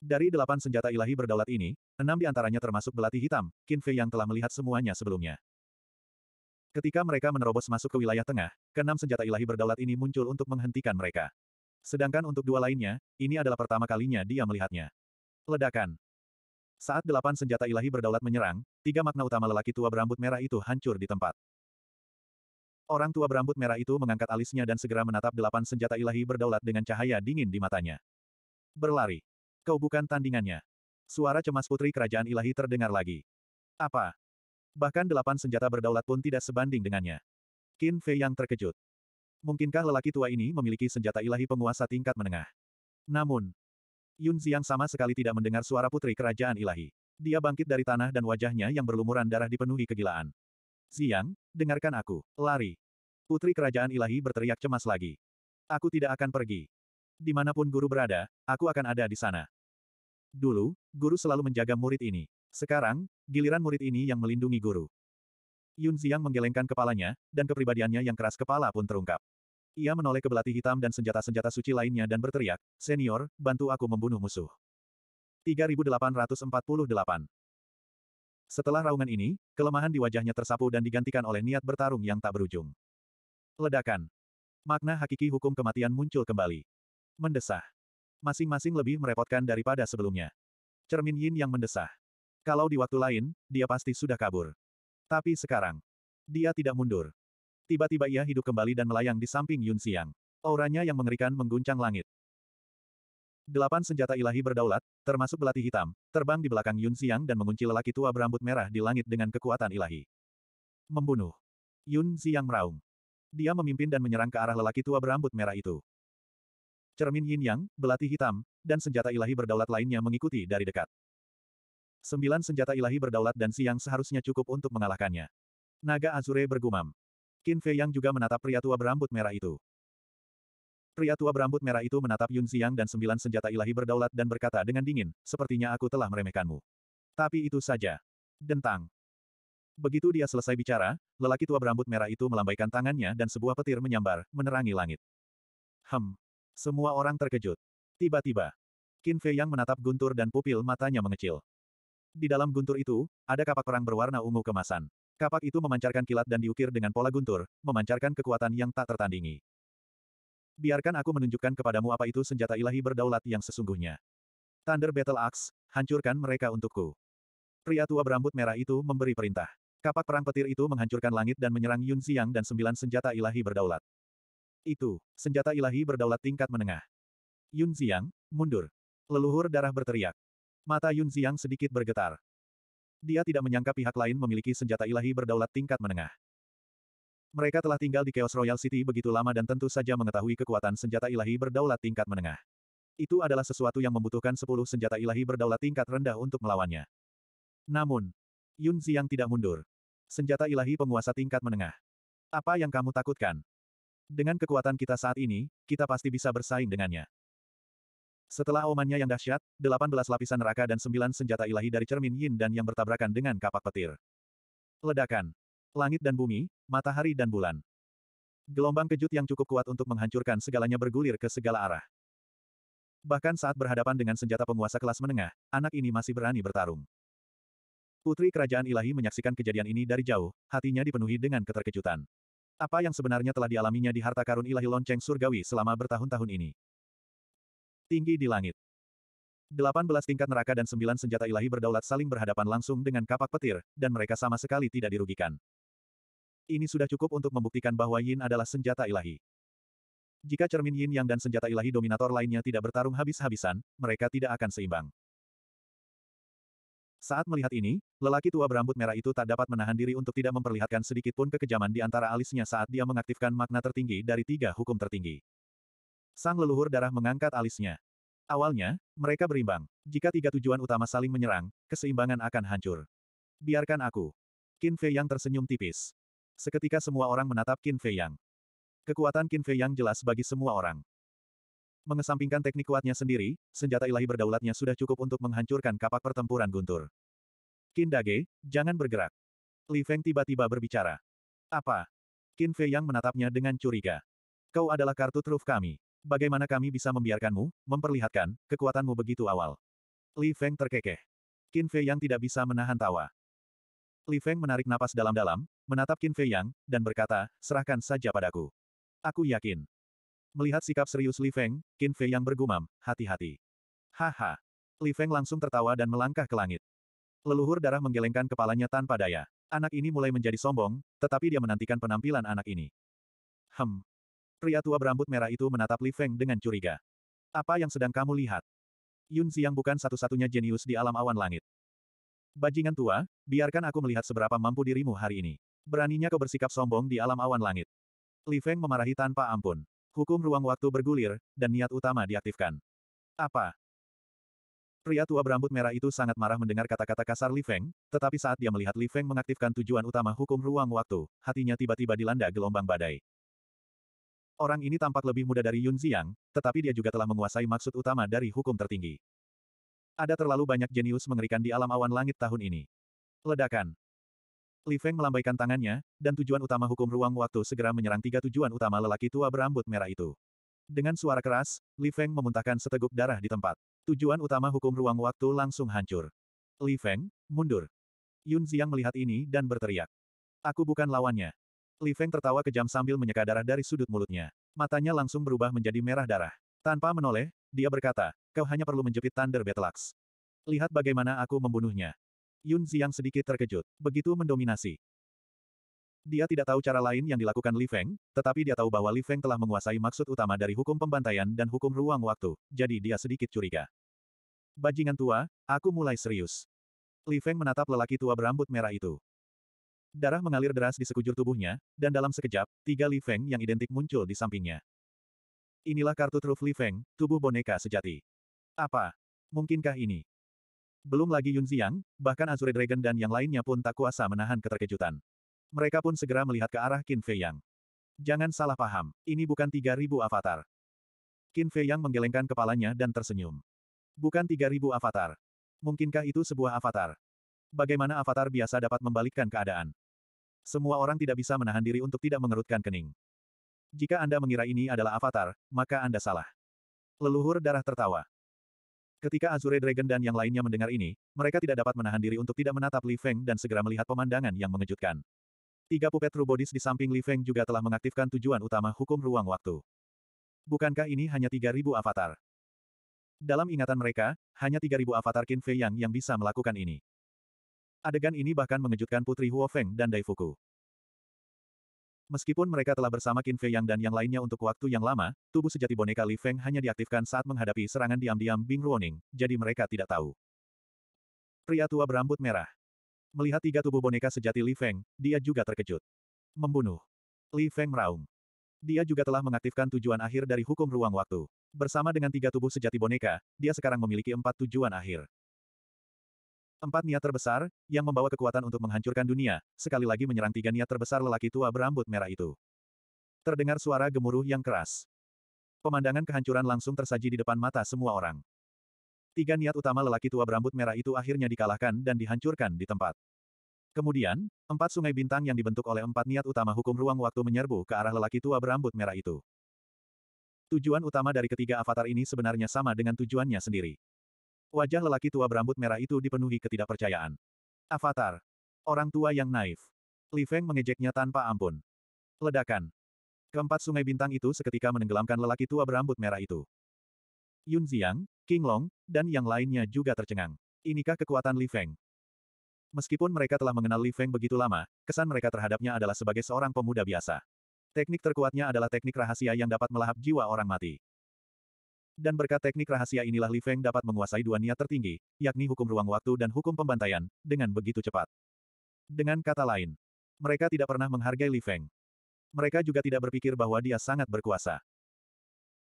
Dari delapan senjata ilahi berdaulat ini, enam di antaranya termasuk belati hitam, Kinfe yang telah melihat semuanya sebelumnya. Ketika mereka menerobos masuk ke wilayah tengah, keenam senjata ilahi berdaulat ini muncul untuk menghentikan mereka. Sedangkan untuk dua lainnya, ini adalah pertama kalinya dia melihatnya. Ledakan. Saat delapan senjata ilahi berdaulat menyerang, tiga makna utama lelaki tua berambut merah itu hancur di tempat. Orang tua berambut merah itu mengangkat alisnya dan segera menatap delapan senjata ilahi berdaulat dengan cahaya dingin di matanya. Berlari. Kau bukan tandingannya. Suara cemas putri kerajaan ilahi terdengar lagi. Apa? Bahkan delapan senjata berdaulat pun tidak sebanding dengannya. Qin Fei yang terkejut. Mungkinkah lelaki tua ini memiliki senjata ilahi penguasa tingkat menengah? Namun, Yun Xiang sama sekali tidak mendengar suara putri kerajaan ilahi. Dia bangkit dari tanah dan wajahnya yang berlumuran darah dipenuhi kegilaan. Ziang, dengarkan aku, lari. Putri kerajaan ilahi berteriak cemas lagi. Aku tidak akan pergi. Dimanapun guru berada, aku akan ada di sana. Dulu, guru selalu menjaga murid ini. Sekarang, giliran murid ini yang melindungi guru. Yun Xiang menggelengkan kepalanya, dan kepribadiannya yang keras kepala pun terungkap. Ia menoleh ke belati hitam dan senjata-senjata suci lainnya dan berteriak, Senior, bantu aku membunuh musuh. 3848 Setelah raungan ini, kelemahan di wajahnya tersapu dan digantikan oleh niat bertarung yang tak berujung. Ledakan. Makna hakiki hukum kematian muncul kembali. Mendesah. Masing-masing lebih merepotkan daripada sebelumnya. Cermin Yin yang mendesah. Kalau di waktu lain, dia pasti sudah kabur. Tapi sekarang, dia tidak mundur. Tiba-tiba ia hidup kembali dan melayang di samping Yun Xiang. Auranya yang mengerikan mengguncang langit. Delapan senjata ilahi berdaulat, termasuk belati hitam, terbang di belakang Yun Xiang dan mengunci lelaki tua berambut merah di langit dengan kekuatan ilahi. Membunuh. Yun Xiang meraung. Dia memimpin dan menyerang ke arah lelaki tua berambut merah itu. Cermin yin yang, belati hitam, dan senjata ilahi berdaulat lainnya mengikuti dari dekat. Sembilan senjata ilahi berdaulat dan siang seharusnya cukup untuk mengalahkannya. Naga Azure bergumam. Qin Fei Yang juga menatap pria tua berambut merah itu. Pria tua berambut merah itu menatap Yun Xiang dan sembilan senjata ilahi berdaulat dan berkata dengan dingin, sepertinya aku telah meremehkanmu. Tapi itu saja. Dentang. Begitu dia selesai bicara, lelaki tua berambut merah itu melambaikan tangannya dan sebuah petir menyambar, menerangi langit. Hem. Semua orang terkejut. Tiba-tiba, Qin Fei yang menatap guntur dan pupil matanya mengecil. Di dalam guntur itu, ada kapak perang berwarna ungu kemasan. Kapak itu memancarkan kilat dan diukir dengan pola guntur, memancarkan kekuatan yang tak tertandingi. Biarkan aku menunjukkan kepadamu apa itu senjata ilahi berdaulat yang sesungguhnya. Thunder Battle Axe, hancurkan mereka untukku. Pria tua berambut merah itu memberi perintah. Kapak perang petir itu menghancurkan langit dan menyerang Yun Xiang dan sembilan senjata ilahi berdaulat. Itu, senjata ilahi berdaulat tingkat menengah. Yun Xiang, mundur. Leluhur darah berteriak. Mata Yun Xiang sedikit bergetar. Dia tidak menyangka pihak lain memiliki senjata ilahi berdaulat tingkat menengah. Mereka telah tinggal di Chaos Royal City begitu lama dan tentu saja mengetahui kekuatan senjata ilahi berdaulat tingkat menengah. Itu adalah sesuatu yang membutuhkan sepuluh senjata ilahi berdaulat tingkat rendah untuk melawannya. Namun, Yun Ziyang tidak mundur. Senjata ilahi penguasa tingkat menengah. Apa yang kamu takutkan? Dengan kekuatan kita saat ini, kita pasti bisa bersaing dengannya. Setelah omannya yang dahsyat, 18 lapisan neraka dan 9 senjata ilahi dari cermin yin dan yang bertabrakan dengan kapak petir. Ledakan. Langit dan bumi, matahari dan bulan. Gelombang kejut yang cukup kuat untuk menghancurkan segalanya bergulir ke segala arah. Bahkan saat berhadapan dengan senjata penguasa kelas menengah, anak ini masih berani bertarung. Putri kerajaan ilahi menyaksikan kejadian ini dari jauh, hatinya dipenuhi dengan keterkejutan. Apa yang sebenarnya telah dialaminya di harta karun ilahi lonceng surgawi selama bertahun-tahun ini? Tinggi di langit. 18 tingkat neraka dan 9 senjata ilahi berdaulat saling berhadapan langsung dengan kapak petir, dan mereka sama sekali tidak dirugikan. Ini sudah cukup untuk membuktikan bahwa Yin adalah senjata ilahi. Jika cermin Yin Yang dan senjata ilahi dominator lainnya tidak bertarung habis-habisan, mereka tidak akan seimbang. Saat melihat ini, lelaki tua berambut merah itu tak dapat menahan diri untuk tidak memperlihatkan sedikit pun kekejaman di antara alisnya saat dia mengaktifkan makna tertinggi dari tiga hukum tertinggi. Sang leluhur darah mengangkat alisnya. Awalnya, mereka berimbang. Jika tiga tujuan utama saling menyerang, keseimbangan akan hancur. Biarkan aku. Qin Fei Yang tersenyum tipis. Seketika semua orang menatap Qin Fei Yang. Kekuatan Qin Fei Yang jelas bagi semua orang. Mengesampingkan teknik kuatnya sendiri, senjata ilahi berdaulatnya sudah cukup untuk menghancurkan kapak pertempuran guntur. Qin Dage, jangan bergerak. Li Feng tiba-tiba berbicara. Apa? Qin Fei Yang menatapnya dengan curiga. Kau adalah kartu truf kami. Bagaimana kami bisa membiarkanmu, memperlihatkan, kekuatanmu begitu awal? Li Feng terkekeh. Qin Fei Yang tidak bisa menahan tawa. Li Feng menarik napas dalam-dalam, menatap Qin Fei Yang, dan berkata, serahkan saja padaku. Aku yakin. Melihat sikap serius Li Feng, Qin Fei Yang bergumam, hati-hati. Haha. Li Feng langsung tertawa dan melangkah ke langit. Leluhur darah menggelengkan kepalanya tanpa daya. Anak ini mulai menjadi sombong, tetapi dia menantikan penampilan anak ini. Hem, Pria tua berambut merah itu menatap Li Feng dengan curiga. Apa yang sedang kamu lihat? Yun Xiang bukan satu-satunya jenius di alam awan langit. Bajingan tua, biarkan aku melihat seberapa mampu dirimu hari ini. Beraninya kau bersikap sombong di alam awan langit. Li Feng memarahi tanpa ampun. Hukum ruang waktu bergulir, dan niat utama diaktifkan. Apa? Pria tua berambut merah itu sangat marah mendengar kata-kata kasar Li Feng, tetapi saat dia melihat Li Feng mengaktifkan tujuan utama hukum ruang waktu, hatinya tiba-tiba dilanda gelombang badai. Orang ini tampak lebih muda dari Yun Ziang, tetapi dia juga telah menguasai maksud utama dari hukum tertinggi. Ada terlalu banyak jenius mengerikan di alam awan langit tahun ini. Ledakan. Li Feng melambaikan tangannya, dan tujuan utama hukum ruang waktu segera menyerang tiga tujuan utama lelaki tua berambut merah itu. Dengan suara keras, Li Feng memuntahkan seteguk darah di tempat. Tujuan utama hukum ruang waktu langsung hancur. Li Feng, mundur. Yun Ziang melihat ini dan berteriak. Aku bukan lawannya. Li Feng tertawa kejam sambil menyeka darah dari sudut mulutnya. Matanya langsung berubah menjadi merah darah. Tanpa menoleh, dia berkata, kau hanya perlu menjepit Thunder Betelax. Lihat bagaimana aku membunuhnya. Yun Ziyang sedikit terkejut, begitu mendominasi. Dia tidak tahu cara lain yang dilakukan Li Feng, tetapi dia tahu bahwa Li Feng telah menguasai maksud utama dari hukum pembantaian dan hukum ruang waktu, jadi dia sedikit curiga. Bajingan tua, aku mulai serius. Li Feng menatap lelaki tua berambut merah itu. Darah mengalir deras di sekujur tubuhnya, dan dalam sekejap, tiga Li Feng yang identik muncul di sampingnya. Inilah kartu truf Li Feng, tubuh boneka sejati. Apa? Mungkinkah ini? Belum lagi Yun Ziyang, bahkan Azure Dragon dan yang lainnya pun tak kuasa menahan keterkejutan. Mereka pun segera melihat ke arah Qin Fei Yang. Jangan salah paham, ini bukan 3000 avatar. Qin Fei Yang menggelengkan kepalanya dan tersenyum. Bukan 3000 avatar. Mungkinkah itu sebuah avatar? Bagaimana avatar biasa dapat membalikkan keadaan? Semua orang tidak bisa menahan diri untuk tidak mengerutkan kening. Jika Anda mengira ini adalah avatar, maka Anda salah. Leluhur darah tertawa. Ketika Azure Dragon dan yang lainnya mendengar ini, mereka tidak dapat menahan diri untuk tidak menatap Li Feng dan segera melihat pemandangan yang mengejutkan. Tiga pupet Rubodis di samping Li Feng juga telah mengaktifkan tujuan utama hukum ruang waktu. Bukankah ini hanya 3.000 avatar? Dalam ingatan mereka, hanya 3.000 avatar Qin Fei Yang yang bisa melakukan ini. Adegan ini bahkan mengejutkan Putri Huo Feng dan Daifuku. Meskipun mereka telah bersama Qin Fei Yang dan yang lainnya untuk waktu yang lama, tubuh sejati boneka Li Feng hanya diaktifkan saat menghadapi serangan diam-diam Bing Ruoning, jadi mereka tidak tahu. Pria tua berambut merah. Melihat tiga tubuh boneka sejati Li Feng, dia juga terkejut. Membunuh. Li Feng meraung. Dia juga telah mengaktifkan tujuan akhir dari hukum ruang waktu. Bersama dengan tiga tubuh sejati boneka, dia sekarang memiliki empat tujuan akhir. Empat niat terbesar, yang membawa kekuatan untuk menghancurkan dunia, sekali lagi menyerang tiga niat terbesar lelaki tua berambut merah itu. Terdengar suara gemuruh yang keras. Pemandangan kehancuran langsung tersaji di depan mata semua orang. Tiga niat utama lelaki tua berambut merah itu akhirnya dikalahkan dan dihancurkan di tempat. Kemudian, empat sungai bintang yang dibentuk oleh empat niat utama hukum ruang waktu menyerbu ke arah lelaki tua berambut merah itu. Tujuan utama dari ketiga avatar ini sebenarnya sama dengan tujuannya sendiri. Wajah lelaki tua berambut merah itu dipenuhi ketidakpercayaan. Avatar. Orang tua yang naif. Li Feng mengejeknya tanpa ampun. Ledakan. Keempat sungai bintang itu seketika menenggelamkan lelaki tua berambut merah itu. Yun Xiang, King Long, dan yang lainnya juga tercengang. Inikah kekuatan Li Feng? Meskipun mereka telah mengenal Li Feng begitu lama, kesan mereka terhadapnya adalah sebagai seorang pemuda biasa. Teknik terkuatnya adalah teknik rahasia yang dapat melahap jiwa orang mati. Dan berkat teknik rahasia inilah Li Feng dapat menguasai dua niat tertinggi, yakni hukum ruang waktu dan hukum pembantaian, dengan begitu cepat. Dengan kata lain, mereka tidak pernah menghargai Li Feng. Mereka juga tidak berpikir bahwa dia sangat berkuasa.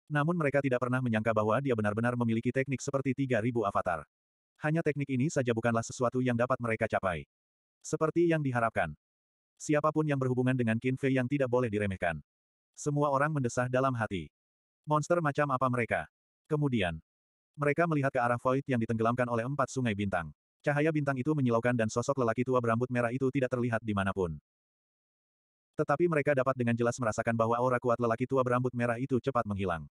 Namun mereka tidak pernah menyangka bahwa dia benar-benar memiliki teknik seperti 3000 avatar. Hanya teknik ini saja bukanlah sesuatu yang dapat mereka capai. Seperti yang diharapkan. Siapapun yang berhubungan dengan Qin Fei yang tidak boleh diremehkan. Semua orang mendesah dalam hati. Monster macam apa mereka? Kemudian, mereka melihat ke arah void yang ditenggelamkan oleh empat sungai bintang. Cahaya bintang itu menyilaukan dan sosok lelaki tua berambut merah itu tidak terlihat di dimanapun. Tetapi mereka dapat dengan jelas merasakan bahwa aura kuat lelaki tua berambut merah itu cepat menghilang.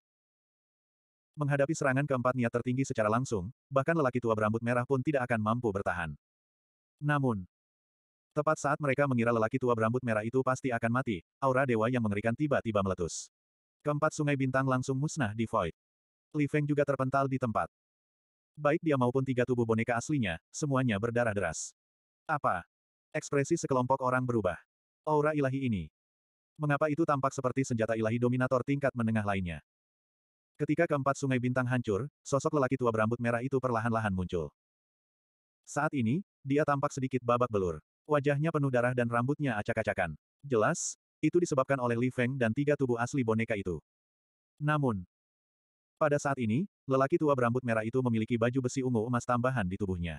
Menghadapi serangan keempat niat tertinggi secara langsung, bahkan lelaki tua berambut merah pun tidak akan mampu bertahan. Namun, tepat saat mereka mengira lelaki tua berambut merah itu pasti akan mati, aura dewa yang mengerikan tiba-tiba meletus. Keempat sungai bintang langsung musnah di void. Li Feng juga terpental di tempat. Baik dia maupun tiga tubuh boneka aslinya, semuanya berdarah deras. Apa? Ekspresi sekelompok orang berubah. Aura ilahi ini. Mengapa itu tampak seperti senjata ilahi dominator tingkat menengah lainnya? Ketika keempat sungai bintang hancur, sosok lelaki tua berambut merah itu perlahan-lahan muncul. Saat ini, dia tampak sedikit babak belur. Wajahnya penuh darah dan rambutnya acak-acakan. Jelas, itu disebabkan oleh Li Feng dan tiga tubuh asli boneka itu. Namun, pada saat ini, lelaki tua berambut merah itu memiliki baju besi ungu emas tambahan di tubuhnya.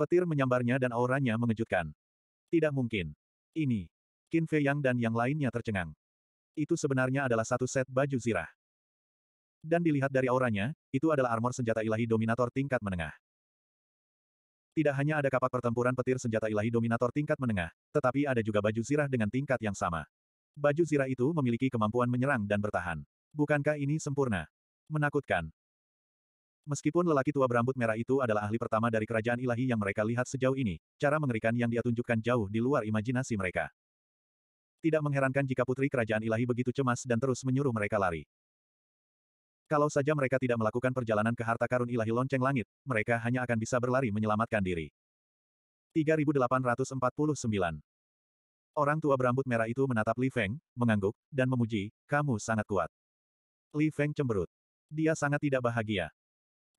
Petir menyambarnya dan auranya mengejutkan. Tidak mungkin. Ini. Qin Fei Yang dan yang lainnya tercengang. Itu sebenarnya adalah satu set baju zirah. Dan dilihat dari auranya, itu adalah armor senjata ilahi dominator tingkat menengah. Tidak hanya ada kapak pertempuran petir senjata ilahi dominator tingkat menengah, tetapi ada juga baju zirah dengan tingkat yang sama. Baju zirah itu memiliki kemampuan menyerang dan bertahan. Bukankah ini sempurna? Menakutkan. Meskipun lelaki tua berambut merah itu adalah ahli pertama dari kerajaan ilahi yang mereka lihat sejauh ini, cara mengerikan yang dia tunjukkan jauh di luar imajinasi mereka. Tidak mengherankan jika putri kerajaan ilahi begitu cemas dan terus menyuruh mereka lari. Kalau saja mereka tidak melakukan perjalanan ke harta karun ilahi lonceng langit, mereka hanya akan bisa berlari menyelamatkan diri. 3849 Orang tua berambut merah itu menatap Li Feng, mengangguk, dan memuji, kamu sangat kuat. Li Feng cemberut. Dia sangat tidak bahagia.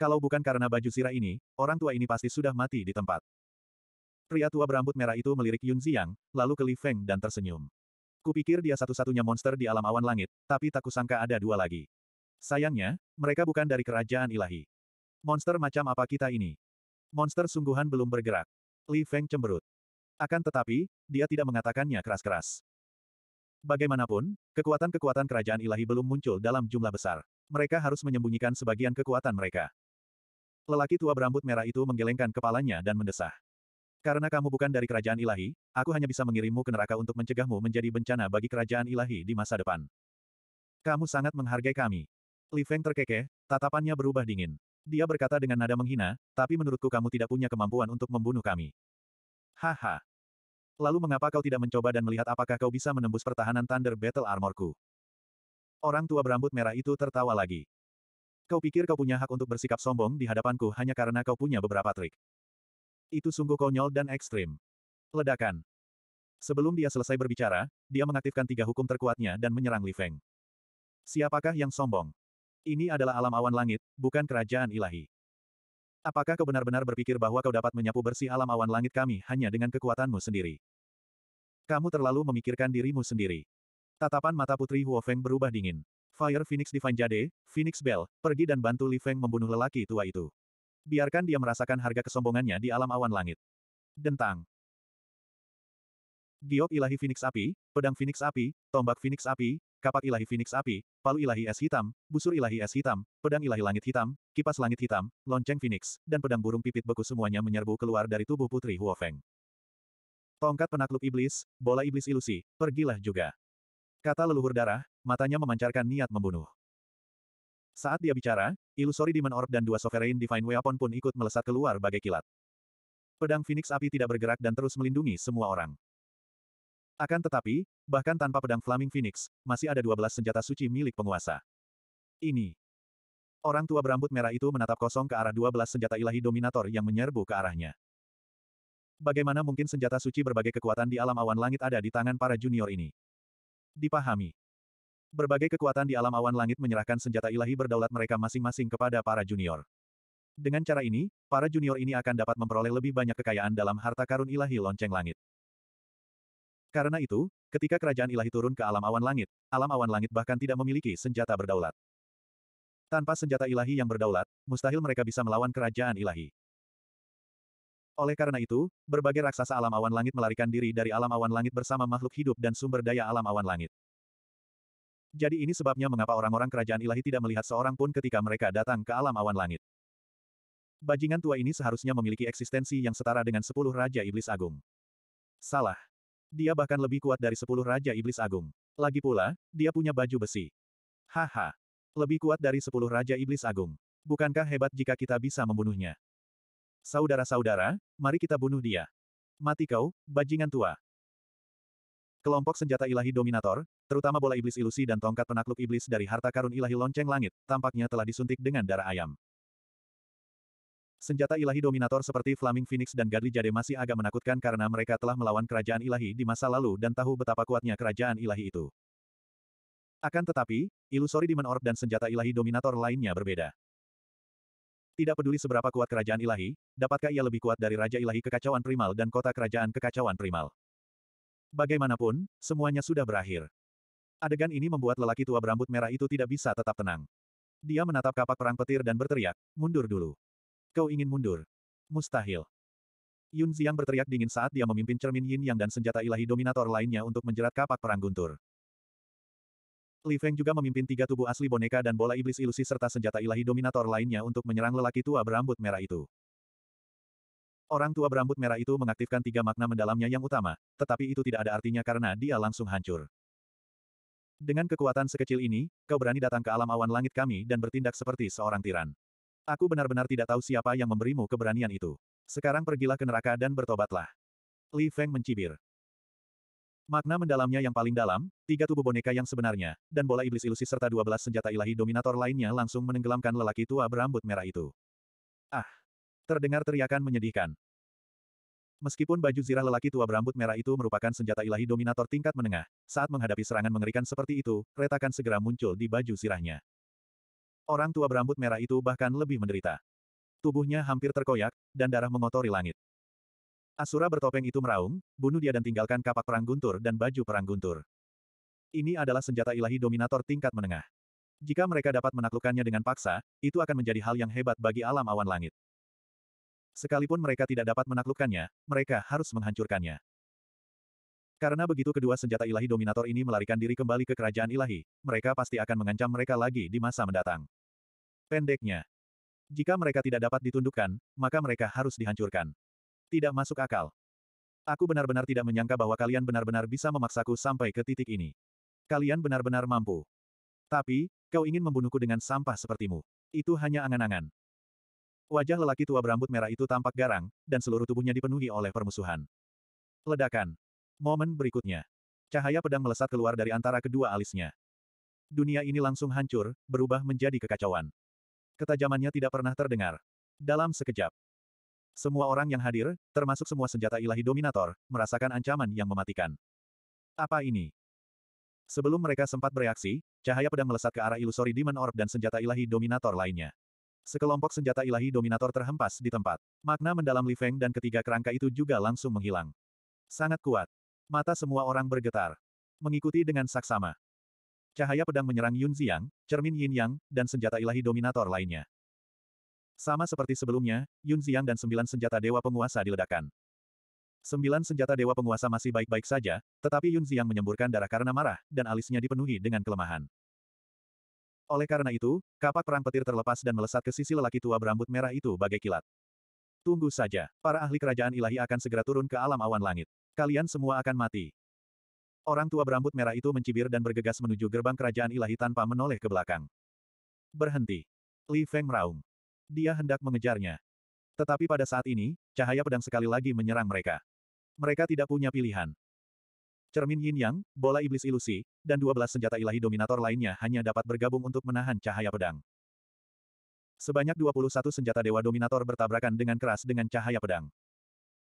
Kalau bukan karena baju sirah ini, orang tua ini pasti sudah mati di tempat. Pria tua berambut merah itu melirik Yun Ziang, lalu ke Li Feng dan tersenyum. Kupikir dia satu-satunya monster di alam awan langit, tapi tak kusangka ada dua lagi. Sayangnya, mereka bukan dari kerajaan ilahi. Monster macam apa kita ini? Monster sungguhan belum bergerak. Li Feng cemberut. Akan tetapi, dia tidak mengatakannya keras-keras. Bagaimanapun, kekuatan-kekuatan kerajaan ilahi belum muncul dalam jumlah besar. Mereka harus menyembunyikan sebagian kekuatan mereka. Lelaki tua berambut merah itu menggelengkan kepalanya dan mendesah. Karena kamu bukan dari kerajaan ilahi, aku hanya bisa mengirimmu ke neraka untuk mencegahmu menjadi bencana bagi kerajaan ilahi di masa depan. Kamu sangat menghargai kami. Li Feng terkekeh, tatapannya berubah dingin. Dia berkata dengan nada menghina, tapi menurutku kamu tidak punya kemampuan untuk membunuh kami. Haha, Lalu mengapa kau tidak mencoba dan melihat apakah kau bisa menembus pertahanan Thunder Battle Armorku? Orang tua berambut merah itu tertawa lagi. Kau pikir kau punya hak untuk bersikap sombong di hadapanku hanya karena kau punya beberapa trik. Itu sungguh konyol dan ekstrim. Ledakan. Sebelum dia selesai berbicara, dia mengaktifkan tiga hukum terkuatnya dan menyerang Li Feng. Siapakah yang sombong? Ini adalah alam awan langit, bukan kerajaan ilahi. Apakah kau benar-benar berpikir bahwa kau dapat menyapu bersih alam awan langit kami hanya dengan kekuatanmu sendiri? Kamu terlalu memikirkan dirimu sendiri. Tatapan mata Putri Huofeng berubah dingin. Fire Phoenix Divine Jade, Phoenix Bell, pergi dan bantu Li Feng membunuh lelaki tua itu. Biarkan dia merasakan harga kesombongannya di alam awan langit. Dentang. Giok ilahi Phoenix Api, pedang Phoenix Api, tombak Phoenix Api, kapak ilahi Phoenix Api, palu ilahi es hitam, busur ilahi es hitam, pedang ilahi langit hitam, kipas langit hitam, lonceng Phoenix, dan pedang burung pipit beku semuanya menyerbu keluar dari tubuh Putri Huofeng. Tongkat penakluk iblis, bola iblis ilusi, pergilah juga. Kata leluhur darah, matanya memancarkan niat membunuh. Saat dia bicara, ilusori Demon Orb dan dua Sovereign Divine Weapon pun ikut melesat keluar bagai kilat. Pedang Phoenix api tidak bergerak dan terus melindungi semua orang. Akan tetapi, bahkan tanpa pedang Flaming Phoenix, masih ada 12 senjata suci milik penguasa. Ini. Orang tua berambut merah itu menatap kosong ke arah 12 senjata ilahi Dominator yang menyerbu ke arahnya. Bagaimana mungkin senjata suci berbagai kekuatan di alam awan langit ada di tangan para junior ini? Dipahami. Berbagai kekuatan di alam awan langit menyerahkan senjata ilahi berdaulat mereka masing-masing kepada para junior. Dengan cara ini, para junior ini akan dapat memperoleh lebih banyak kekayaan dalam harta karun ilahi lonceng langit. Karena itu, ketika kerajaan ilahi turun ke alam awan langit, alam awan langit bahkan tidak memiliki senjata berdaulat. Tanpa senjata ilahi yang berdaulat, mustahil mereka bisa melawan kerajaan ilahi. Oleh karena itu, berbagai raksasa alam awan langit melarikan diri dari alam awan langit bersama makhluk hidup dan sumber daya alam awan langit. Jadi ini sebabnya mengapa orang-orang kerajaan ilahi tidak melihat seorang pun ketika mereka datang ke alam awan langit. Bajingan tua ini seharusnya memiliki eksistensi yang setara dengan sepuluh Raja Iblis Agung. Salah. Dia bahkan lebih kuat dari sepuluh Raja Iblis Agung. Lagi pula, dia punya baju besi. Haha. Lebih kuat dari sepuluh Raja Iblis Agung. Bukankah hebat jika kita bisa membunuhnya? Saudara-saudara, mari kita bunuh dia. Mati kau, bajingan tua. Kelompok senjata ilahi dominator, terutama bola iblis ilusi dan tongkat penakluk iblis dari harta karun ilahi lonceng langit, tampaknya telah disuntik dengan darah ayam. Senjata ilahi dominator seperti Flaming Phoenix dan Gadli Jade masih agak menakutkan karena mereka telah melawan kerajaan ilahi di masa lalu dan tahu betapa kuatnya kerajaan ilahi itu. Akan tetapi, ilusori Demon Orb dan senjata ilahi dominator lainnya berbeda. Tidak peduli seberapa kuat kerajaan ilahi, dapatkah ia lebih kuat dari Raja Ilahi Kekacauan Primal dan Kota Kerajaan Kekacauan Primal? Bagaimanapun, semuanya sudah berakhir. Adegan ini membuat lelaki tua berambut merah itu tidak bisa tetap tenang. Dia menatap kapak perang petir dan berteriak, mundur dulu. Kau ingin mundur? Mustahil. Yun Ziang berteriak dingin saat dia memimpin cermin Yin Yang dan senjata ilahi dominator lainnya untuk menjerat kapak perang guntur. Li Feng juga memimpin tiga tubuh asli boneka dan bola iblis ilusi serta senjata ilahi dominator lainnya untuk menyerang lelaki tua berambut merah itu. Orang tua berambut merah itu mengaktifkan tiga makna mendalamnya yang utama, tetapi itu tidak ada artinya karena dia langsung hancur. Dengan kekuatan sekecil ini, kau berani datang ke alam awan langit kami dan bertindak seperti seorang tiran. Aku benar-benar tidak tahu siapa yang memberimu keberanian itu. Sekarang pergilah ke neraka dan bertobatlah. Li Feng mencibir. Makna mendalamnya yang paling dalam, tiga tubuh boneka yang sebenarnya, dan bola iblis ilusi serta dua belas senjata ilahi dominator lainnya langsung menenggelamkan lelaki tua berambut merah itu. Ah! Terdengar teriakan menyedihkan. Meskipun baju zirah lelaki tua berambut merah itu merupakan senjata ilahi dominator tingkat menengah, saat menghadapi serangan mengerikan seperti itu, retakan segera muncul di baju zirahnya. Orang tua berambut merah itu bahkan lebih menderita. Tubuhnya hampir terkoyak, dan darah mengotori langit. Asura bertopeng itu meraung, bunuh dia dan tinggalkan kapak perang guntur dan baju perang guntur. Ini adalah senjata ilahi dominator tingkat menengah. Jika mereka dapat menaklukkannya dengan paksa, itu akan menjadi hal yang hebat bagi alam awan langit. Sekalipun mereka tidak dapat menaklukkannya, mereka harus menghancurkannya. Karena begitu kedua senjata ilahi dominator ini melarikan diri kembali ke kerajaan ilahi, mereka pasti akan mengancam mereka lagi di masa mendatang. Pendeknya, jika mereka tidak dapat ditundukkan, maka mereka harus dihancurkan. Tidak masuk akal. Aku benar-benar tidak menyangka bahwa kalian benar-benar bisa memaksaku sampai ke titik ini. Kalian benar-benar mampu. Tapi, kau ingin membunuhku dengan sampah sepertimu. Itu hanya angan-angan. Wajah lelaki tua berambut merah itu tampak garang, dan seluruh tubuhnya dipenuhi oleh permusuhan. Ledakan. Momen berikutnya. Cahaya pedang melesat keluar dari antara kedua alisnya. Dunia ini langsung hancur, berubah menjadi kekacauan. Ketajamannya tidak pernah terdengar. Dalam sekejap, semua orang yang hadir, termasuk semua senjata ilahi Dominator, merasakan ancaman yang mematikan. Apa ini? Sebelum mereka sempat bereaksi, cahaya pedang melesat ke arah ilusori Demon Orb dan senjata ilahi Dominator lainnya. Sekelompok senjata ilahi Dominator terhempas di tempat. Makna mendalam Li Feng dan ketiga kerangka itu juga langsung menghilang. Sangat kuat. Mata semua orang bergetar. Mengikuti dengan saksama. Cahaya pedang menyerang Yun Xiang, cermin Yin Yang, dan senjata ilahi Dominator lainnya. Sama seperti sebelumnya, Yun Ziang dan sembilan senjata dewa penguasa diledakkan. Sembilan senjata dewa penguasa masih baik-baik saja, tetapi Yun Ziang menyemburkan darah karena marah, dan alisnya dipenuhi dengan kelemahan. Oleh karena itu, kapak perang petir terlepas dan melesat ke sisi lelaki tua berambut merah itu bagai kilat. Tunggu saja, para ahli kerajaan ilahi akan segera turun ke alam awan langit. Kalian semua akan mati. Orang tua berambut merah itu mencibir dan bergegas menuju gerbang kerajaan ilahi tanpa menoleh ke belakang. Berhenti. Li Feng meraung dia hendak mengejarnya. Tetapi pada saat ini, cahaya pedang sekali lagi menyerang mereka. Mereka tidak punya pilihan. Cermin Yin Yang, bola iblis ilusi, dan 12 senjata ilahi dominator lainnya hanya dapat bergabung untuk menahan cahaya pedang. Sebanyak 21 senjata dewa dominator bertabrakan dengan keras dengan cahaya pedang.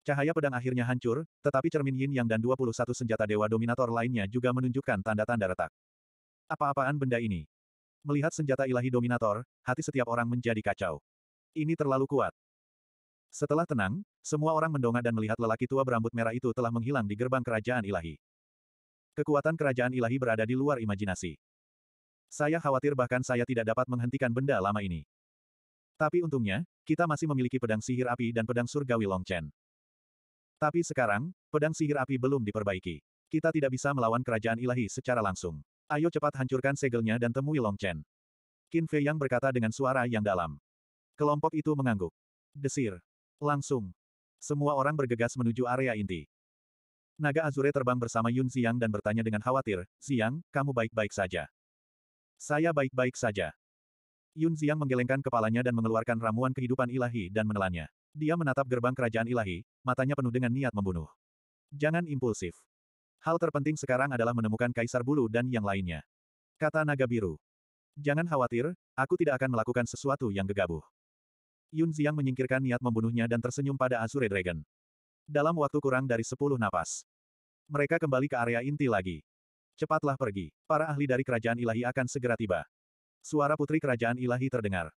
Cahaya pedang akhirnya hancur, tetapi cermin yin yang dan 21 senjata dewa dominator lainnya juga menunjukkan tanda-tanda retak. Apa-apaan benda ini? Melihat senjata ilahi Dominator, hati setiap orang menjadi kacau. Ini terlalu kuat. Setelah tenang, semua orang mendongak dan melihat lelaki tua berambut merah itu telah menghilang di gerbang kerajaan ilahi. Kekuatan kerajaan ilahi berada di luar imajinasi. Saya khawatir bahkan saya tidak dapat menghentikan benda lama ini. Tapi untungnya, kita masih memiliki pedang sihir api dan pedang surgawi Long Chen. Tapi sekarang, pedang sihir api belum diperbaiki. Kita tidak bisa melawan kerajaan ilahi secara langsung. Ayo cepat hancurkan segelnya dan temui Long Chen. Qin Fei Yang berkata dengan suara yang dalam. Kelompok itu mengangguk. Desir. Langsung. Semua orang bergegas menuju area inti. Naga Azure terbang bersama Yun Xiang dan bertanya dengan khawatir, Xiang, kamu baik-baik saja. Saya baik-baik saja. Yun Xiang menggelengkan kepalanya dan mengeluarkan ramuan kehidupan ilahi dan menelannya. Dia menatap gerbang kerajaan ilahi, matanya penuh dengan niat membunuh. Jangan impulsif. Hal terpenting sekarang adalah menemukan Kaisar Bulu dan yang lainnya. Kata Naga Biru. Jangan khawatir, aku tidak akan melakukan sesuatu yang gegabah. Yun Ziang menyingkirkan niat membunuhnya dan tersenyum pada Azure Dragon. Dalam waktu kurang dari sepuluh napas. Mereka kembali ke area inti lagi. Cepatlah pergi. Para ahli dari kerajaan ilahi akan segera tiba. Suara putri kerajaan ilahi terdengar.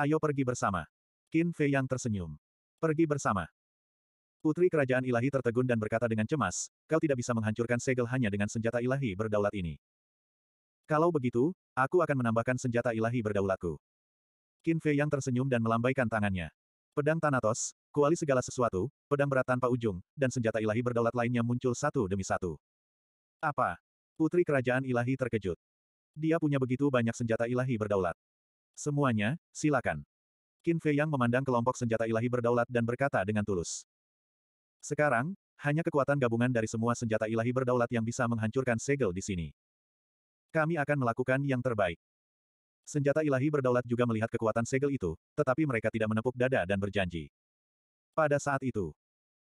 Ayo pergi bersama. Qin Fei yang tersenyum. Pergi bersama. Putri kerajaan ilahi tertegun dan berkata dengan cemas, kau tidak bisa menghancurkan segel hanya dengan senjata ilahi berdaulat ini. Kalau begitu, aku akan menambahkan senjata ilahi berdaulatku. Qin Fei yang tersenyum dan melambaikan tangannya. Pedang Thanatos, kuali segala sesuatu, pedang berat tanpa ujung, dan senjata ilahi berdaulat lainnya muncul satu demi satu. Apa? Putri kerajaan ilahi terkejut. Dia punya begitu banyak senjata ilahi berdaulat. Semuanya, silakan. Qin Fei Yang memandang kelompok senjata ilahi berdaulat dan berkata dengan tulus. Sekarang, hanya kekuatan gabungan dari semua senjata ilahi berdaulat yang bisa menghancurkan segel di sini. Kami akan melakukan yang terbaik. Senjata ilahi berdaulat juga melihat kekuatan segel itu, tetapi mereka tidak menepuk dada dan berjanji. Pada saat itu,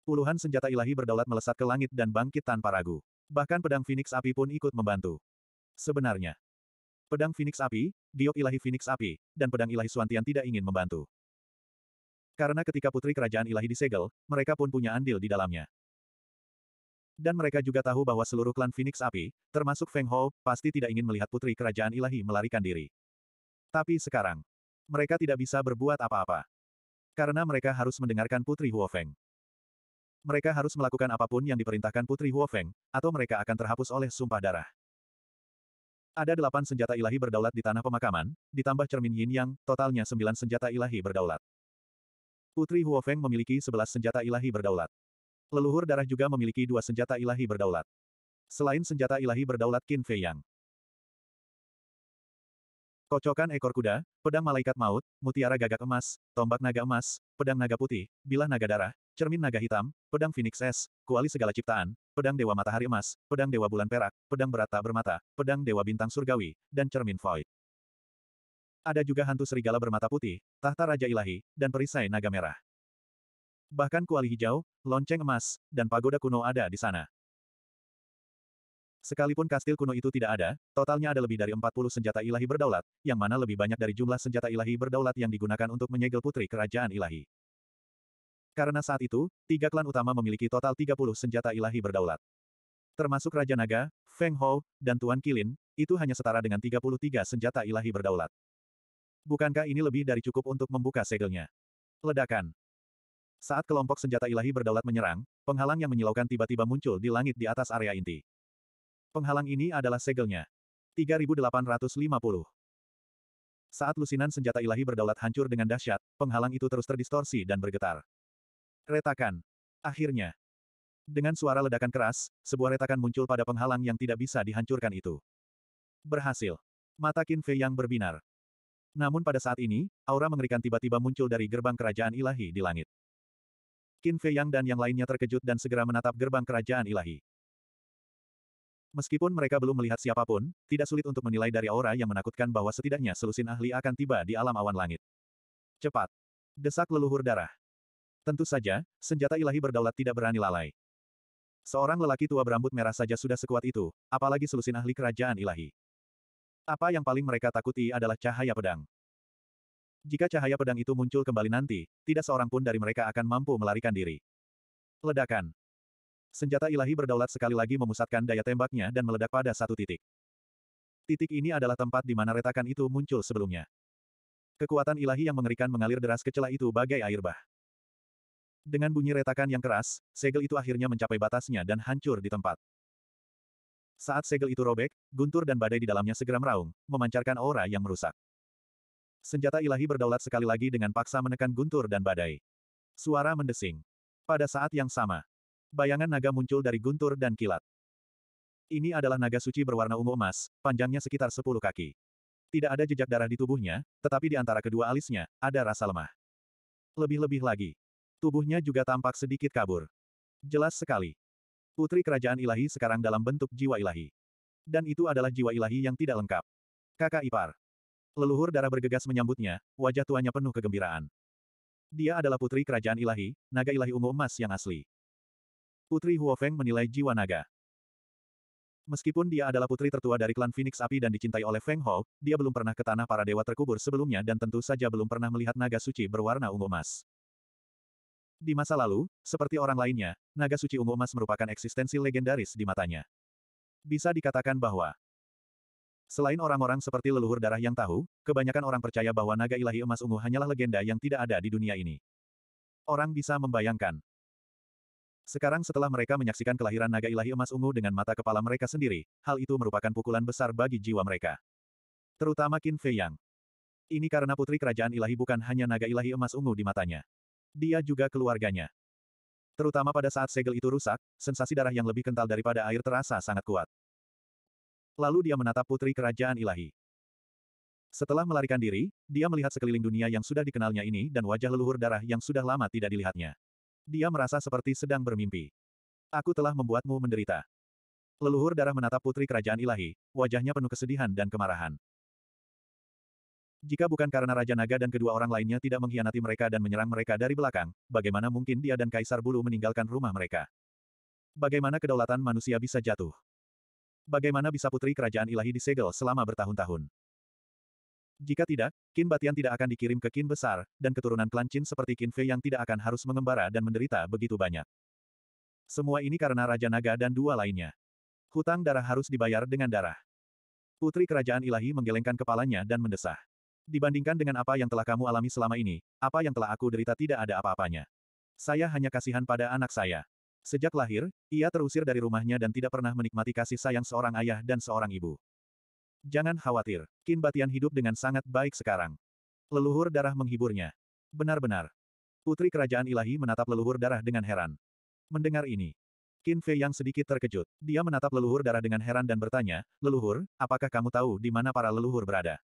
puluhan senjata ilahi berdaulat melesat ke langit dan bangkit tanpa ragu. Bahkan pedang Phoenix api pun ikut membantu. Sebenarnya, pedang Phoenix api, giok ilahi Phoenix api, dan pedang ilahi Suantian tidak ingin membantu. Karena ketika putri kerajaan ilahi disegel, mereka pun punya andil di dalamnya. Dan mereka juga tahu bahwa seluruh klan Phoenix Api, termasuk Feng Hou, pasti tidak ingin melihat putri kerajaan ilahi melarikan diri. Tapi sekarang, mereka tidak bisa berbuat apa-apa. Karena mereka harus mendengarkan putri Huo Feng. Mereka harus melakukan apapun yang diperintahkan putri Huo Feng, atau mereka akan terhapus oleh sumpah darah. Ada delapan senjata ilahi berdaulat di tanah pemakaman, ditambah cermin yin yang, totalnya sembilan senjata ilahi berdaulat. Putri Huofeng memiliki sebelas senjata ilahi berdaulat. Leluhur darah juga memiliki dua senjata ilahi berdaulat. Selain senjata ilahi berdaulat Qin Fei Yang. Kocokan ekor kuda, pedang malaikat maut, mutiara gagak emas, tombak naga emas, pedang naga putih, bilah naga darah, cermin naga hitam, pedang phoenix es, kuali segala ciptaan, pedang dewa matahari emas, pedang dewa bulan perak, pedang berat tak bermata, pedang dewa bintang surgawi, dan cermin void. Ada juga hantu serigala bermata putih, tahta raja ilahi, dan perisai naga merah. Bahkan kuali hijau, lonceng emas, dan pagoda kuno ada di sana. Sekalipun kastil kuno itu tidak ada, totalnya ada lebih dari 40 senjata ilahi berdaulat, yang mana lebih banyak dari jumlah senjata ilahi berdaulat yang digunakan untuk menyegel putri kerajaan ilahi. Karena saat itu, tiga klan utama memiliki total 30 senjata ilahi berdaulat. Termasuk Raja Naga, Feng Hou, dan Tuan Kilin, itu hanya setara dengan 33 senjata ilahi berdaulat. Bukankah ini lebih dari cukup untuk membuka segelnya? Ledakan. Saat kelompok senjata ilahi berdaulat menyerang, penghalang yang menyilaukan tiba-tiba muncul di langit di atas area inti. Penghalang ini adalah segelnya. 3850. Saat lusinan senjata ilahi berdaulat hancur dengan dahsyat, penghalang itu terus terdistorsi dan bergetar. Retakan. Akhirnya. Dengan suara ledakan keras, sebuah retakan muncul pada penghalang yang tidak bisa dihancurkan itu. Berhasil. Mata Qin Fei yang berbinar. Namun pada saat ini, aura mengerikan tiba-tiba muncul dari gerbang kerajaan ilahi di langit. Qin Fei Yang dan yang lainnya terkejut dan segera menatap gerbang kerajaan ilahi. Meskipun mereka belum melihat siapapun, tidak sulit untuk menilai dari aura yang menakutkan bahwa setidaknya selusin ahli akan tiba di alam awan langit. Cepat! Desak leluhur darah. Tentu saja, senjata ilahi berdaulat tidak berani lalai. Seorang lelaki tua berambut merah saja sudah sekuat itu, apalagi selusin ahli kerajaan ilahi. Apa yang paling mereka takuti adalah cahaya pedang. Jika cahaya pedang itu muncul kembali nanti, tidak seorang pun dari mereka akan mampu melarikan diri. Ledakan. Senjata ilahi berdaulat sekali lagi memusatkan daya tembaknya dan meledak pada satu titik. Titik ini adalah tempat di mana retakan itu muncul sebelumnya. Kekuatan ilahi yang mengerikan mengalir deras ke celah itu bagai air bah. Dengan bunyi retakan yang keras, segel itu akhirnya mencapai batasnya dan hancur di tempat. Saat segel itu robek, guntur dan badai di dalamnya segera meraung, memancarkan aura yang merusak. Senjata ilahi berdaulat sekali lagi dengan paksa menekan guntur dan badai. Suara mendesing. Pada saat yang sama, bayangan naga muncul dari guntur dan kilat. Ini adalah naga suci berwarna ungu emas, panjangnya sekitar 10 kaki. Tidak ada jejak darah di tubuhnya, tetapi di antara kedua alisnya, ada rasa lemah. Lebih-lebih lagi. Tubuhnya juga tampak sedikit kabur. Jelas sekali. Putri Kerajaan Ilahi sekarang dalam bentuk jiwa ilahi. Dan itu adalah jiwa ilahi yang tidak lengkap. Kakak ipar. Leluhur darah bergegas menyambutnya, wajah tuanya penuh kegembiraan. Dia adalah putri kerajaan ilahi, naga ilahi ungu emas yang asli. Putri Huofeng menilai jiwa naga. Meskipun dia adalah putri tertua dari klan Phoenix Api dan dicintai oleh Feng Ho, dia belum pernah ke tanah para dewa terkubur sebelumnya dan tentu saja belum pernah melihat naga suci berwarna ungu emas. Di masa lalu, seperti orang lainnya, naga suci ungu emas merupakan eksistensi legendaris di matanya. Bisa dikatakan bahwa Selain orang-orang seperti leluhur darah yang tahu, kebanyakan orang percaya bahwa naga ilahi emas ungu hanyalah legenda yang tidak ada di dunia ini. Orang bisa membayangkan. Sekarang setelah mereka menyaksikan kelahiran naga ilahi emas ungu dengan mata kepala mereka sendiri, hal itu merupakan pukulan besar bagi jiwa mereka. Terutama Qin Fei Yang. Ini karena putri kerajaan ilahi bukan hanya naga ilahi emas ungu di matanya dia juga keluarganya. Terutama pada saat segel itu rusak, sensasi darah yang lebih kental daripada air terasa sangat kuat. Lalu dia menatap putri kerajaan ilahi. Setelah melarikan diri, dia melihat sekeliling dunia yang sudah dikenalnya ini dan wajah leluhur darah yang sudah lama tidak dilihatnya. Dia merasa seperti sedang bermimpi. Aku telah membuatmu menderita. Leluhur darah menatap putri kerajaan ilahi, wajahnya penuh kesedihan dan kemarahan. Jika bukan karena Raja Naga dan kedua orang lainnya tidak mengkhianati mereka dan menyerang mereka dari belakang, bagaimana mungkin dia dan Kaisar Bulu meninggalkan rumah mereka? Bagaimana kedaulatan manusia bisa jatuh? Bagaimana bisa putri kerajaan ilahi disegel selama bertahun-tahun? Jika tidak, Kin Batian tidak akan dikirim ke Kin Besar, dan keturunan klan Qin seperti Kin Fei yang tidak akan harus mengembara dan menderita begitu banyak. Semua ini karena Raja Naga dan dua lainnya. Hutang darah harus dibayar dengan darah. Putri kerajaan ilahi menggelengkan kepalanya dan mendesah. Dibandingkan dengan apa yang telah kamu alami selama ini, apa yang telah aku derita tidak ada apa-apanya. Saya hanya kasihan pada anak saya. Sejak lahir, ia terusir dari rumahnya dan tidak pernah menikmati kasih sayang seorang ayah dan seorang ibu. Jangan khawatir, Kin Batian hidup dengan sangat baik sekarang. Leluhur darah menghiburnya. Benar-benar. Putri Kerajaan Ilahi menatap leluhur darah dengan heran. Mendengar ini, Kin Fei yang sedikit terkejut. Dia menatap leluhur darah dengan heran dan bertanya, Leluhur, apakah kamu tahu di mana para leluhur berada?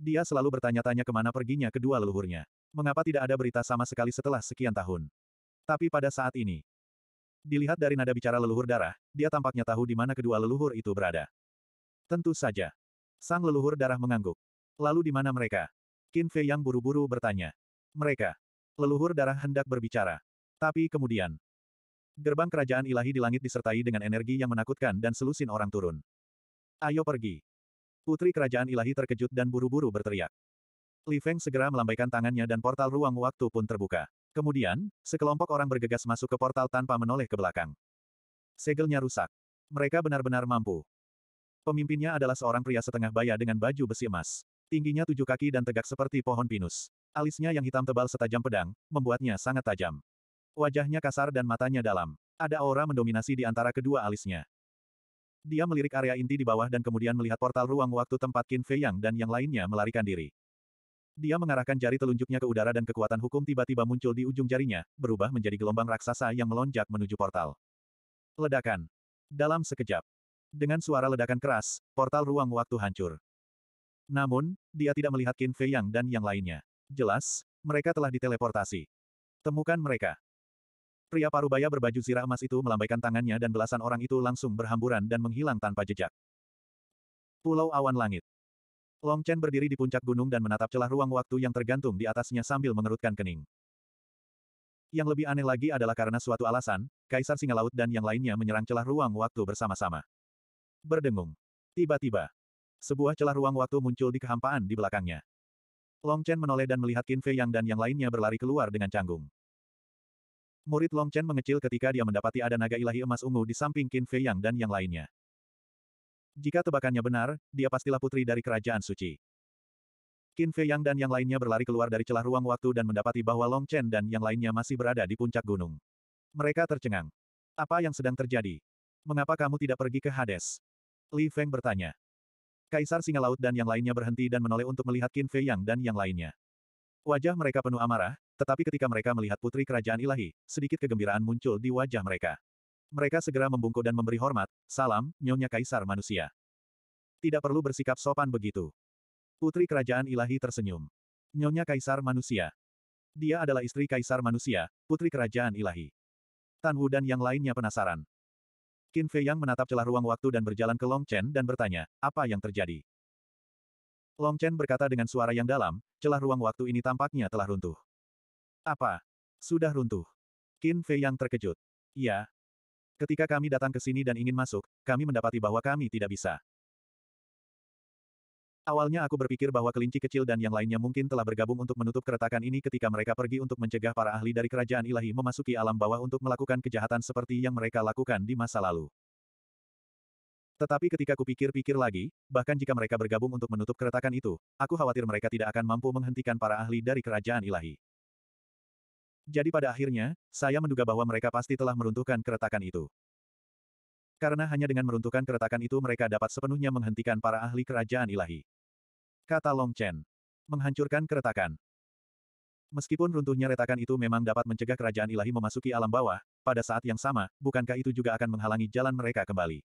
Dia selalu bertanya-tanya kemana perginya kedua leluhurnya. Mengapa tidak ada berita sama sekali setelah sekian tahun? Tapi pada saat ini, dilihat dari nada bicara leluhur darah, dia tampaknya tahu di mana kedua leluhur itu berada. Tentu saja. Sang leluhur darah mengangguk. Lalu di mana mereka? Qin Fei yang buru-buru bertanya. Mereka. Leluhur darah hendak berbicara. Tapi kemudian, Gerbang kerajaan ilahi di langit disertai dengan energi yang menakutkan dan selusin orang turun. Ayo pergi. Putri Kerajaan Ilahi terkejut dan buru-buru berteriak. Li Feng segera melambaikan tangannya dan portal ruang waktu pun terbuka. Kemudian, sekelompok orang bergegas masuk ke portal tanpa menoleh ke belakang. Segelnya rusak. Mereka benar-benar mampu. Pemimpinnya adalah seorang pria setengah baya dengan baju besi emas. Tingginya tujuh kaki dan tegak seperti pohon pinus. Alisnya yang hitam tebal setajam pedang, membuatnya sangat tajam. Wajahnya kasar dan matanya dalam. Ada aura mendominasi di antara kedua alisnya. Dia melirik area inti di bawah dan kemudian melihat portal ruang waktu tempat Qin Fei Yang dan yang lainnya melarikan diri. Dia mengarahkan jari telunjuknya ke udara dan kekuatan hukum tiba-tiba muncul di ujung jarinya, berubah menjadi gelombang raksasa yang melonjak menuju portal. Ledakan. Dalam sekejap. Dengan suara ledakan keras, portal ruang waktu hancur. Namun, dia tidak melihat Qin Fei Yang dan yang lainnya. Jelas, mereka telah diteleportasi. Temukan mereka. Pria parubaya berbaju zirah emas itu melambaikan tangannya dan belasan orang itu langsung berhamburan dan menghilang tanpa jejak. Pulau Awan Langit Long Chen berdiri di puncak gunung dan menatap celah ruang waktu yang tergantung di atasnya sambil mengerutkan kening. Yang lebih aneh lagi adalah karena suatu alasan, Kaisar Singa Laut dan yang lainnya menyerang celah ruang waktu bersama-sama. Berdengung. Tiba-tiba, sebuah celah ruang waktu muncul di kehampaan di belakangnya. Long Chen menoleh dan melihat Qin Fei Yang dan yang lainnya berlari keluar dengan canggung. Murid Long Chen mengecil ketika dia mendapati ada naga ilahi emas ungu di samping Qin Fei Yang dan yang lainnya. Jika tebakannya benar, dia pastilah putri dari kerajaan suci. Qin Fei Yang dan yang lainnya berlari keluar dari celah ruang waktu dan mendapati bahwa Long Chen dan yang lainnya masih berada di puncak gunung. Mereka tercengang. Apa yang sedang terjadi? Mengapa kamu tidak pergi ke Hades? Li Feng bertanya. Kaisar Singa Laut dan yang lainnya berhenti dan menoleh untuk melihat Qin Fei Yang dan yang lainnya. Wajah mereka penuh amarah, tetapi ketika mereka melihat putri kerajaan ilahi, sedikit kegembiraan muncul di wajah mereka. Mereka segera membungkuk dan memberi hormat, salam, nyonya kaisar manusia. Tidak perlu bersikap sopan begitu. Putri kerajaan ilahi tersenyum. Nyonya kaisar manusia. Dia adalah istri kaisar manusia, putri kerajaan ilahi. Tan Wu dan yang lainnya penasaran. Qin Fei Yang menatap celah ruang waktu dan berjalan ke Long Chen dan bertanya, apa yang terjadi? Long Chen berkata dengan suara yang dalam, celah ruang waktu ini tampaknya telah runtuh. Apa? Sudah runtuh. Qin Fei yang terkejut. Ya. Ketika kami datang ke sini dan ingin masuk, kami mendapati bahwa kami tidak bisa. Awalnya aku berpikir bahwa kelinci kecil dan yang lainnya mungkin telah bergabung untuk menutup keretakan ini ketika mereka pergi untuk mencegah para ahli dari kerajaan ilahi memasuki alam bawah untuk melakukan kejahatan seperti yang mereka lakukan di masa lalu. Tetapi ketika kupikir-pikir lagi, bahkan jika mereka bergabung untuk menutup keretakan itu, aku khawatir mereka tidak akan mampu menghentikan para ahli dari kerajaan ilahi. Jadi pada akhirnya, saya menduga bahwa mereka pasti telah meruntuhkan keretakan itu. Karena hanya dengan meruntuhkan keretakan itu mereka dapat sepenuhnya menghentikan para ahli kerajaan ilahi. Kata Long Chen. Menghancurkan keretakan. Meskipun runtuhnya retakan itu memang dapat mencegah kerajaan ilahi memasuki alam bawah, pada saat yang sama, bukankah itu juga akan menghalangi jalan mereka kembali?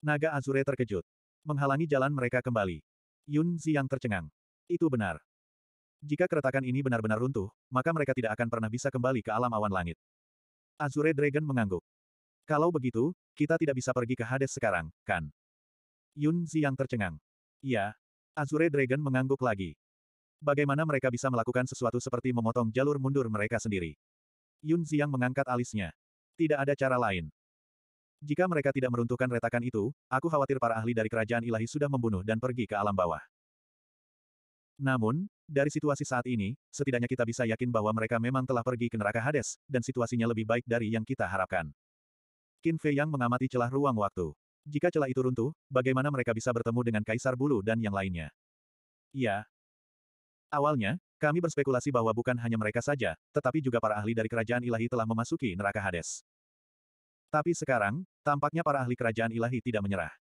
Naga Azure terkejut. Menghalangi jalan mereka kembali. Yun yang tercengang. Itu benar. Jika keretakan ini benar-benar runtuh, maka mereka tidak akan pernah bisa kembali ke alam awan langit. Azure Dragon mengangguk. Kalau begitu, kita tidak bisa pergi ke Hades sekarang, kan? Yun Ziyang tercengang. Ya, Azure Dragon mengangguk lagi. Bagaimana mereka bisa melakukan sesuatu seperti memotong jalur mundur mereka sendiri? Yun Ziyang mengangkat alisnya. Tidak ada cara lain. Jika mereka tidak meruntuhkan retakan itu, aku khawatir para ahli dari kerajaan ilahi sudah membunuh dan pergi ke alam bawah. Namun, dari situasi saat ini, setidaknya kita bisa yakin bahwa mereka memang telah pergi ke neraka Hades, dan situasinya lebih baik dari yang kita harapkan. Qin Fei Yang mengamati celah ruang waktu. Jika celah itu runtuh, bagaimana mereka bisa bertemu dengan Kaisar Bulu dan yang lainnya? Ya. Awalnya, kami berspekulasi bahwa bukan hanya mereka saja, tetapi juga para ahli dari kerajaan ilahi telah memasuki neraka Hades. Tapi sekarang, tampaknya para ahli kerajaan ilahi tidak menyerah.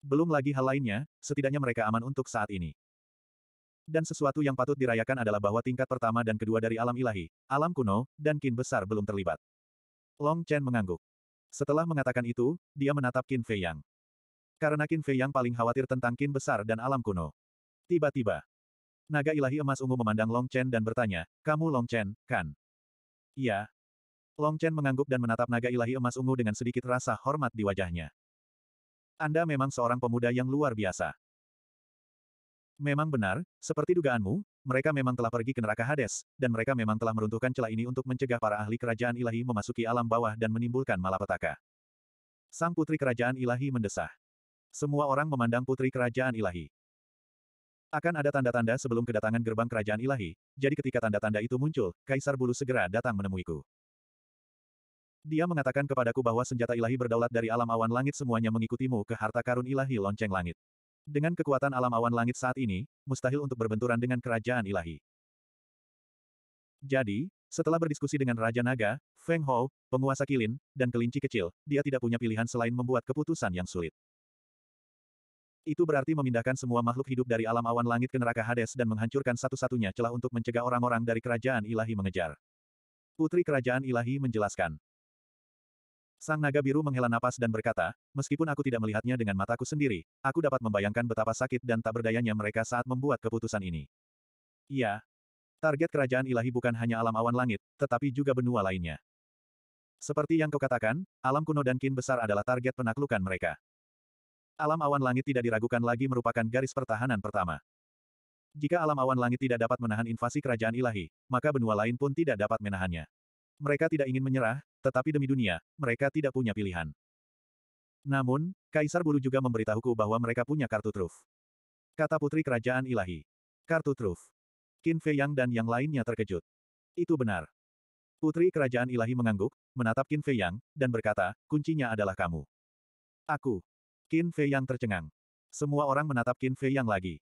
Belum lagi hal lainnya, setidaknya mereka aman untuk saat ini. Dan sesuatu yang patut dirayakan adalah bahwa tingkat pertama dan kedua dari alam ilahi, alam kuno, dan kin besar belum terlibat. Long Chen mengangguk. Setelah mengatakan itu, dia menatap Qin Fei Yang. Karena Qin Fei Yang paling khawatir tentang kin besar dan alam kuno. Tiba-tiba, naga ilahi emas ungu memandang Long Chen dan bertanya, kamu Long Chen, kan? Iya. Long Chen mengangguk dan menatap naga ilahi emas ungu dengan sedikit rasa hormat di wajahnya. Anda memang seorang pemuda yang luar biasa. Memang benar, seperti dugaanmu, mereka memang telah pergi ke neraka Hades, dan mereka memang telah meruntuhkan celah ini untuk mencegah para ahli kerajaan ilahi memasuki alam bawah dan menimbulkan malapetaka. Sang putri kerajaan ilahi mendesah. Semua orang memandang putri kerajaan ilahi. Akan ada tanda-tanda sebelum kedatangan gerbang kerajaan ilahi, jadi ketika tanda-tanda itu muncul, Kaisar Bulu segera datang menemuiku. Dia mengatakan kepadaku bahwa senjata ilahi berdaulat dari alam awan langit semuanya mengikutimu ke harta karun ilahi lonceng langit. Dengan kekuatan alam awan langit saat ini, mustahil untuk berbenturan dengan kerajaan ilahi. Jadi, setelah berdiskusi dengan Raja Naga, Feng Hou, penguasa kilin, dan kelinci kecil, dia tidak punya pilihan selain membuat keputusan yang sulit. Itu berarti memindahkan semua makhluk hidup dari alam awan langit ke neraka Hades dan menghancurkan satu-satunya celah untuk mencegah orang-orang dari kerajaan ilahi mengejar. Putri kerajaan ilahi menjelaskan. Sang naga biru menghela napas dan berkata, meskipun aku tidak melihatnya dengan mataku sendiri, aku dapat membayangkan betapa sakit dan tak berdayanya mereka saat membuat keputusan ini. Iya. Target kerajaan ilahi bukan hanya alam awan langit, tetapi juga benua lainnya. Seperti yang kau katakan, alam kuno dan kin besar adalah target penaklukan mereka. Alam awan langit tidak diragukan lagi merupakan garis pertahanan pertama. Jika alam awan langit tidak dapat menahan invasi kerajaan ilahi, maka benua lain pun tidak dapat menahannya. Mereka tidak ingin menyerah, tetapi demi dunia, mereka tidak punya pilihan. Namun, Kaisar Bulu juga memberitahuku bahwa mereka punya kartu truf. Kata Putri Kerajaan Ilahi. Kartu truf. Qin Fei Yang dan yang lainnya terkejut. Itu benar. Putri Kerajaan Ilahi mengangguk, menatap Qin Fei Yang, dan berkata, kuncinya adalah kamu. Aku. Qin Fei Yang tercengang. Semua orang menatap Qin Fei Yang lagi.